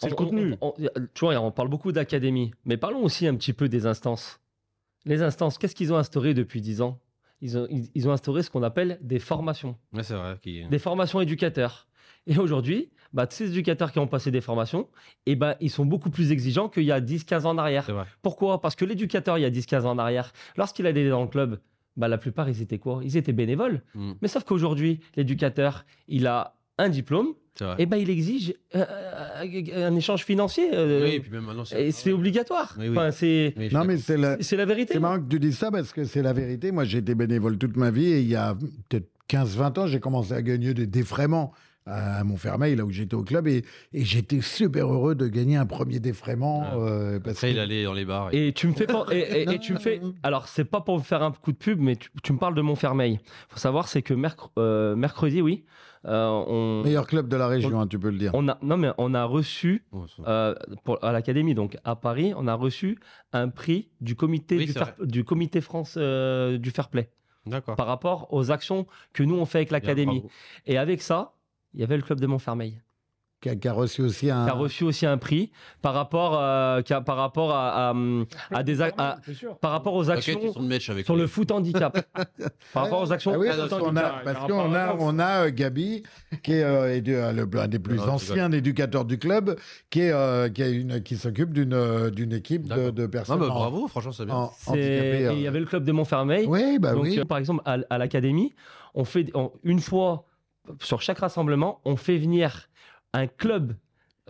A: on, euh, tu vois, on parle beaucoup d'académie, mais parlons aussi un petit peu des instances. Les instances, qu'est-ce qu'ils ont instauré depuis 10 ans ils ont, instauré ce qu'on appelle des formations. c'est vrai. Des formations éducateurs. Et aujourd'hui, bah, ces éducateurs qui ont passé des formations, et eh ben ils sont beaucoup plus exigeants qu'il y a 10-15 ans en arrière. Pourquoi Parce que l'éducateur, il y a 10-15 ans en arrière, lorsqu'il allait dans le club, bah, la plupart, ils étaient quoi Ils étaient bénévoles. Hmm. Mais sauf qu'aujourd'hui, l'éducateur, il a un diplôme, et eh ben, il exige euh, euh, un échange financier. Euh, oui, et puis même maintenant, c'est, ah c'est obligatoire.
C: c'est, non, mais c'est la, vérité. C'est marrant que tu dises ça parce que c'est la vérité. Moi, j'ai été bénévole toute ma vie et il y a peut-être 15-20 ans, j'ai commencé à gagner des défraiements à Montfermeil, là où j'étais au club, et, j'étais super heureux de gagner un premier défraiement. Ah.
A: parce après, il allait dans les bars. Et, tu me fais, et, tu fais, alors c'est pas pour faire un coup de pub, mais tu, me parles de Montfermeil. Faut savoir, c'est que mercredi, oui, euh, Meilleur club de la région, hein, tu peux le dire. On a, non, mais on a reçu, euh, à l'Académie, donc à Paris, on a reçu un prix du comité, du, comité France euh, du Fair Play. Par rapport aux actions que nous, on fait avec l'Académie. Et avec ça, il y avait le club
C: de Montfermeil qui a, reçu aussi un
A: a reçu aussi un prix par rapport euh, qui a, par rapport à, à, hum, des par rapport aux actions sur le foot handicap par rapport aux actions ah parce, on a, qu'on a
C: on a Gabi qui est, euh, euh, le, un des plus ah, anciens éducateurs du club qui est qui a une qui s'occupe d'une d'une équipe de, personnes non, ah bah bravo
A: franchement c'est bien il y avait le club de Montfermeil
C: oui bah donc,
A: par exemple à, l'académie on fait une fois sur chaque rassemblement on fait venir un club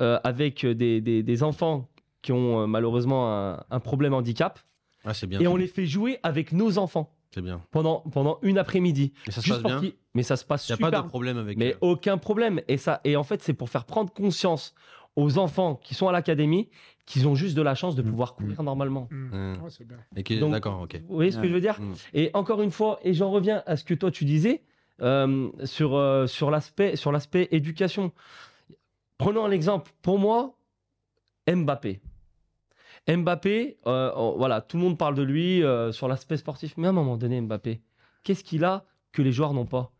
A: euh, avec euh, des, des, enfants qui ont euh, malheureusement un, problème handicap. Ah, bien et on les fait jouer avec nos enfants. C'est bien. Pendant, pendant une après-midi. Mais ça se passe bien. Mais ça se passe a pas de problème avec. Mais aucun problème. Et ça, et en fait, c'est pour faire prendre conscience aux enfants qui sont à l'académie qu'ils ont juste de la chance de mm. pouvoir courir mm. normalement. Mm.
B: Et d'accord, ok. Vous voyez ce que je veux dire
A: Et encore une fois, et j'en reviens à ce que toi tu disais sur sur l'aspect sur l'aspect éducation prenons l'exemple, Pour moi, Mbappé. Mbappé, euh, voilà, tout le monde parle de lui euh, sur l'aspect sportif, mais à un moment donné, Mbappé, qu'est-ce qu'il a que les joueurs n'ont pas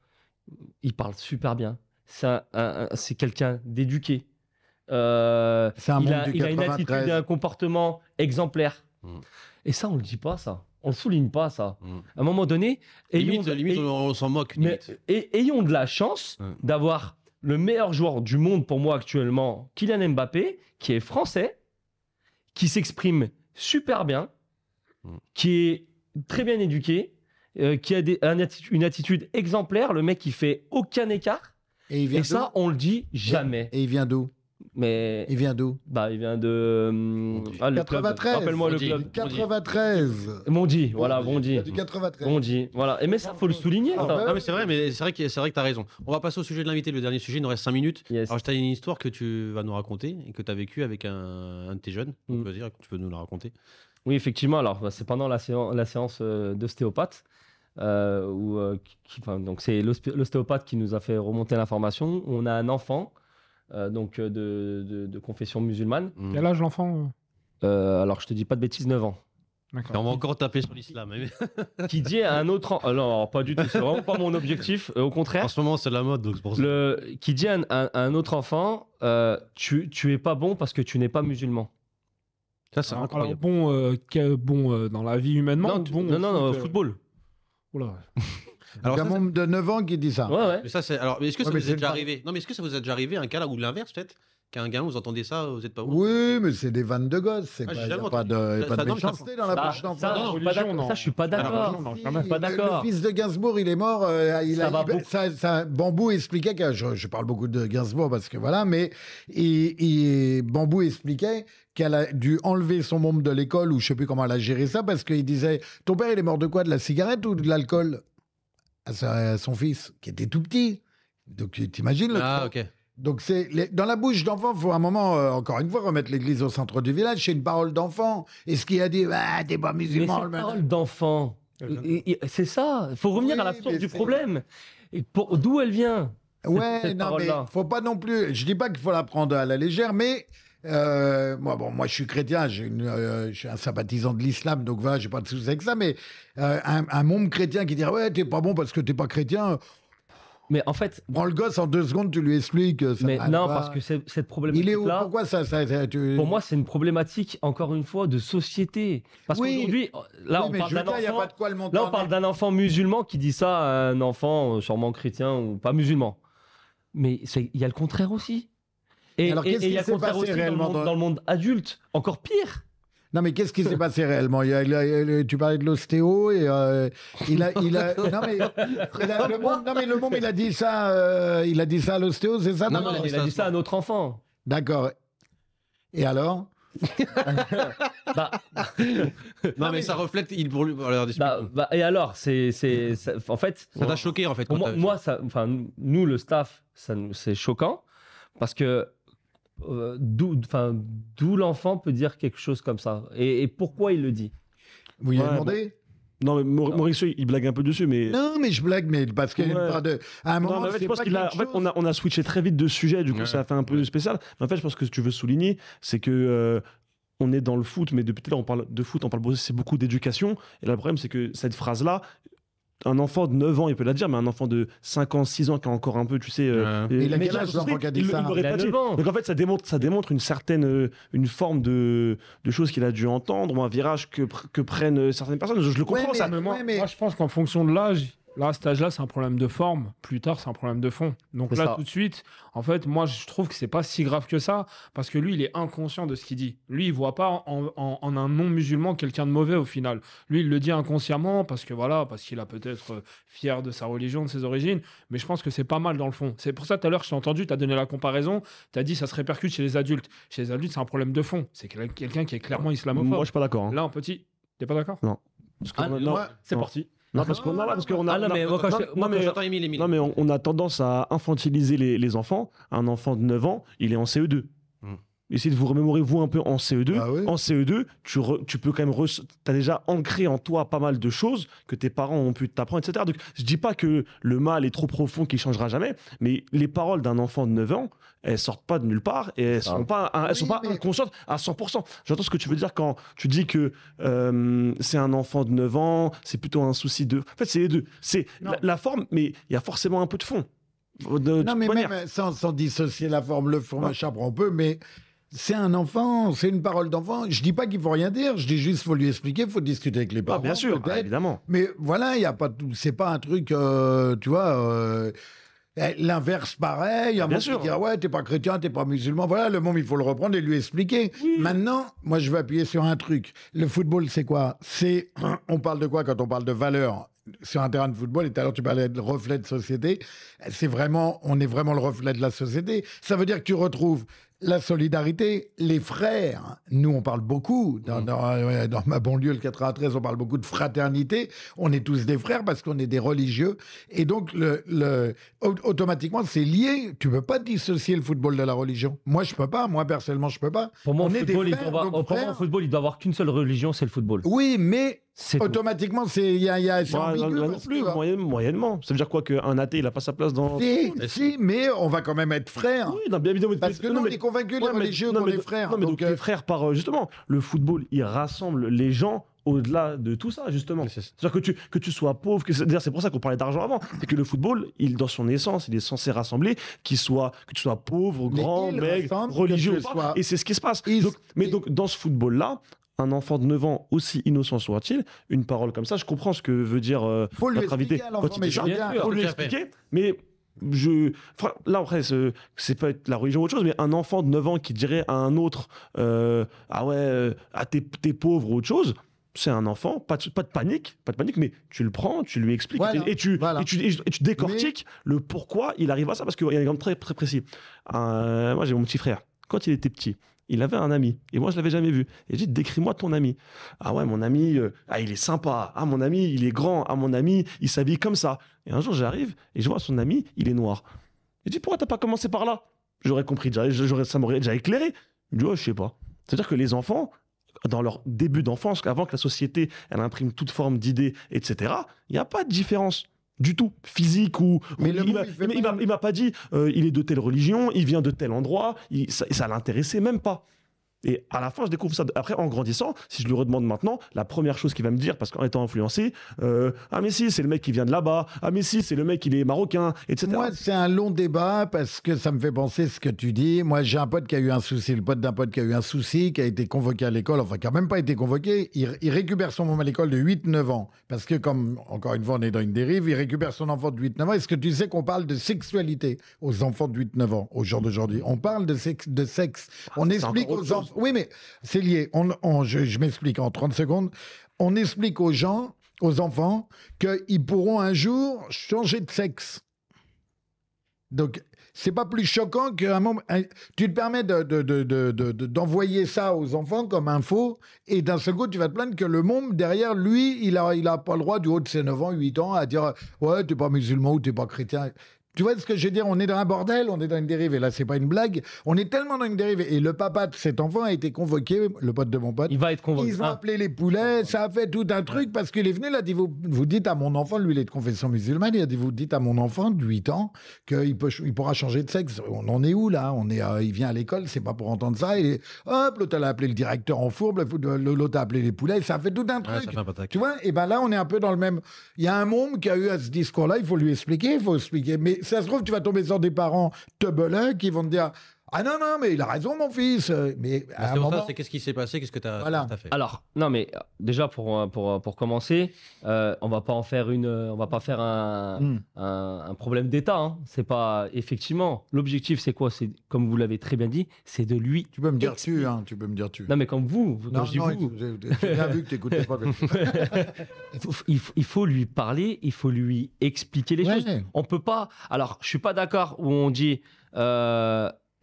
A: Il parle super bien. C'est quelqu'un d'éduqué. Euh, il, a, une attitude, et un comportement exemplaire. Hmm. Et ça, on le dit pas, ça. On le souligne pas, ça. Hmm. À un moment donné, et on s'en moque. Mais, ayons de la chance hmm. d'avoir le meilleur joueur du monde pour moi actuellement, Kylian Mbappé, qui est français, qui s'exprime super bien, mm. qui est très bien éduqué, euh, qui a une attitude exemplaire. Le mec, qui fait aucun écart. Et, et ça, on le dit jamais. Et il vient d'où mais il vient d'où Bah, il vient de euh, ah, le 93. Rappelle-moi le club.
C: 93.
A: Bondy, voilà, Bondy. Du 93.
B: voilà. Et eh, mais ça, faut le souligner. Ah, mais c'est vrai, mais c'est vrai que c'est vrai que t'as raison. On va passer au sujet de l'invité, le dernier sujet. Il nous reste 5 minutes. Alors, je t'ai une histoire que tu vas nous raconter et que tu as vécu avec un, de tes jeunes. vas mm. tu
A: peux nous la raconter. Oui, effectivement. Alors, bah, c'est pendant la séance, la séance euh, d'ostéopathe. Euh, où, qui, donc c'est l'ostéopathe qui nous a fait remonter l'information. On a un enfant euh, donc euh, de, confession musulmane. Mm. Quel âge l'enfant euh Alors je te dis pas de bêtises, 9 ans. on va
B: encore taper sur l'islam.
A: Hein. qui dit à un autre. En... Non, pas du tout. C'est vraiment pas mon objectif. Au contraire. En ce moment, c'est la mode, donc pour ça. Le... Qui dit à un, autre enfant tu, tu es pas bon parce que tu n'es pas musulman. Ça,
D: c'est incroyable. bon, bon dans la vie humainement. Non, non, non, non, football.
B: Oula.
C: Alors, un ça, de 9 ans qui dit ça. Ouais, ouais. Mais
B: ça, c'est. Alors, mais est-ce que ça vous est déjà arrivé Non, mais est-ce que ça vous est déjà arrivé un cas là ou l'inverse peut-être Qu'un gamin, vous entendez ça, vous êtes pas
C: Oui, mais c'est des vannes de gosses. C'est Ah, pas, a pas de, pas de méchanceté dans la poche bah, ça, d'enfant. Ça, je suis pas d'accord. Le fils de Gainsbourg, il est mort. Euh, il a, beaucoup. ça- ça- Bambou expliquait que je, je parle beaucoup de Gainsbourg parce que voilà, mais il- il- Bambou expliquait qu'elle a dû enlever son membre de l'école ou je ne sais plus comment elle a géré ça parce qu'il disait ton père il est mort de quoi de la cigarette ou de l'alcool à, son fils, qui était tout petit. Donc, t'imagines le Ah, Donc, c'est dans la bouche d'enfant, il faut un moment, euh, encore une fois, remettre l'église au centre du village. C'est une parole d'enfant. Et ce qu'il a dit, ah, t'es pas musulman. c'est une parole
A: d'enfant. C'est ça.
C: Il faut revenir à la source du problème. Et D'où elle vient Ouais, cette, non, mais faut pas non plus. Je dis pas qu'il faut la prendre à la légère, mais euh, moi, bon, moi, je suis chrétien, je suis euh, un sympathisant de l'islam, donc voilà, j'ai pas de soucis avec ça. Mais euh, un, monde chrétien qui dirait ouais, t'es pas bon parce que t'es pas chrétien. Mais en fait, prends le gosse en deux secondes, tu lui expliques. non, parce que
A: cette problématique. Il est où Pourquoi ça, Pour moi, c'est une problématique encore une fois de société. Parce qu'aujourd'hui, là, on parle d'un enfant, enfant musulman qui dit ça à un enfant sûrement chrétien ou pas musulman. Mais il y a le contraire aussi. Et, Alors, qu'est-ce qui s'est passé réellement dans le, monde, adulte Encore pire
C: non, mais qu'est-ce qui s'est passé réellement Tu parlais de l'ostéo et euh, il, a, il a. Non, mais, le, monde, non, mais le monde, il a dit ça, euh, il a dit ça à l'ostéo, c'est ça Non, il a dit ça à notre enfant. D'accord. Et alors
A: bah, non, mais, ça reflète. Il pour bah, bah, et alors, c'est, c'est, en fait. Ça t'a choqué en fait. Moi, moi, enfin, nous, le staff, ça, c'est choquant parce que euh, d'où l'enfant peut dire quelque chose comme ça et, pourquoi il le dit.
C: Vous y avez demandé
A: bah, Non, mais Mauricio, il blague un peu dessus,
E: mais. Non, mais je blague, mais parce qu'il de. on a, switché très vite de sujet, du coup, ça a fait un peu spécial. Mais en fait, je pense que ce que tu veux souligner, c'est que. Euh, on est dans le foot, mais depuis là, on parle de foot, on parle c'est beaucoup d'éducation. Et là, le problème, c'est que cette phrase-là, un enfant de 9 ans, il peut la dire, mais un enfant de 5 ans, 6 ans qui a encore un peu, tu sais. mais il a ça Donc en fait, ça démontre, ça démontre une certaine euh, une forme de, de choses qu'il a dû entendre ou un virage que, que prennent euh, certaines personnes. Je, le comprends ça. mais... Moi,
D: je pense qu'en fonction de l'âge, Là, à cet âge-là, c'est un problème de forme. Plus tard, c'est un problème de fond. Donc là, tout de suite, en fait, moi, je trouve que c'est pas si grave que ça, parce que lui, il est inconscient de ce qu'il dit. Lui, il voit pas en, un non-musulman quelqu'un de mauvais au final. Lui, il le dit inconsciemment parce que voilà, parce qu'il a peut-être euh, fier de sa religion, de ses origines. Mais je pense que c'est pas mal dans le fond. C'est pour ça tout à l'heure, je t'ai entendu, t'as donné la comparaison, t'as dit ça se répercute chez les adultes. Chez les adultes, c'est un problème de fond. C'est quelqu'un qui est clairement islamophobe. Moi, je suis pas d'accord. Hein. Là, en petit, t'es pas d'accord ah, Non. C'est parti. Non, parce qu'on a, parce
E: ah, a. mais, on, a tendance à infantiliser les, les enfants. Un enfant de 9 ans, il est en CE2 essayez de vous remémorer vous un peu en CE2. Ah en CE2, tu, tu, peux quand même. Tu as déjà ancré en toi pas mal de choses que tes parents ont pu t'apprendre, etc. Donc je dis pas que le mal est trop profond qu'il changera jamais, mais les paroles d'un enfant de 9 ans, elles sortent pas de nulle part et elles ah. sont pas, elles sont pas inconscientes à 100%. J'entends ce que tu veux dire quand tu dis que euh, c'est un enfant de 9 ans, c'est plutôt un souci de. En fait, c'est les deux.
C: C'est la, forme, mais il y a forcément un peu de fond. non, mais même sans, dissocier la forme, le fond, machin, on peut, mais c'est un enfant, c'est une parole d'enfant. Je dis pas qu'il faut rien dire, je dis juste qu'il faut lui expliquer, il faut discuter avec les parents. Ah, bien sûr, ah, évidemment. Mais voilà, il y a pas, c'est pas un truc, euh, tu vois. Euh, eh, l'inverse, pareil. a bien sûr. Qui dit, ouais, pas chrétien, tu t'es pas musulman. Voilà, le monde, il faut le reprendre et lui expliquer. Maintenant, moi, je vais appuyer sur un truc. Le football, c'est quoi C'est, on parle de quoi quand on parle de valeurs sur un terrain de football, et tout à l'heure tu parlais de reflet de société, c'est vraiment, on est vraiment le reflet de la société. Ça veut dire que tu retrouves la solidarité, les frères, nous on parle beaucoup, dans, mm. euh, ma banlieue, le 93, on parle beaucoup de fraternité, on est tous des frères parce qu'on est des religieux, et donc le, automatiquement c'est lié, tu peux pas dissocier le football de la religion. Moi je peux pas, moi personnellement je peux pas. Pour moi, on football, frères, il, doit avoir,
A: football, il doit avoir qu'une seule religion, c'est le football.
C: Oui, mais Automatiquement, c'est il y a, y a bah, non
A: plus,
E: hein. moyennement. Ça veut dire quoi qu'un athée, il a pas sa place dans. Si, mais on va quand même être frères. Oui, non, bien évidemment. Parce que non, nous, les qu'on est frères. mais donc, euh, frères par euh, justement le football, il rassemble les gens au-delà de tout ça, justement. C'est-à-dire que tu, que tu sois pauvre, c'est pour ça qu'on parlait d'argent avant, c'est que le football, il, dans son essence, il est censé rassembler qu'il soit, que tu sois pauvre, grand, maigre, religieux, et c'est ce qui se passe. mais donc, dans ce football-là, un enfant de 9 ans, aussi innocent soit-il, une parole comme ça, je comprends ce que veut dire euh, notre invité. il faut lui expliquer, mais je là après c'est pas la religion ou autre chose mais un enfant de 9 ans qui dirait à un autre euh, ah ouais euh, à ah t'es, pauvre ou autre chose c'est un enfant pas de, panique pas de panique mais tu le prends tu lui expliques et, tu, tu, décortiques le pourquoi il arrive à ça parce qu'il y a un exemple très très précis euh, moi j'ai mon petit frère quand il était petit il avait un ami. Et moi, je l'avais jamais vu. Et j'ai dit, décris-moi ton ami. Ah ouais, mon ami, euh, ah, il est sympa. Ah, mon ami, il est grand. Ah, mon ami, il s'habille comme ça. Et un jour, j'arrive et je vois son ami, il est noir. Et dit, pourquoi pourquoi t'as pas commencé par là J'aurais compris, j'aurais, ça m'aurait déjà éclairé. Il dit, je sais pas. C'est-à-dire que les enfants, dans leur début d'enfance, avant que la société, elle imprime toute forme d'idées, etc., il n'y a pas de différence du tout physique ou, mais il m'a pas dit euh, il est de telle religion il vient de tel endroit ça, ça l'intéressait même pas et à la fin, je découvre ça. Après, en grandissant, si je lui redemande maintenant, la première chose qu'il va me dire, parce qu'en étant influencé, euh, ah mais si, c'est le mec qui vient de là-bas, ah mais si, c'est le mec, il est marocain,
C: etc. Moi, c'est un long débat parce que ça me fait penser ce que tu dis. Moi, j'ai un pote qui a eu un souci, le pote d'un pote qui a eu un souci, qui a été convoqué à l'école, enfin qui n'a même pas été convoqué. Il, récupère son moment à l'école de 8-9 ans. Parce que comme, encore une fois, on est dans une dérive, il récupère son enfant de 8-9 ans. Est-ce que tu sais qu'on parle de sexualité aux enfants de 8-9 ans au jour d'aujourd'hui On parle de sexe. De sexe. Ah, on explique aux enfants oui, mais c'est lié. je, m'explique en 30 secondes. On explique aux gens, aux enfants, qu'ils pourront un jour changer de sexe. Donc, c'est pas plus choquant qu'un moment. Tu te permets d'envoyer ça aux enfants comme info, et d'un seul coup, tu vas te plaindre que le monde, derrière lui, il n'a a pas le droit, du haut de ses 9 ans, 8 ans, à dire Ouais, t'es pas musulman ou t'es pas chrétien. Tu vois ce que je veux dire On est dans un bordel, on est dans une dérive. Et là, c'est pas une blague. On est tellement dans une dérive. Et le papa de cet enfant a été convoqué, le pote de mon pote. Il va être convoqué. Ils ont ah. appelé les poulets. Ça a fait tout un truc parce qu'il est venu. Il a dit vous, vous dites à mon enfant, lui, il est de confession musulmane. Il a dit Vous dites à mon enfant de 8 ans qu'il il pourra changer de sexe. On en est où là on est, à. Il vient à l'école, c'est pas pour entendre ça. Et hop, l'autre a appelé le directeur en fourbe, l'autre a appelé les poulets. Ça fait tout un truc. tu vois Et ben là, on est un peu dans le même. Il y a un monde qui a eu à ce discours-là. Il faut lui expliquer. Il faut expliquer. Mais ça se trouve, tu vas tomber sur des parents teubelins qui vont te dire ah non, non, mais il a raison, mon fils. Euh, mais bah, à un c'est
B: qu'est-ce qui s'est passé, qu'est-ce que tu
A: as, fait Alors, non, mais euh, déjà, pour, euh, pour, pour commencer, euh, on va pas en faire une, on va pas faire un, hmm. un, problème d'État. Hein. C'est pas, effectivement, l'objectif, c'est quoi C'est, comme vous l'avez très bien dit, c'est de lui. Tu peux me dire tu,
C: hein, tu peux me dire tu.
A: Non, mais comme vous, quand je dis non, vous. J'ai bien vu que t'écoutais pas. il, faut, il, faut, lui parler, il faut lui expliquer les choses. On On peut pas. Alors, je suis pas d'accord où on dit.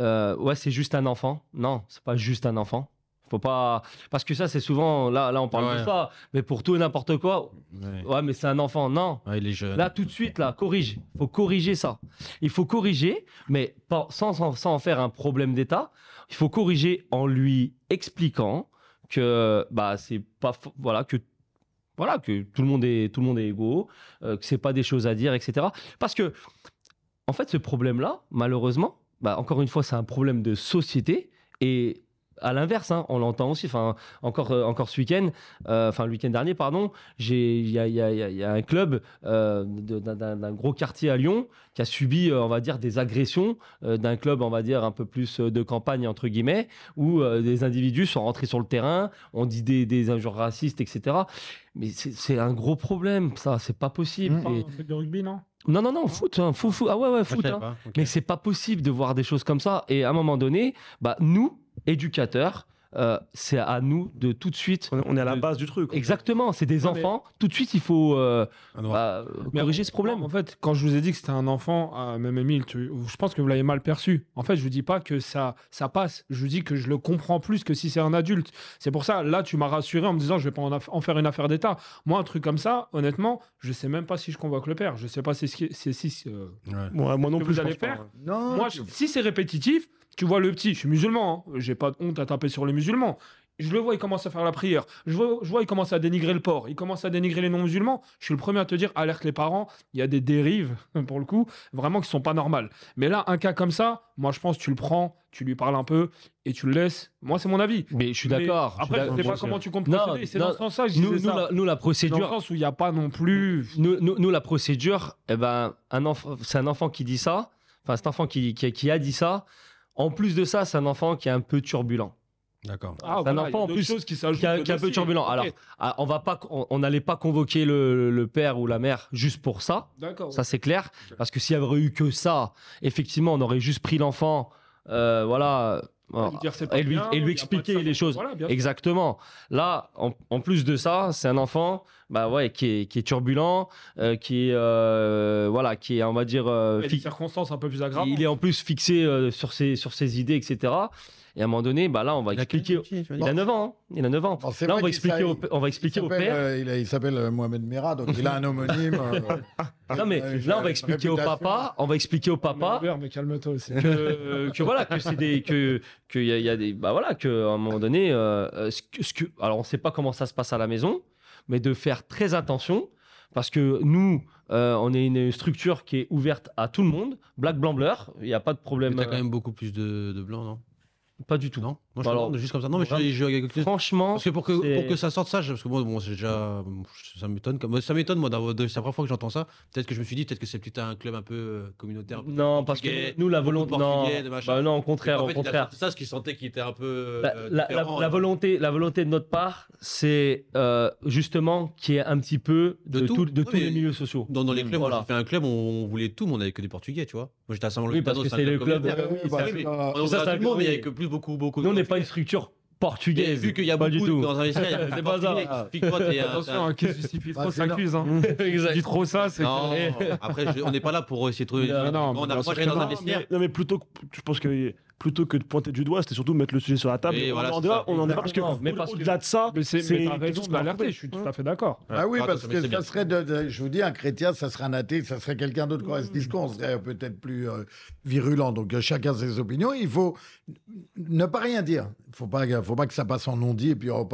A: Euh, ouais, c'est juste un enfant. Non, c'est pas juste un enfant. Faut pas. Parce que ça, c'est souvent. Là, là on parle de ça. Mais pour tout et n'importe quoi. Ouais, mais c'est un enfant. Non. Là, tout de suite, là, corrige. faut corriger ça. Il faut corriger, mais sans, sans, en faire un problème d'État. Il faut corriger en lui expliquant que bah c'est pas voilà que voilà que tout le monde est tout le monde est égaux euh, que c'est pas des choses à dire etc parce que en fait ce problème là malheureusement bah, encore une fois, c'est un problème de société. Et à l'inverse, hein, on l'entend aussi. Enfin, encore, euh, encore ce week-end, euh, enfin le week-end dernier, pardon, il y, a, un club euh, d'un gros quartier à Lyon qui a subi, on va dire, des agressions d'un club, on va dire, un peu plus de campagne entre guillemets, où des individus sont rentrés sur le terrain, ont dit des, injures racistes, etc. Mais c'est un gros problème, ça, c'est pas possible.
D: C'est mmh. de rugby, non
A: non, non, non, hein, foot, foot, ah ouais, ouais, foot. Hein. Mais c'est pas possible de voir des choses comme ça. Et à un moment donné, bah, nous, éducateur, euh, c'est à nous de tout de suite. On est à la base du truc. Exactement, c'est des enfants. Tout de suite, il faut euh, ah bah,
D: corriger ce problème. En fait, quand je vous ai dit que c'était un enfant, euh, même Emile, je pense que vous l'avez mal perçu. En fait, je vous dis pas que ça, ça passe. Je vous dis que je le comprends plus que si c'est un adulte. C'est pour ça, là, tu m'as rassuré en me disant je vais pas en, faire une affaire d'État. Moi, un truc comme ça, honnêtement, je sais même pas si je convoque le père. Je sais pas si c'est si. Euh, moi non plus. Vous je allez faire. non, moi, si c'est répétitif tu vois le petit, je suis musulman, hein. j'ai pas honte à taper sur les musulmans. Je le vois, il commence à faire la prière. Je vois, je vois, il commence à dénigrer le porc. Il commence à dénigrer les non-musulmans. Je suis le premier à te dire, alerte les parents. Il y a des dérives, pour le coup, vraiment qui sont pas normales. Mais là, un cas comme ça, moi, je pense, tu le prends, tu lui parles un peu et tu le laisses. Moi, c'est mon avis. Mais je suis d'accord. Après, je sais pas comment tu comptes procéder. C'est dans ce sens-là je nous, ça. La, nous, la procédure. Dans le sens
A: où il n'y a pas non plus. Nous, la procédure, eh ben, c'est un enfant qui dit ça. Enfin, cet enfant qui, qui a dit ça. En plus de ça, c'est un enfant qui est un peu turbulent. D'accord.
D: Ah, c'est un enfant en plus qui, qui
A: est un peu turbulent. Alors, ah, on va pas, on n'allait pas convoquer le, père ou la mère juste pour ça. D'accord. Ça c'est clair. Parce que s'il y avait eu que ça, effectivement, on aurait juste pris l'enfant. Euh, voilà et, lui, et lui expliquer les choses. Exactement. Là, en, plus de ça, c'est un enfant bah ouais, qui, est, qui est turbulent, euh, qui est, euh, voilà, qui est, on va dire... Euh, il des
D: circonstances un peu plus aggravantes. Il
A: est en plus fixé euh, sur, ses, sur ses idées, etc. Et à un moment donné, bah là, on va expliquer. il a 9 ans. il a ans. Hein. là, on va, expliquer au, on va expliquer père.
C: Euh, il s'appelle euh, Mohamed Mera, donc il a un homonyme. Euh,
A: ah, non, mais là, on va expliquer au papa. On va expliquer au papa. Mais, calme-toi aussi. Que, voilà, que c'est des. Que, que y a, des bah voilà, qu'à un moment donné, ce que, ce que, alors on ne sait pas comment ça se passe à la maison, mais de faire très attention parce que nous, on est une structure qui est ouverte à tout le monde, black blanc bleur, il n'y a pas de problème. Tu as quand même beaucoup plus de, de blancs, non pas du tout. Non moi, je bah juste comme ça. Non, mais je, franchement, parce que pour que pour que ça
B: sorte ça, parce que moi, bon, c'est déjà, ça m'étonne. Ça m'étonne moi. C'est la première fois que j'entends ça. Peut-être que je me suis dit, peut-être que c'est peut-être un club un peu euh, communautaire. Non, parce que nous, la volonté, non, bah non, au contraire, au contraire. C'est ça ce qu'ils sentait qui était un peu. Bah, euh, la, la, euh. volonté,
A: la volonté de notre part, c'est justement qui est un petit peu de, tout, de tous les milieux sociaux. Dans, dans les mm. clubs, voilà. on fait un club, on, on, voulait tout, mais on n'avait que des Portugais, tu vois. Moi, j'étais à le club. Bah, ça, c'est le club, mais il y avait que plus beaucoup, beaucoup pas une structure portugaise. vu qu'il y a pas beaucoup du tout. dans un vestiaire, c'est pas ça. Explique-moi, Attention, qui se justifie trop s'accuse. Hein. Tu bah, hein. trop ça, c'est.
E: après, on n'est pas là pour euh, essayer de trouver. Non, non, on n'a a rien je dans un non, mais plutôt que, je pense que plutôt que de pointer du doigt, c'était surtout de mettre le sujet sur la table. Et on, voilà, en a on en est parce que mais parce que- au-delà de ça,
C: c'est la raison de l'alerte, je suis tout à fait d'accord. Ah oui, parce que ça serait, de, je vous dis, un chrétien, ça serait un athée, ça serait quelqu'un d'autre qui aurait ce discours, on serait peut-être plus euh, virulent. Donc euh, chacun ses opinions. Il faut ne pas rien dire. Il faut pas, faut pas que ça passe en non-dit. Et puis oh,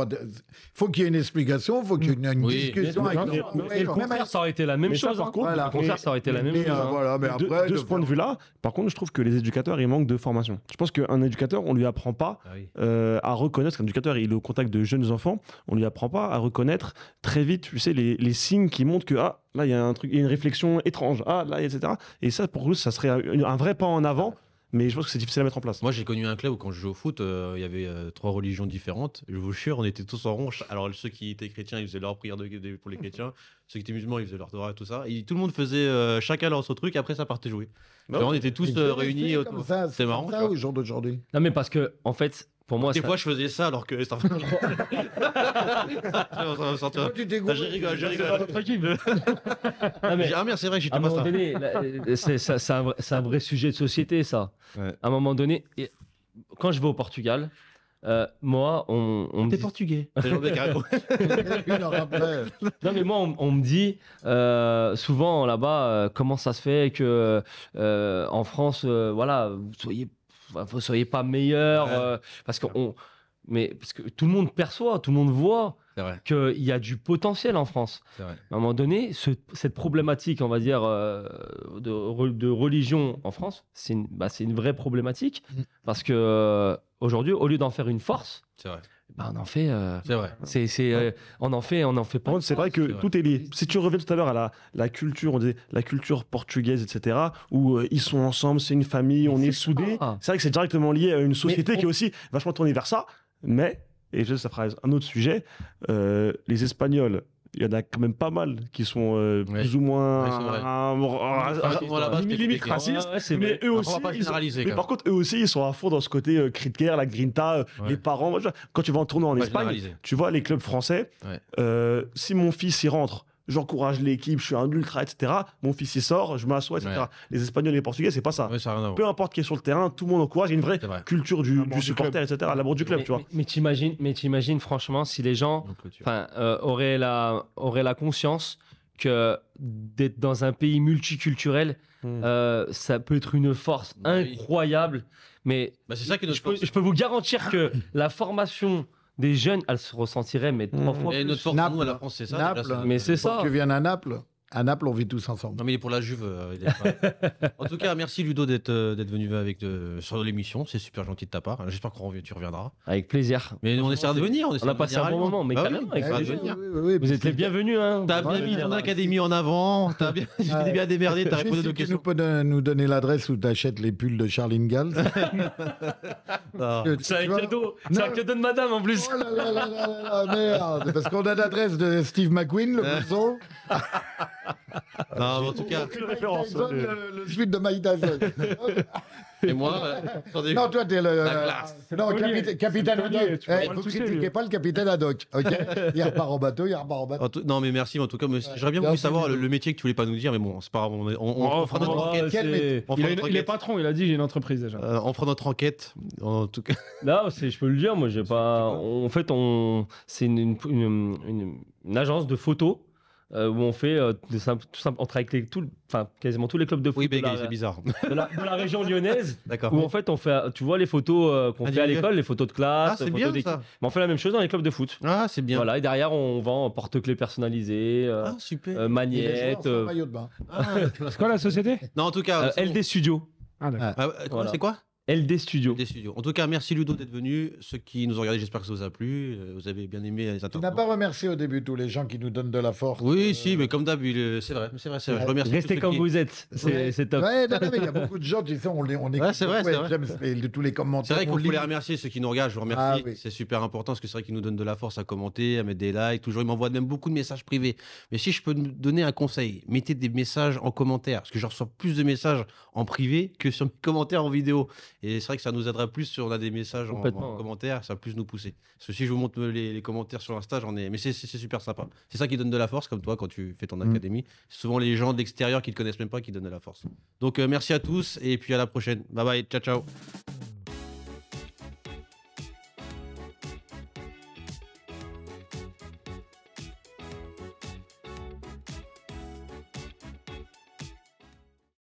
C: faut qu'il y ait une explication. Faut qu'il y ait une, discussion. avec... ça aurait été la même chose. par contre,
A: le ça aurait été la même chose. Euh, hein. ce point
E: de vue-là, par contre, je trouve que les éducateurs, ils manquent de formation. Je pense qu'un éducateur, on lui apprend pas ah euh, à reconnaître. Qu'un éducateur, il est au contact de jeunes enfants, on lui apprend pas à reconnaître très vite, tu sais, les, signes qui montrent que ah, Là, il y a un truc, une réflexion étrange. Ah, là, etc. Et ça, pour nous, ça serait un, vrai pas en avant. Mais je pense que c'est difficile à mettre en place. Moi, j'ai connu un club où, quand je jouais au foot, euh, il y avait euh, trois religions différentes. Je vous jure, on était tous en
B: ronche. Alors, ceux qui étaient chrétiens, ils faisaient leur prière de, pour les chrétiens. Ceux qui étaient musulmans, ils faisaient leur Torah et tout ça. Et tout le monde faisait euh, chacun leur truc. Après, ça partait jouer. Bah on était tous réunis. C'est marrant. Ça,
A: au d'aujourd'hui. Non, mais parce que, en fait, pour moi, des ça... fois, je
B: faisais ça alors que. je rigole, ah, j'ai rigole. Ah merde, c'est vrai, j'étais pas ça. donné, euh,
A: ça. C'est un, c'est un, vrai sujet de société, ça. Ouais. À un moment donné, et... quand je vais au Portugal, euh, moi, on, on T'es dit... portugais. Une heure Non, mais moi, on, on me dit euh, souvent là-bas euh, comment ça se fait que euh, en France, euh, voilà, vous soyez vous soyez pas meilleur, euh, parce que mais parce que tout le monde perçoit, tout le monde voit qu'il y a du potentiel en France. À un moment donné, cette problématique, on va dire, euh, de, de, religion en France, c'est une, bah, une, vraie problématique mm. parce que euh, aujourd'hui, au lieu d'en faire une force, bah, on en fait. Euh, c'est vrai. C'est, euh, on en fait, on en fait pas. c'est vrai que tout est lié. Si tu reviens tout à l'heure à la, la culture, on
E: disait la culture portugaise, etc., où euh, ils sont ensemble, c'est une famille, on est, soudés. C'est vrai que c'est directement lié à une société qui est aussi vachement tournée vers ça. Mais, et je fera un autre sujet, les Espagnols il y en a quand même pas mal qui sont euh, plus ou moins limite mais eux aussi, mais par contre, eux aussi, ils sont à fond dans ce côté euh, la grinta, les parents. Quand tu vas en tournoi en Espagne, tu vois les clubs français. Euh, si mon fils y rentre, j'encourage l'équipe, je suis un ultra, etc. Mon fils il sort, je m'assois, etc. Les Espagnols et les Portugais, c'est pas ça. Peu importe qui est sur le terrain, tout le monde encourage. Il y a une vraie culture du, supporter, du etc. L'amour du club, tu vois.
A: Mais, t'imagines, mais franchement si les gens euh, auraient la auraient la conscience que d'être dans un pays multiculturel, hmm. euh, ça peut être une force bah incroyable. Mais bah c'est ça que je, je peux vous garantir que la formation des jeunes, elles se ressentiraient, mais
C: trois mmh. fois plus. notre force, Naples, à la France, c'est ça. mais c'est ça. Que vienne à Naples. À Naples, on vit tous ensemble. Non, mais il est pour la Juve. Euh,
B: en tout cas, merci Ludo d'être euh, venu avec euh, sur l'émission. C'est super gentil de ta part. Hein, j'espère que tu reviendras. Avec plaisir. Mais on essaiera de venir. on a passé un bon moment, mais bah quand même on avec
C: Vous êtes les bienvenus. Hein. T'as bien mis ton académie
B: en avant. T'as bien, tu
C: bien démerdé. T'as répondu à nos tu nous questions. peux nous donner l'adresse où tu achètes les pulls de Charline Gall. Ah. Ah. C'est un
A: cadeau. C'est un cadeau de
C: madame en plus. Oh merde Parce qu'on a l'adresse de Steve McQueen, le poisson
B: non, en tout cas. référence. Euh, le...
C: suite de Mike Tyson. Et moi, euh, non, toi, t'es le. Euh, euh, non, capitaine, capitaine Haddock. Tu vous eh, pas le capitaine Haddock. OK il repart en bateau, il repart en
B: bateau. Non, mais merci. En tout cas, j'aurais bien voulu savoir le, métier que tu voulais pas nous dire, mais bon, c'est pas grave. On, oh, oh, on, fera notre enquête. Est... il, est
A: patron, il a dit j'ai une entreprise déjà. on fera notre enquête, en tout cas. Là, je peux le dire, moi, j'ai pas. En fait, on... c'est une agence de photos euh, où on fait euh, tout on travaille avec enfin quasiment tous les clubs de foot oui, de, la, bizarre. De, la, région lyonnaise D'accord, où en fait on fait tu vois les photos euh, qu'on ah, fait à l'école les photos de classe ah, on fait la même chose dans les clubs de foot ah c'est bien voilà et derrière on vend porte-clés personnalisés ah, super. magnettes
C: c'est
D: quoi
A: la société non en tout cas LD Studio ah, d'accord. Ah, c'est quoi LD
B: Studio. des Studio. En tout cas, merci Ludo d'être venu. Ceux qui nous ont regardé, j'espère que ça vous a plu. Euh, vous avez bien aimé les
C: attentes. Tu n'a pas remercié au début tous les gens qui nous donnent de la force.
B: Oui, euh, si, mais comme d'hab, euh, c'est vrai, c'est vrai, remercie
C: Restez comme vous êtes, c'est top. il y a beaucoup de gens qui sais, on, est. on écoute c'est vrai, tous les commentaires. C'est vrai qu'on voulait
B: remercier, ceux qui nous regardent, je vous ah remercie. C'est super important parce que c'est vrai qu'ils nous donnent de la force à commenter, à mettre des likes. Toujours, ils m'envoient même beaucoup de messages privés. Mais si je peux donner un conseil, mettez des messages en commentaire parce que je reçois plus de messages en privé que sur mes commentaires en vidéo. Et c'est vrai que ça nous aidera plus si on a des messages en, commentaire, ça va plus nous pousser. Ceci, je vous montre les, commentaires sur Insta, j'en ai. Mais c'est super sympa. C'est ça qui donne de la force, comme toi, quand tu fais ton mm. académie. C'est souvent les gens de l'extérieur qui ne te connaissent même pas qui donnent de la force. Donc, euh, merci à tous et puis à la prochaine. Bye bye, ciao, ciao.